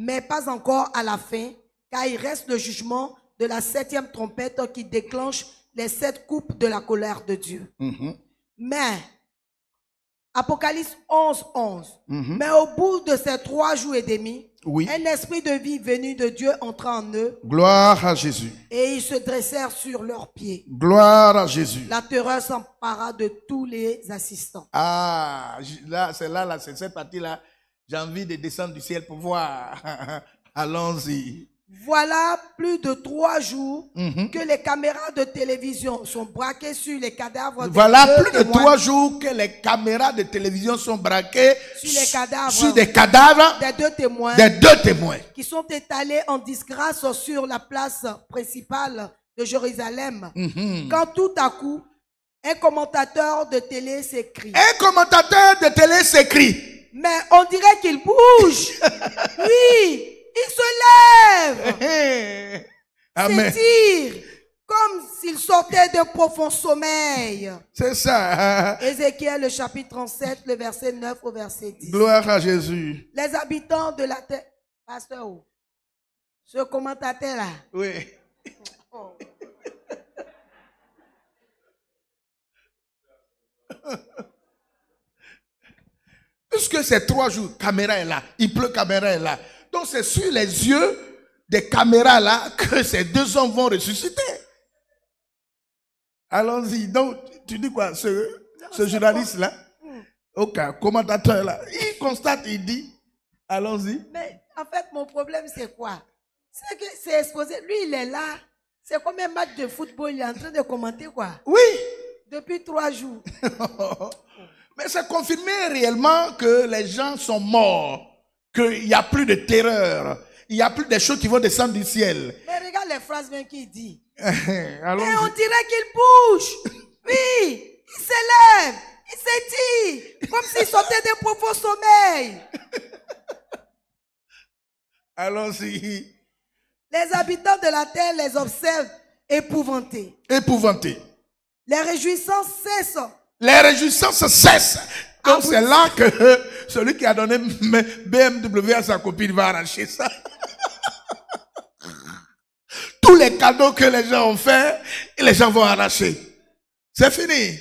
mais pas encore à la fin, car il reste le jugement de la septième trompette qui déclenche les sept coupes de la colère de Dieu. Mm-hmm. Mais, Apocalypse 11, 11, mm-hmm. mais au bout de ces trois jours et demi, un esprit de vie venu de Dieu entra en eux. Gloire à Jésus. Et ils se dressèrent sur leurs pieds. Gloire à Jésus. La terreur s'empara de tous les assistants. Ah, là, c'est là, là c'est cette partie-là j'ai envie de descendre du ciel pour voir. Allons-y. Voilà plus de mhm. trois jours que les caméras de télévision sont braquées sur les cadavres. voilà plus de trois jours que les caméras de télévision sont braquées sur les cadavres, des cadavres deux témoins, des deux témoins qui sont étalés en disgrâce sur la place principale de Jérusalem. Mhm. Quand tout à coup, un commentateur de télé s'écrit. Un commentateur de télé s'écrit. Mais on dirait qu'il bouge. oui, il se lève. Eh, eh. C'est dire comme s'il sortait d'un profond sommeil. C'est ça. Ézéchiel, le chapitre 37, le verset 9 au verset 10. Gloire à Jésus. Les habitants de la terre. Pasteur, ce commentateur là. Oui. Puisque c'est trois jours, caméra est là, il pleut, caméra est là. Donc c'est sur les yeux des caméras là que ces deux hommes vont ressusciter. Allons-y. Donc tu dis quoi, ce, ce journaliste là, hmm. ok, commentateur là, il constate, il dit, allons-y. Mais en fait, mon problème c'est quoi C'est que c'est exposé. Lui, il est là. C'est comme un match de football, il est en train de commenter quoi Oui. Depuis trois jours. Mais c'est confirmé réellement que les gens sont morts, qu'il n'y a plus de terreur, il n'y a plus de choses qui vont descendre du ciel. Mais regarde les phrases bien qu'il dit. Et on dirait qu'il bouge. Oui, il s'élève, il s'étire, comme s'il sortait d'un profond sommeil. Allons-y. Les habitants de la terre les observent épouvantés. Épouvantés. Les réjouissances cessent les réjouissances cessent. Quand ah, c'est là que celui qui a donné BMW à sa copine va arracher ça. Tous les cadeaux que les gens ont fait, les gens vont arracher. C'est fini.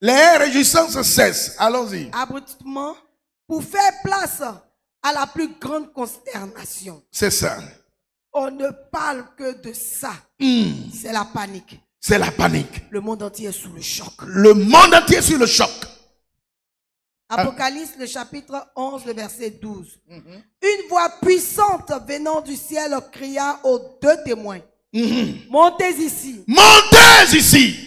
Les réjouissances cessent. Allons-y. Abruptement, pour faire place à la plus grande consternation. C'est ça. On ne parle que de ça. Hmm. C'est la panique. C'est la panique. Le monde entier est sous le choc. Le monde entier est sous le choc. Apocalypse, le chapitre 11, le verset 12. Mhm. Une voix puissante venant du ciel cria aux deux témoins. Mhm. Montez ici. Montez ici.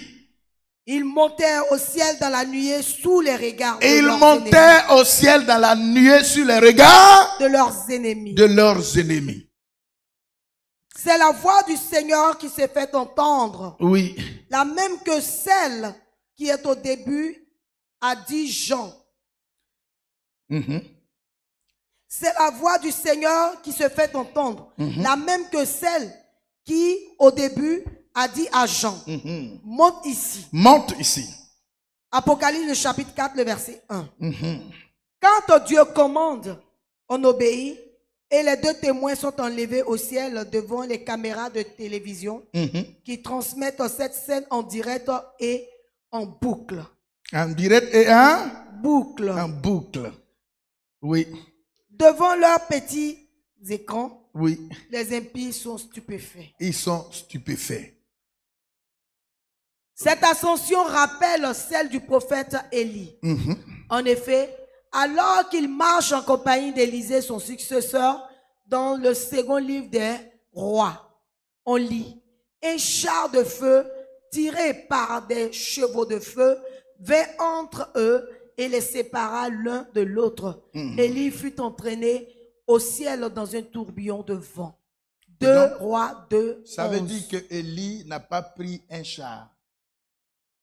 Ils montèrent au ciel dans la nuée sous les regards. Et ils montèrent au ciel dans la nuée sous les regards de leurs ennemis. De leurs ennemis. C'est la voix du Seigneur qui s'est fait entendre. Oui. La même que celle qui est au début a dit Jean. Mm-hmm. C'est la voix du Seigneur qui se fait entendre. Mm-hmm. La même que celle qui, au début, a dit à Jean, mm-hmm. monte ici. Monte ici. Apocalypse, le chapitre 4, le verset 1. Quand Dieu commande, on obéit. Et les deux témoins sont enlevés au ciel devant les caméras de télévision mhm. qui transmettent cette scène en direct et en boucle. En direct et en boucle. En boucle. Oui. Devant leurs petits écrans, oui. les impies sont stupéfaits. Ils sont stupéfaits. Cette ascension rappelle celle du prophète Élie. Mhm. En effet, alors qu'il marche en compagnie d'Élisée, son successeur, dans le second livre des rois. On lit, un char de feu tiré par des chevaux de feu vint entre eux et les sépara l'un de l'autre. Mhm. Élie fut entraîné au ciel dans un tourbillon de vent. Deux rois, deux. Ça veut dire que Élie n'a pas pris un char.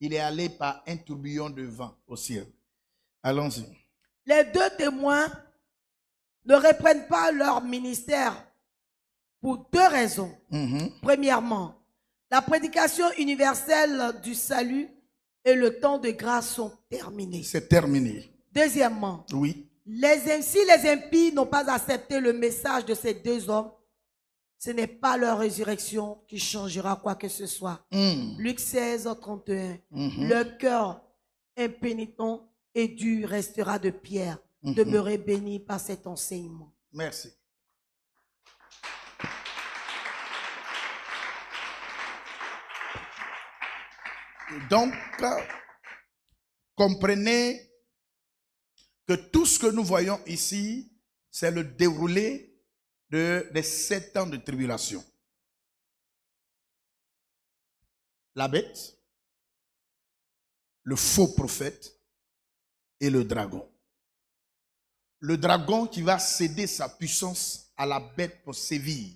Il est allé par un tourbillon de vent au ciel. Allons-y les deux témoins ne reprennent pas leur ministère pour deux raisons. Mm-hmm. Premièrement, la prédication universelle du salut et le temps de grâce sont terminés. C'est terminé. Deuxièmement, oui. les, si les impies n'ont pas accepté le message de ces deux hommes, ce n'est pas leur résurrection qui changera quoi que ce soit. Mm. Luc 16, 31. Mm-hmm. Le cœur impénitent et Dieu restera de pierre. Mhm. Demeurez par cet enseignement. Merci. Donc, comprenez que tout ce que nous voyons ici, c'est le déroulé de, des sept ans de tribulation. La bête, le faux prophète, et le dragon. Le dragon qui va céder sa puissance à la bête pour sévir.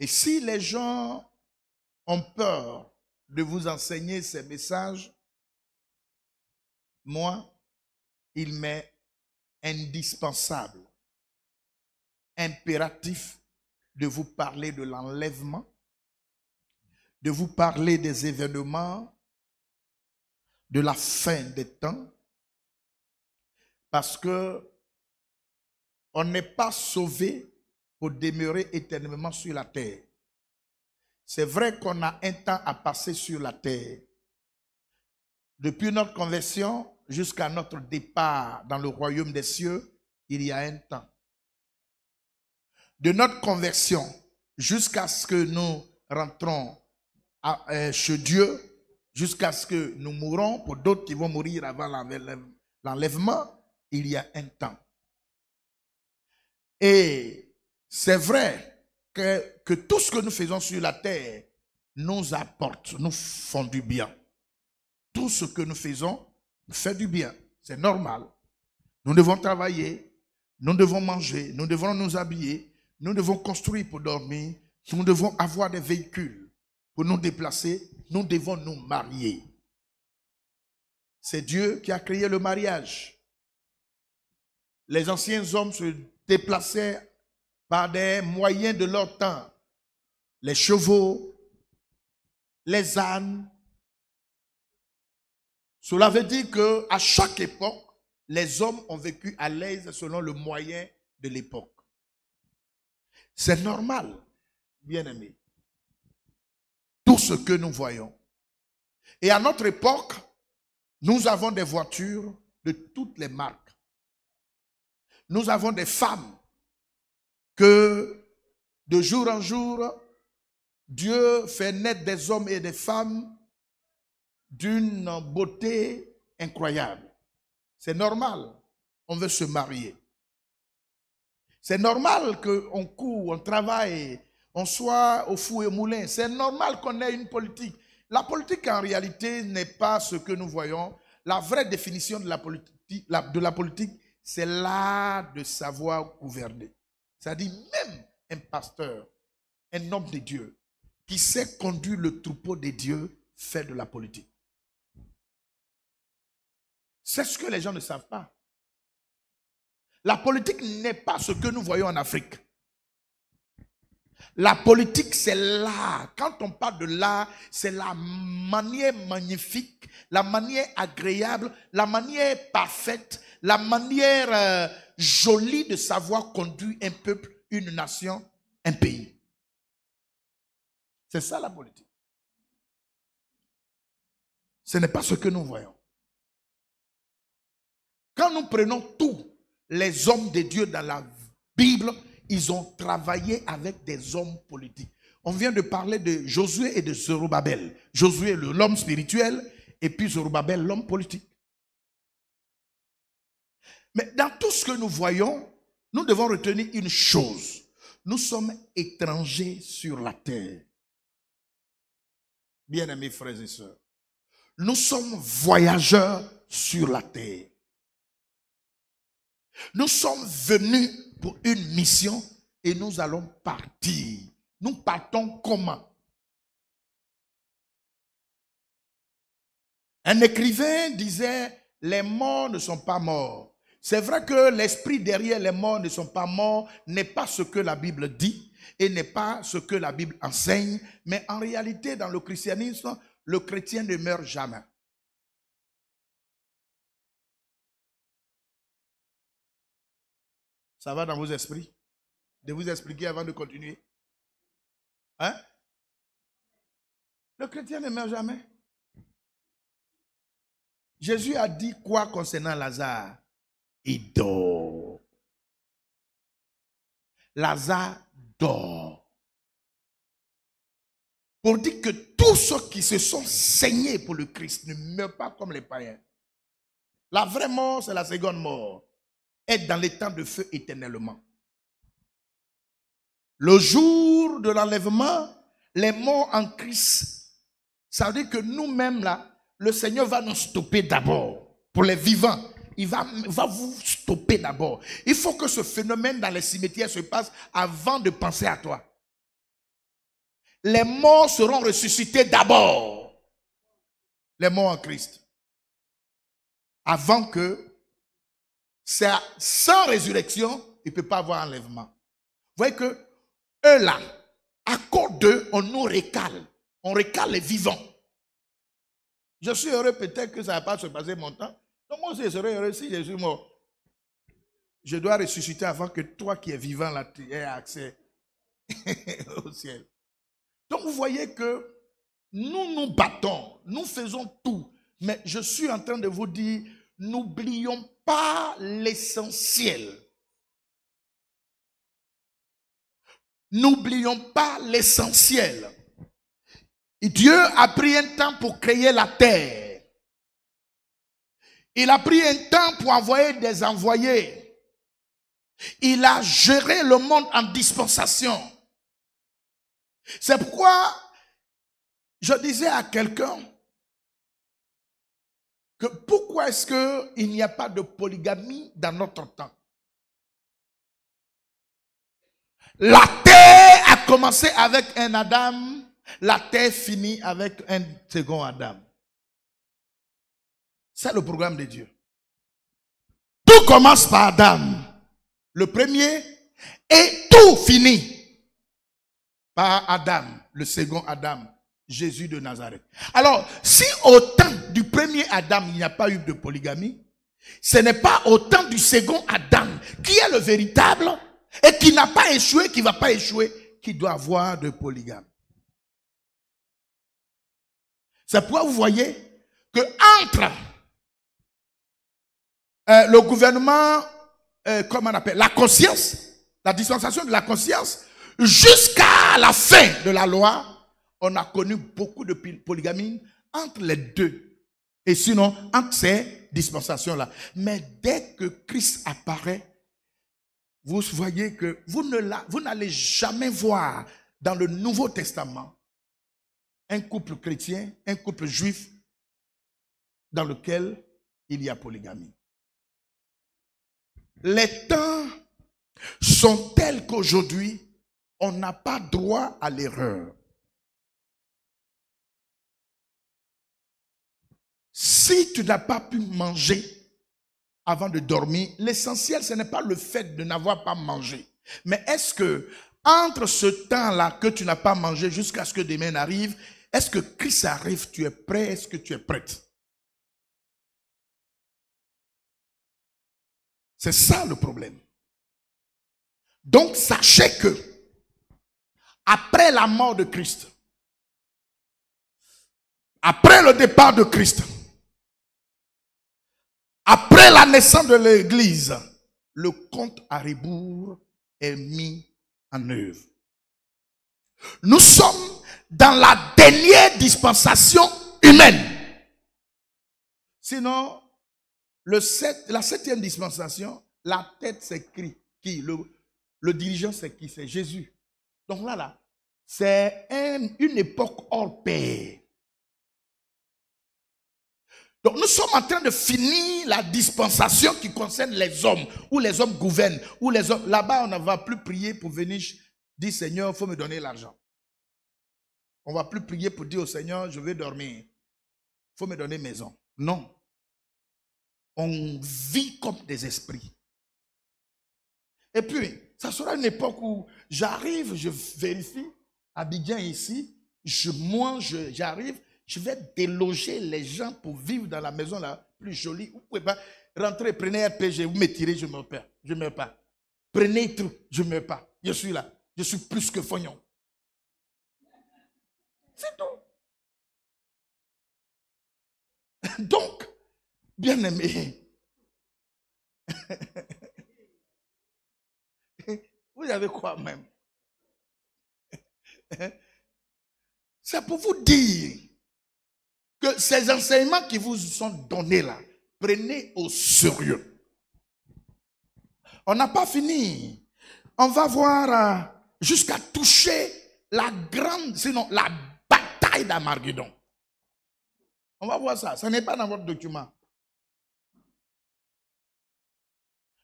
Et si les gens ont peur de vous enseigner ces messages, moi, il m'est indispensable, impératif de vous parler de l'enlèvement, de vous parler des événements de la fin des temps, parce que on n'est pas sauvé pour demeurer éternellement sur la terre. C'est vrai qu'on a un temps à passer sur la terre. Depuis notre conversion jusqu'à notre départ dans le royaume des cieux, il y a un temps. De notre conversion jusqu'à ce que nous rentrons euh, chez Dieu, jusqu'à ce que nous mourons, pour d'autres qui vont mourir avant l'enlèvement, il y a un temps. Et c'est vrai que, tout ce que nous faisons sur la terre nous apporte, nous font du bien. Tout ce que nous faisons nous fait du bien. C'est normal. Nous devons travailler, nous devons manger, nous devons nous habiller, nous devons construire pour dormir, nous devons avoir des véhicules pour nous déplacer, nous devons nous marier. C'est Dieu qui a créé le mariage. Les anciens hommes se déplaçaient par des moyens de leur temps. Les chevaux, les ânes. Cela veut dire que à chaque époque, les hommes ont vécu à l'aise selon le moyen de l'époque. C'est normal, bien aimé ce que nous voyons. Et à notre époque, nous avons des voitures de toutes les marques. Nous avons des femmes que de jour en jour, Dieu fait naître des hommes et des femmes d'une beauté incroyable. C'est normal, on veut se marier. C'est normal qu'on court, on travaille, on soit au fou et au moulin. C'est normal qu'on ait une politique. La politique, en réalité, n'est pas ce que nous voyons. La vraie définition de la politique, de la politique c'est l'art de savoir gouverner. C'est-à-dire, même un pasteur, un homme de Dieu, qui sait conduire le troupeau des dieux, fait de la politique. C'est ce que les gens ne savent pas. La politique n'est pas ce que nous voyons en Afrique. La politique, c'est l'art. Quand on parle de l'art, c'est la manière magnifique, la manière agréable, la manière parfaite, la manière euh, jolie de savoir conduire un peuple, une nation, un pays. C'est ça la politique. Ce n'est pas ce que nous voyons. Quand nous prenons tous les hommes de Dieu dans la Bible, ils ont travaillé avec des hommes politiques. On vient de parler de Josué et de Zerubbabel. Josué, l'homme spirituel, et puis Zerubbabel, l'homme politique. Mais dans tout ce que nous voyons, nous devons retenir une chose. Nous sommes étrangers sur la terre. Bien-aimés frères et sœurs, nous sommes voyageurs sur la terre. Nous sommes venus pour une mission et nous allons partir. Nous partons comment Un écrivain disait, les morts ne sont pas morts. C'est vrai que l'esprit derrière les morts ne sont pas morts n'est pas ce que la Bible dit et n'est pas ce que la Bible enseigne, mais en réalité, dans le christianisme, le chrétien ne meurt jamais. Ça va dans vos esprits De vous expliquer avant de continuer Hein Le chrétien ne meurt jamais. Jésus a dit quoi concernant Lazare Il dort. Lazare dort. Pour dire que tous ceux qui se sont saignés pour le Christ ne meurent pas comme les païens. La vraie mort, c'est la seconde mort est dans les temps de feu éternellement. Le jour de l'enlèvement, les morts en Christ, ça veut dire que nous-mêmes, là, le Seigneur va nous stopper d'abord. Pour les vivants, il va, va vous stopper d'abord. Il faut que ce phénomène dans les cimetières se passe avant de penser à toi. Les morts seront ressuscités d'abord. Les morts en Christ. Avant que sans résurrection, il ne peut pas avoir enlèvement. Vous voyez que eux là, à cause d'eux, on nous récale. On récale les vivants. Je suis heureux peut-être que ça ne va pas se passer mon temps. Donc moi, je serais heureux si Jésus mort. Je dois ressusciter avant que toi qui es vivant là, tu aies accès au ciel. Donc vous voyez que nous nous battons, nous faisons tout. Mais je suis en train de vous dire, n'oublions l'essentiel. N'oublions pas l'essentiel. Dieu a pris un temps pour créer la terre. Il a pris un temps pour envoyer des envoyés. Il a géré le monde en dispensation. C'est pourquoi je disais à quelqu'un, pourquoi est-ce qu'il n'y a pas de polygamie dans notre temps La terre a commencé avec un Adam, la terre finit avec un second Adam. C'est le programme de Dieu. Tout commence par Adam, le premier, et tout finit par Adam, le second Adam. Jésus de Nazareth. Alors, si au temps du premier Adam, il n'y a pas eu de polygamie, ce n'est pas au temps du second Adam qui est le véritable et qui n'a pas échoué, qui ne va pas échouer, qui doit avoir de polygame. C'est pourquoi vous voyez que entre euh, le gouvernement, euh, comment on appelle, la conscience, la dispensation de la conscience, jusqu'à la fin de la loi, on a connu beaucoup de polygamie entre les deux. Et sinon, entre ces dispensations-là. Mais dès que Christ apparaît, vous voyez que vous, ne vous n'allez jamais voir dans le Nouveau Testament un couple chrétien, un couple juif dans lequel il y a polygamie. Les temps sont tels qu'aujourd'hui, on n'a pas droit à l'erreur. Si tu n'as pas pu manger avant de dormir, l'essentiel, ce n'est pas le fait de n'avoir pas mangé. Mais est-ce que, entre ce temps-là que tu n'as pas mangé jusqu'à ce que demain arrive, est-ce que Christ arrive Tu es prêt Est-ce que tu es prête C'est ça le problème. Donc sachez que, après la mort de Christ, après le départ de Christ, après la naissance de l'Église, le compte à rebours est mis en œuvre. Nous sommes dans la dernière dispensation humaine. Sinon, la septième dispensation, la tête s'écrit qui le, le dirigeant c'est qui C'est Jésus. Donc là, là c'est une époque hors paix. Donc nous sommes en train de finir la dispensation qui concerne les hommes, où les hommes gouvernent, où les hommes... Là-bas, on ne va plus prier pour venir dire Seigneur, il faut me donner l'argent. On ne va plus prier pour dire au Seigneur, je vais dormir. Il faut me donner maison. Non. On vit comme des esprits. Et puis, ça sera une époque où j'arrive, je vérifie, Abidjan ici, je, moi, j'arrive, je vais déloger les gens pour vivre dans la maison la plus jolie. Vous ne pouvez pas rentrer, prenez un PG, vous me je me Je ne meurs pas. Prenez tout, je ne meurs pas. Je suis là. Je suis plus que fognon. C'est tout. Donc, bien aimé, vous avez quoi même C'est pour vous dire ces enseignements qui vous sont donnés là, prenez au sérieux. On n'a pas fini. On va voir euh, jusqu'à toucher la grande, sinon la bataille d'Amarguidon. On va voir ça. Ce n'est pas dans votre document.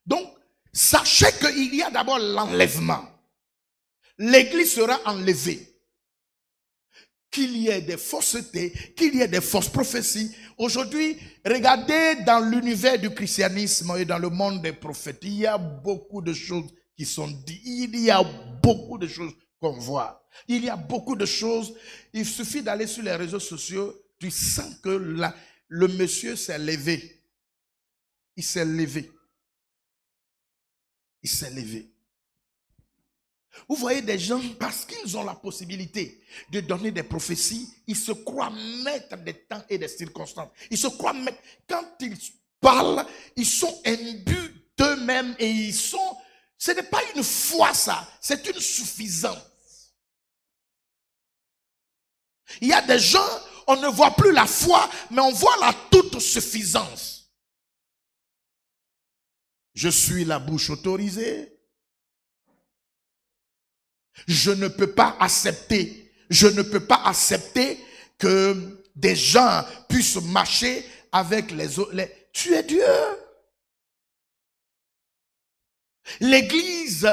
Donc, sachez qu'il y a d'abord l'enlèvement. L'église sera enlevée qu'il y ait des faussetés, qu'il y ait des fausses prophéties. Aujourd'hui, regardez dans l'univers du christianisme et dans le monde des prophètes, il y a beaucoup de choses qui sont dites, il y a beaucoup de choses qu'on voit, il y a beaucoup de choses. Il suffit d'aller sur les réseaux sociaux, tu sens que là, le monsieur s'est levé. Il s'est levé. Il s'est levé. Vous voyez des gens, parce qu'ils ont la possibilité de donner des prophéties, ils se croient maîtres des temps et des circonstances. Ils se croient maîtres. Quand ils parlent, ils sont imbus d'eux-mêmes et ils sont... Ce n'est pas une foi, ça. C'est une suffisance. Il y a des gens, on ne voit plus la foi, mais on voit la toute suffisance. Je suis la bouche autorisée. Je ne peux pas accepter, je ne peux pas accepter que des gens puissent marcher avec les autres. Tu es Dieu. L'église,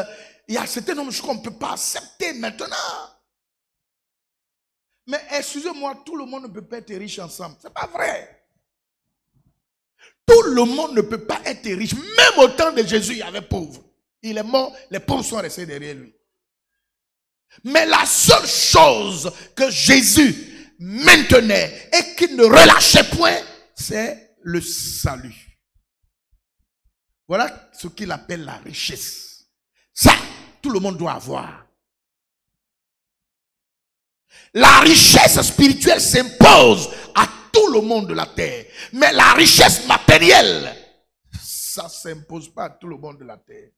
il y a certains qu'on ne peut pas accepter maintenant. Mais excusez-moi, tout le monde ne peut pas être riche ensemble. Ce n'est pas vrai. Tout le monde ne peut pas être riche. Même au temps de Jésus, il y avait pauvres. Il est mort, les pauvres sont restés derrière lui. Mais la seule chose que Jésus maintenait et qu'il ne relâchait point, c'est le salut. Voilà ce qu'il appelle la richesse. Ça, tout le monde doit avoir. La richesse spirituelle s'impose à tout le monde de la terre. Mais la richesse matérielle, ça ne s'impose pas à tout le monde de la terre.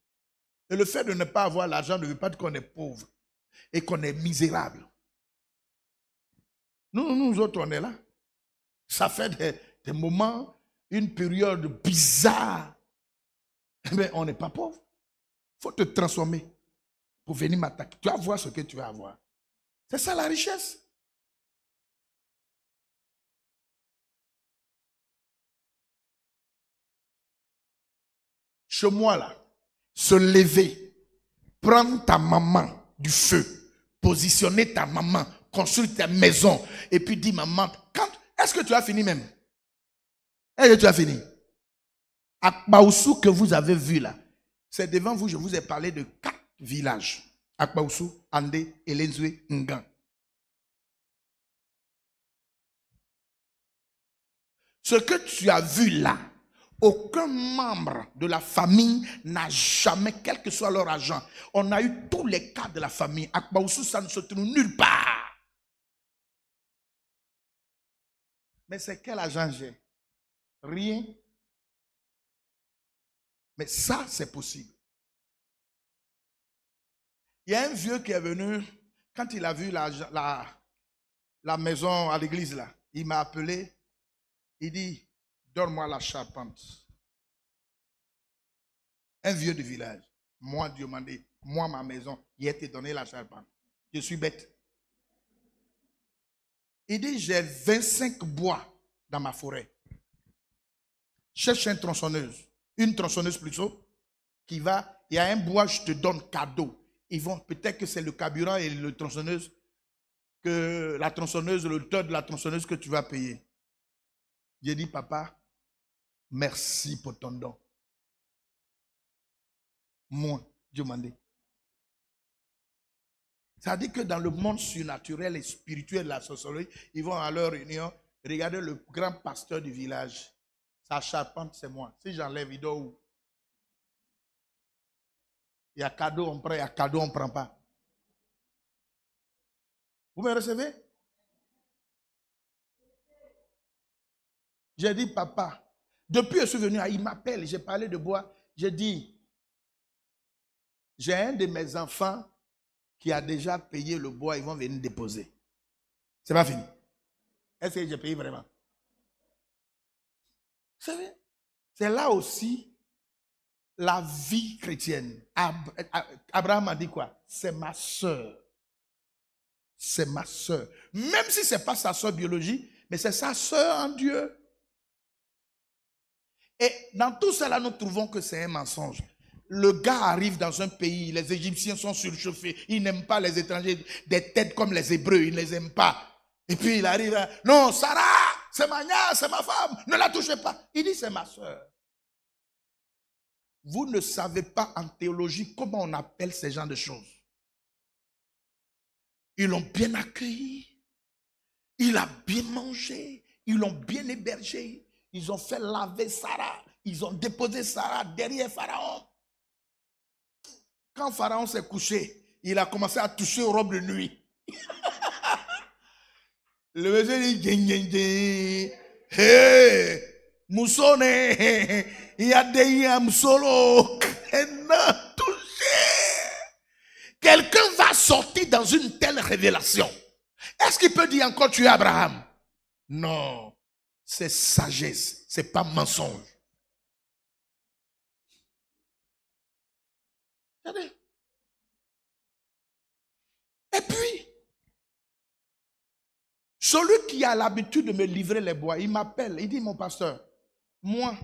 Et le fait de ne pas avoir l'argent ne veut pas dire qu'on est pauvre et qu'on est misérable. Nous, nous autres, on est là. Ça fait des, des moments, une période bizarre. Mais eh on n'est pas pauvre. Il faut te transformer pour venir m'attaquer. Tu vas voir ce que tu vas avoir. C'est ça la richesse. Chez moi, là, se lever, prendre ta maman, du feu. Positionner ta maman, construire ta maison. Et puis dis, maman, quand est-ce que tu as fini même Est-ce que tu as fini Akbaoussou que vous avez vu là, c'est devant vous, je vous ai parlé de quatre villages. Akbaoussou, Andé, Elenzwe, Ngan. Ce que tu as vu là, aucun membre de la famille n'a jamais, quel que soit leur agent, on a eu tous les cas de la famille. Akbaoussou, ça ne se trouve nulle part. Mais c'est quel agent j'ai Rien. Mais ça, c'est possible. Il y a un vieux qui est venu, quand il a vu la, la maison à l'église, là, il m'a appelé, il dit, Donne-moi la charpente. Un vieux du village. Moi, Dieu m'a dit, moi, ma maison, il a été donné la charpente. Je suis bête. Il dit, j'ai 25 bois dans ma forêt. Cherche une tronçonneuse, une tronçonneuse plutôt, qui va, il y a un bois, je te donne cadeau. Ils vont, peut-être que c'est le carburant et le tronçonneuse, que la tronçonneuse, le taux de la tronçonneuse que tu vas payer. J'ai dit, papa, Merci pour ton don. Moi, Dieu m'a dit. Ça dit que dans le monde surnaturel et spirituel de la sociologie, ils vont à leur réunion, Regardez le grand pasteur du village. Sa charpente, c'est moi. Si j'enlève, il dort où Il y a cadeau, on prend, il y a cadeau, on ne prend pas. Vous me recevez J'ai dit, papa, depuis, je suis venu, il m'appelle, j'ai parlé de bois. J'ai dit, j'ai un de mes enfants qui a déjà payé le bois, ils vont venir déposer. C'est pas fini. Est-ce que j'ai payé vraiment C'est là aussi la vie chrétienne. Abraham a dit quoi C'est ma soeur. C'est ma soeur. Même si ce n'est pas sa soeur biologique, mais c'est sa soeur en Dieu. Et dans tout cela, nous trouvons que c'est un mensonge. Le gars arrive dans un pays, les Égyptiens sont surchauffés, ils n'aiment pas les étrangers, des têtes comme les Hébreux, ils ne les aiment pas. Et puis il arrive, hein, non, Sarah, c'est ma nièce, c'est ma femme, ne la touchez pas. Il dit, c'est ma soeur. Vous ne savez pas en théologie comment on appelle ces gens de choses. Ils l'ont bien accueilli, il a bien mangé, ils l'ont bien hébergé, ils ont fait laver Sarah. Ils ont déposé Sarah derrière Pharaon. Quand Pharaon s'est couché, il a commencé à toucher aux robes de nuit. Le il y a des Quelqu'un va sortir dans une telle révélation. Est-ce qu'il peut dire encore tu es Abraham Non c'est sagesse, c'est pas mensonge. Et puis, celui qui a l'habitude de me livrer les bois, il m'appelle, il dit, mon pasteur, moi,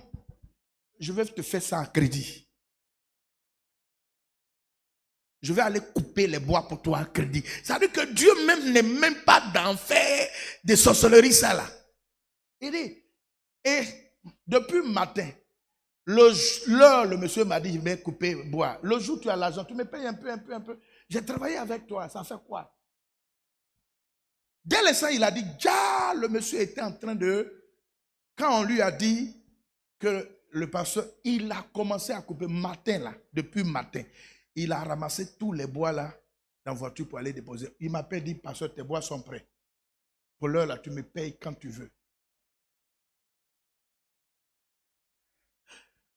je vais te faire ça à crédit. Je vais aller couper les bois pour toi à crédit. Ça veut dire que Dieu même n'est même pas d'en faire des sorcelleries, ça là. Il dit, et depuis matin, l'heure, le monsieur m'a dit, je vais couper, bois. Le jour tu as l'argent, tu me payes un peu, un peu, un peu. J'ai travaillé avec toi, ça fait quoi Dès le sang, il a dit, déjà, le monsieur était en train de... Quand on lui a dit que le pasteur, il a commencé à couper matin, là, depuis matin. Il a ramassé tous les bois, là, dans la voiture pour aller déposer. Il m'a dit, pasteur, tes bois sont prêts. Pour l'heure, là, tu me payes quand tu veux.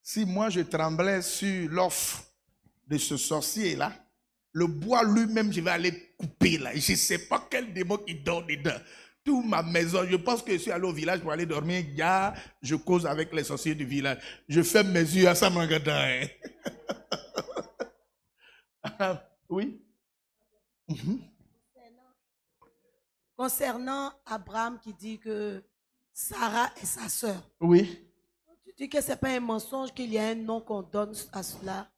si moi je tremblais sur l'offre de ce sorcier-là, le bois lui-même, je vais aller couper là. Je ne sais pas quel démon qui dort dedans. Toute ma maison, je pense que je suis allé au village pour aller dormir. Gars, je cause avec les sorciers du village. Je fais mes yeux à ça, mon hein. Oui. Mhm. Concernant Abraham qui dit que Sarah est sa sœur. Oui dit que ce n'est pas un mensonge qu'il y a un nom qu'on donne à cela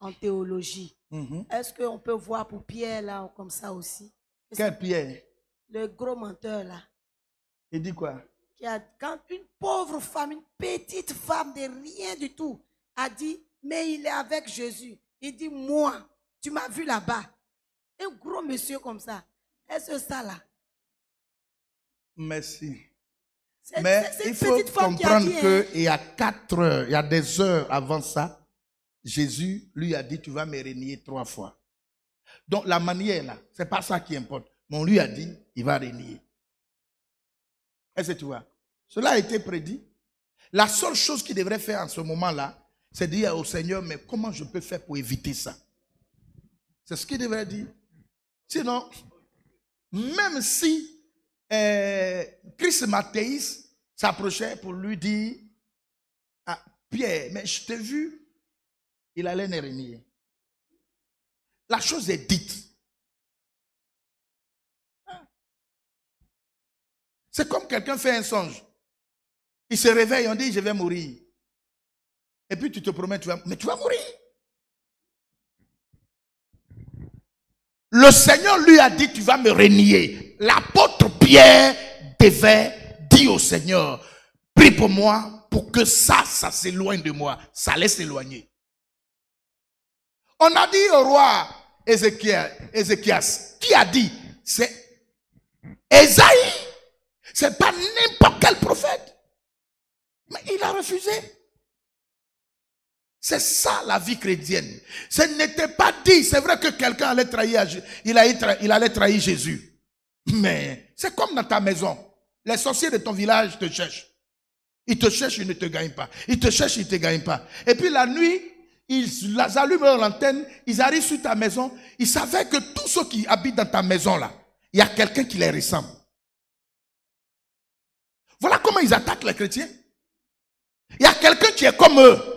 en théologie. Mhm. Est-ce qu'on peut voir pour Pierre là comme ça aussi Quel Pierre Le gros menteur là. Il dit quoi Quand une pauvre femme, une petite femme de rien du tout, a dit Mais il est avec Jésus. Il dit Moi, tu m'as vu là-bas. Un gros monsieur comme ça. Est-ce ça là Merci. Mais il faut comprendre qu'il hein. y a quatre heures, il y a des heures avant ça, Jésus lui a dit, tu vas me régner trois fois. Donc la manière là, c'est pas ça qui importe. Mais on lui a dit, il va régner. et c'est que tu vois Cela a été prédit. La seule chose qu'il devrait faire en ce moment-là, c'est dire au Seigneur, mais comment je peux faire pour éviter ça C'est ce qu'il devrait dire. Sinon, même si euh, Christ Matthéis s'approchait pour lui dire ah, Pierre, mais je t'ai vu, il allait ne renier. La chose est dite. Ah. C'est comme quelqu'un fait un songe. Il se réveille, on dit, je vais mourir. Et puis tu te promets, tu vas, mais tu vas mourir. Le Seigneur lui a dit, tu vas me renier. L'apôtre Pierre devait dire au Seigneur, prie pour moi pour que ça, ça s'éloigne de moi. Ça allait s'éloigner. On a dit au roi Ézéchias, qui a dit C'est Esaïe. C'est pas n'importe quel prophète. Mais il a refusé. C'est ça la vie chrétienne. Ce n'était pas dit. C'est vrai que quelqu'un allait trahir, il allait trahir Jésus. Mais c'est comme dans ta maison. Les sorciers de ton village te cherchent. Ils te cherchent, ils ne te gagnent pas. Ils te cherchent, ils ne te gagnent pas. Et puis la nuit, ils allument leur antenne, ils arrivent sur ta maison, ils savaient que tous ceux qui habitent dans ta maison là, il y a quelqu'un qui les ressemble. Voilà comment ils attaquent les chrétiens. Il y a quelqu'un qui est comme eux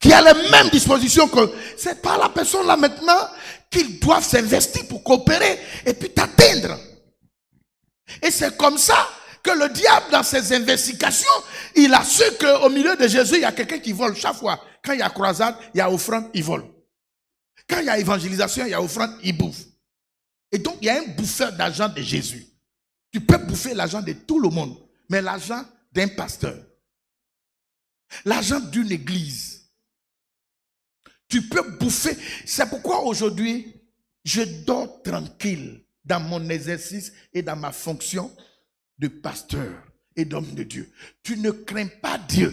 qui a les mêmes dispositions que... C'est pas la personne là maintenant qu'ils doivent s'investir pour coopérer et puis t'atteindre. Et c'est comme ça que le diable, dans ses investigations, il a su qu'au milieu de Jésus, il y a quelqu'un qui vole chaque fois. Quand il y a croisade, il y a offrande, il vole. Quand il y a évangélisation, il y a offrande, il bouffe. Et donc, il y a un bouffeur d'argent de Jésus. Tu peux bouffer l'argent de tout le monde, mais l'argent d'un pasteur, l'argent d'une église, tu peux bouffer. C'est pourquoi aujourd'hui, je dors tranquille dans mon exercice et dans ma fonction de pasteur et d'homme de Dieu. Tu ne crains pas Dieu.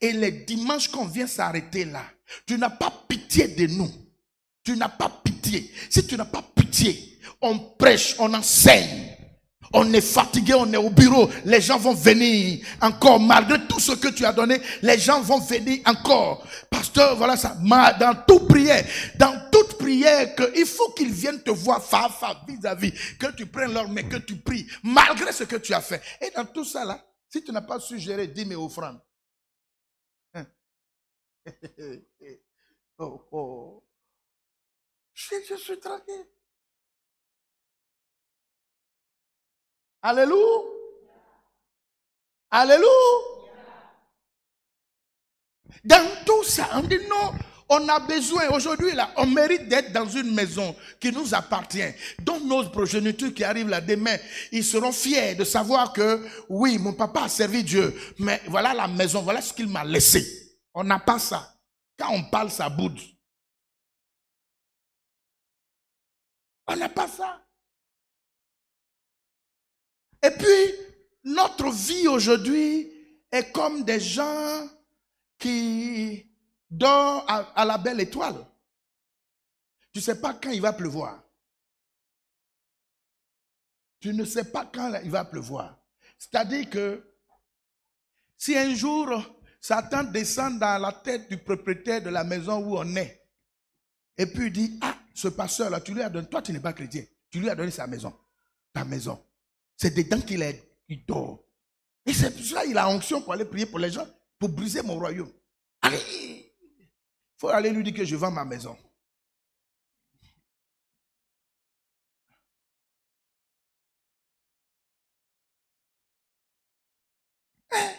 Et les dimanches qu'on vient s'arrêter là, tu n'as pas pitié de nous. Tu n'as pas pitié. Si tu n'as pas pitié, on prêche, on enseigne. On est fatigué, on est au bureau. Les gens vont venir encore. Malgré tout ce que tu as donné, les gens vont venir encore. Pasteur, voilà ça. Dans toute prière, dans toute prière, que il faut qu'ils viennent te voir face à vis-à-vis. Que tu prennes leur main, que tu pries. Malgré ce que tu as fait. Et dans tout ça là, si tu n'as pas suggéré dis mes offrandes. Hein? oh, oh. Je, je suis tranquille. Alléluia. Alléluia. Dans tout ça, on dit non, on a besoin, aujourd'hui, là, on mérite d'être dans une maison qui nous appartient. Donc, nos progénitures qui arrivent là demain, ils seront fiers de savoir que, oui, mon papa a servi Dieu, mais voilà la maison, voilà ce qu'il m'a laissé. On n'a pas ça. Quand on parle, ça boude. On n'a pas ça. Et puis, notre vie aujourd'hui est comme des gens qui dorment à, la belle étoile. Tu ne sais pas quand il va pleuvoir. Tu ne sais pas quand il va pleuvoir. C'est-à-dire que si un jour Satan descend dans la tête du propriétaire de la maison où on est, et puis dit, ah, ce pasteur-là, tu lui as donné, toi tu n'es pas chrétien, tu lui as donné sa maison, ta maison. C'est dedans qu'il est, il dort. Et c'est pour cela qu'il a onction pour aller prier pour les gens, pour briser mon royaume. Allez, il faut aller lui dire que je vends ma maison. Hein?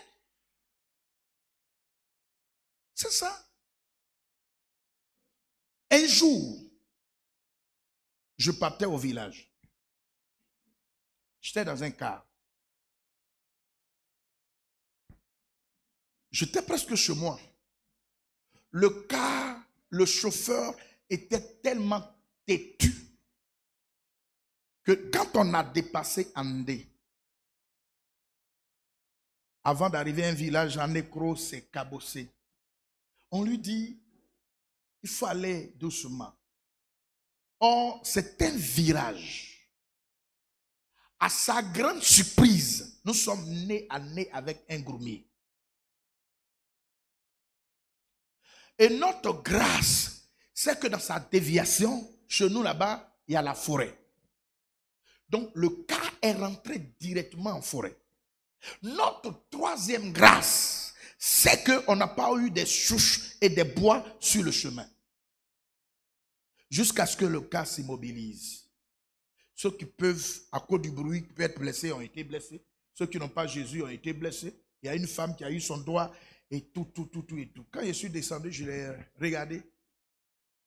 C'est ça. Un jour, je partais au village. J'étais dans un car. J'étais presque chez moi. Le car, le chauffeur était tellement têtu que quand on a dépassé Andé, avant d'arriver à un village, écro s'est cabossé. On lui dit, il faut aller doucement. Or, c'est un virage. À sa grande surprise, nous sommes nés à nez avec un gourmier. Et notre grâce, c'est que dans sa déviation, chez nous là-bas, il y a la forêt. Donc le cas est rentré directement en forêt. Notre troisième grâce, c'est qu'on n'a pas eu des souches et des bois sur le chemin. Jusqu'à ce que le cas s'immobilise. Ceux qui peuvent, à cause du bruit, peuvent être blessés, ont été blessés. Ceux qui n'ont pas Jésus ont été blessés. Il y a une femme qui a eu son doigt et tout, tout, tout, tout et tout. Quand je suis descendu, je l'ai regardé.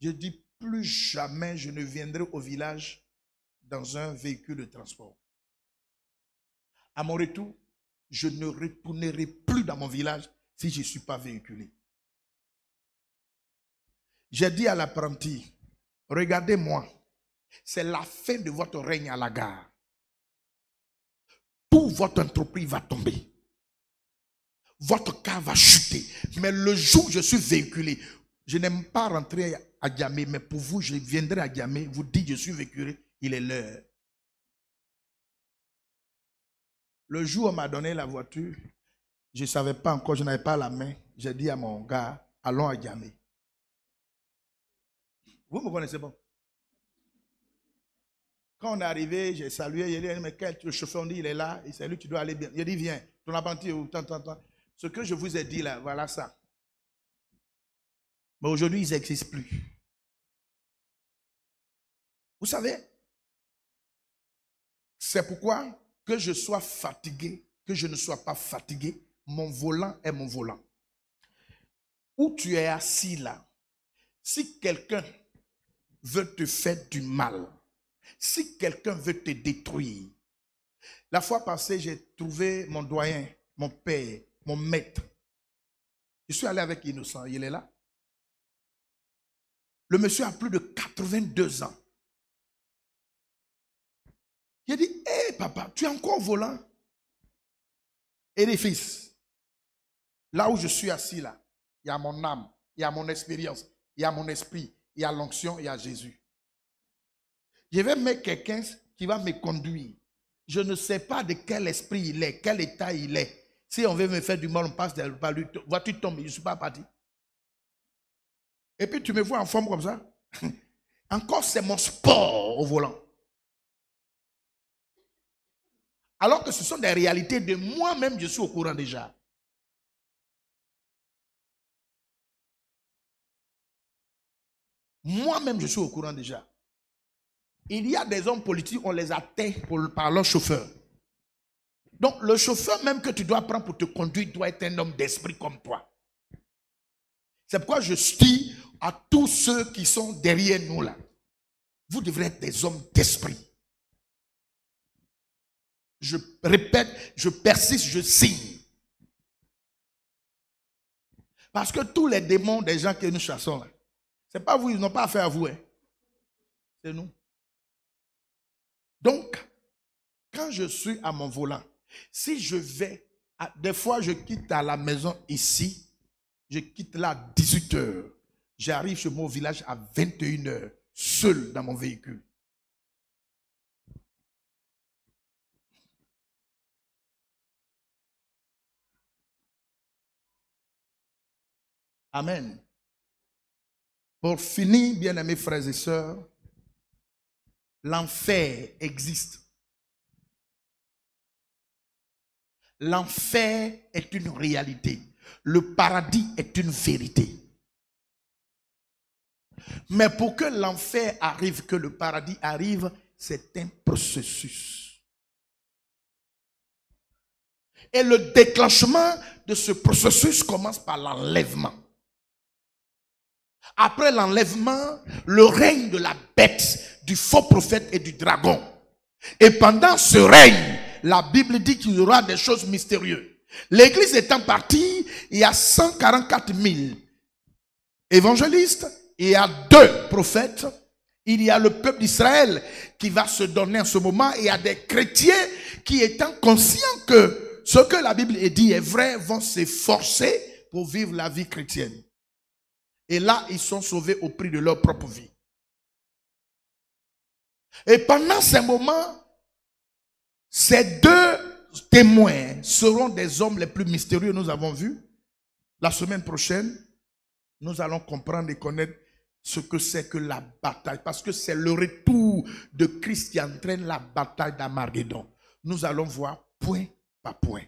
Je dis plus jamais je ne viendrai au village dans un véhicule de transport. À mon retour, je ne retournerai plus dans mon village si je ne suis pas véhiculé. J'ai dit à l'apprenti, regardez-moi. C'est la fin de votre règne à la gare. Tout votre entreprise va tomber. Votre cas va chuter. Mais le jour où je suis véhiculé, je n'aime pas rentrer à Djamé, mais pour vous, je viendrai à Djamé, vous dites je suis véhiculé, il est l'heure. Le jour où on m'a donné la voiture, je ne savais pas encore, je n'avais pas la main. J'ai dit à mon gars, allons à Djamé. Vous me connaissez bon quand on est arrivé, j'ai salué, j'ai dit, eh, mais quel chauffeur, on dit, il est là, il salue. tu dois aller bien. Il dit, viens, ton l'as ou tant, tant, tant. Ce que je vous ai dit là, voilà ça. Mais aujourd'hui, ils n'existent plus. Vous savez, c'est pourquoi que je sois fatigué, que je ne sois pas fatigué, mon volant est mon volant. Où tu es assis là, si quelqu'un veut te faire du mal, si quelqu'un veut te détruire, la fois passée, j'ai trouvé mon doyen, mon père, mon maître. Je suis allé avec Innocent, il est là. Le monsieur a plus de 82 ans. a dit, hé papa, tu es encore volant. Et les fils, là où je suis assis là, il y a mon âme, il y a mon expérience, il y a mon esprit, il y a l'onction, il y a Jésus. Je vais mettre quelqu'un qui va me conduire. Je ne sais pas de quel esprit il est, quel état il est. Si on veut me faire du mal, on passe par lui. Vois-tu tomber, je ne suis pas parti. Et puis tu me vois en forme comme ça. Encore, c'est mon sport au volant. Alors que ce sont des réalités de moi-même, je suis au courant déjà. Moi-même, je suis au courant déjà. Il y a des hommes politiques, on les atteint par leur chauffeur. Donc le chauffeur même que tu dois prendre pour te conduire doit être un homme d'esprit comme toi. C'est pourquoi je suis à tous ceux qui sont derrière nous là, vous devrez être des hommes d'esprit. Je répète, je persiste, je signe. Parce que tous les démons des gens que nous chassons là, c'est pas vous, ils n'ont pas affaire à vous. Hein. C'est nous. Donc, quand je suis à mon volant, si je vais, des fois je quitte à la maison ici, je quitte là à 18 heures, j'arrive chez mon village à 21 heures, seul dans mon véhicule. Amen. Pour finir, bien-aimés frères et sœurs, L'enfer existe. L'enfer est une réalité. Le paradis est une vérité. Mais pour que l'enfer arrive, que le paradis arrive, c'est un processus. Et le déclenchement de ce processus commence par l'enlèvement après l'enlèvement, le règne de la bête, du faux prophète et du dragon. Et pendant ce règne, la Bible dit qu'il y aura des choses mystérieuses. L'église étant partie, il y a 144 000 évangélistes, il y a deux prophètes, il y a le peuple d'Israël qui va se donner en ce moment, et il y a des chrétiens qui étant conscients que ce que la Bible dit est vrai, vont s'efforcer pour vivre la vie chrétienne. Et là, ils sont sauvés au prix de leur propre vie. Et pendant ces moments, ces deux témoins seront des hommes les plus mystérieux, que nous avons vus. La semaine prochaine, nous allons comprendre et connaître ce que c'est que la bataille. Parce que c'est le retour de Christ qui entraîne la bataille d'armageddon. Nous allons voir point par point.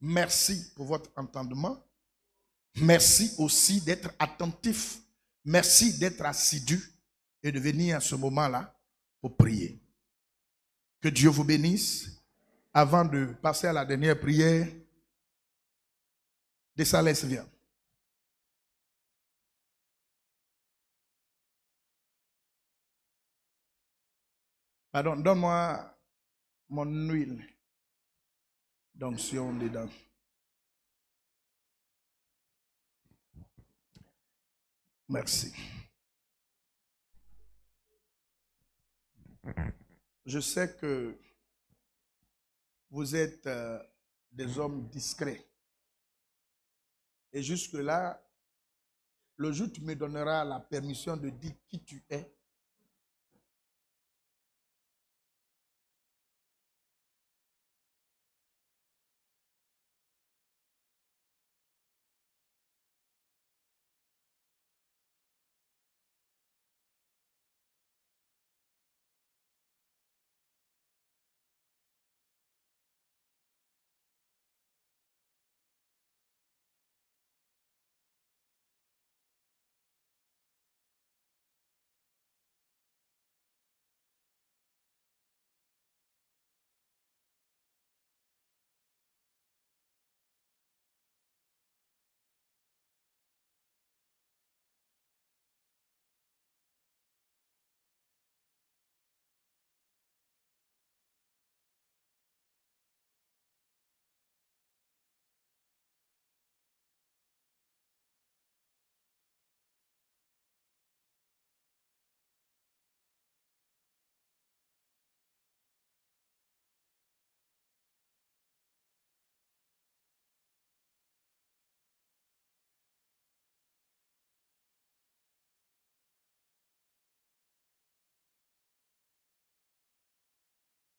Merci pour votre entendement. Merci aussi d'être attentif. Merci d'être assidu et de venir à ce moment-là pour prier. Que Dieu vous bénisse. Avant de passer à la dernière prière, de Dessalès vient. Pardon, donne-moi mon huile d'onction dedans. Merci. Je sais que vous êtes euh, des hommes discrets. Et jusque-là, le jour tu me donneras la permission de dire qui tu es,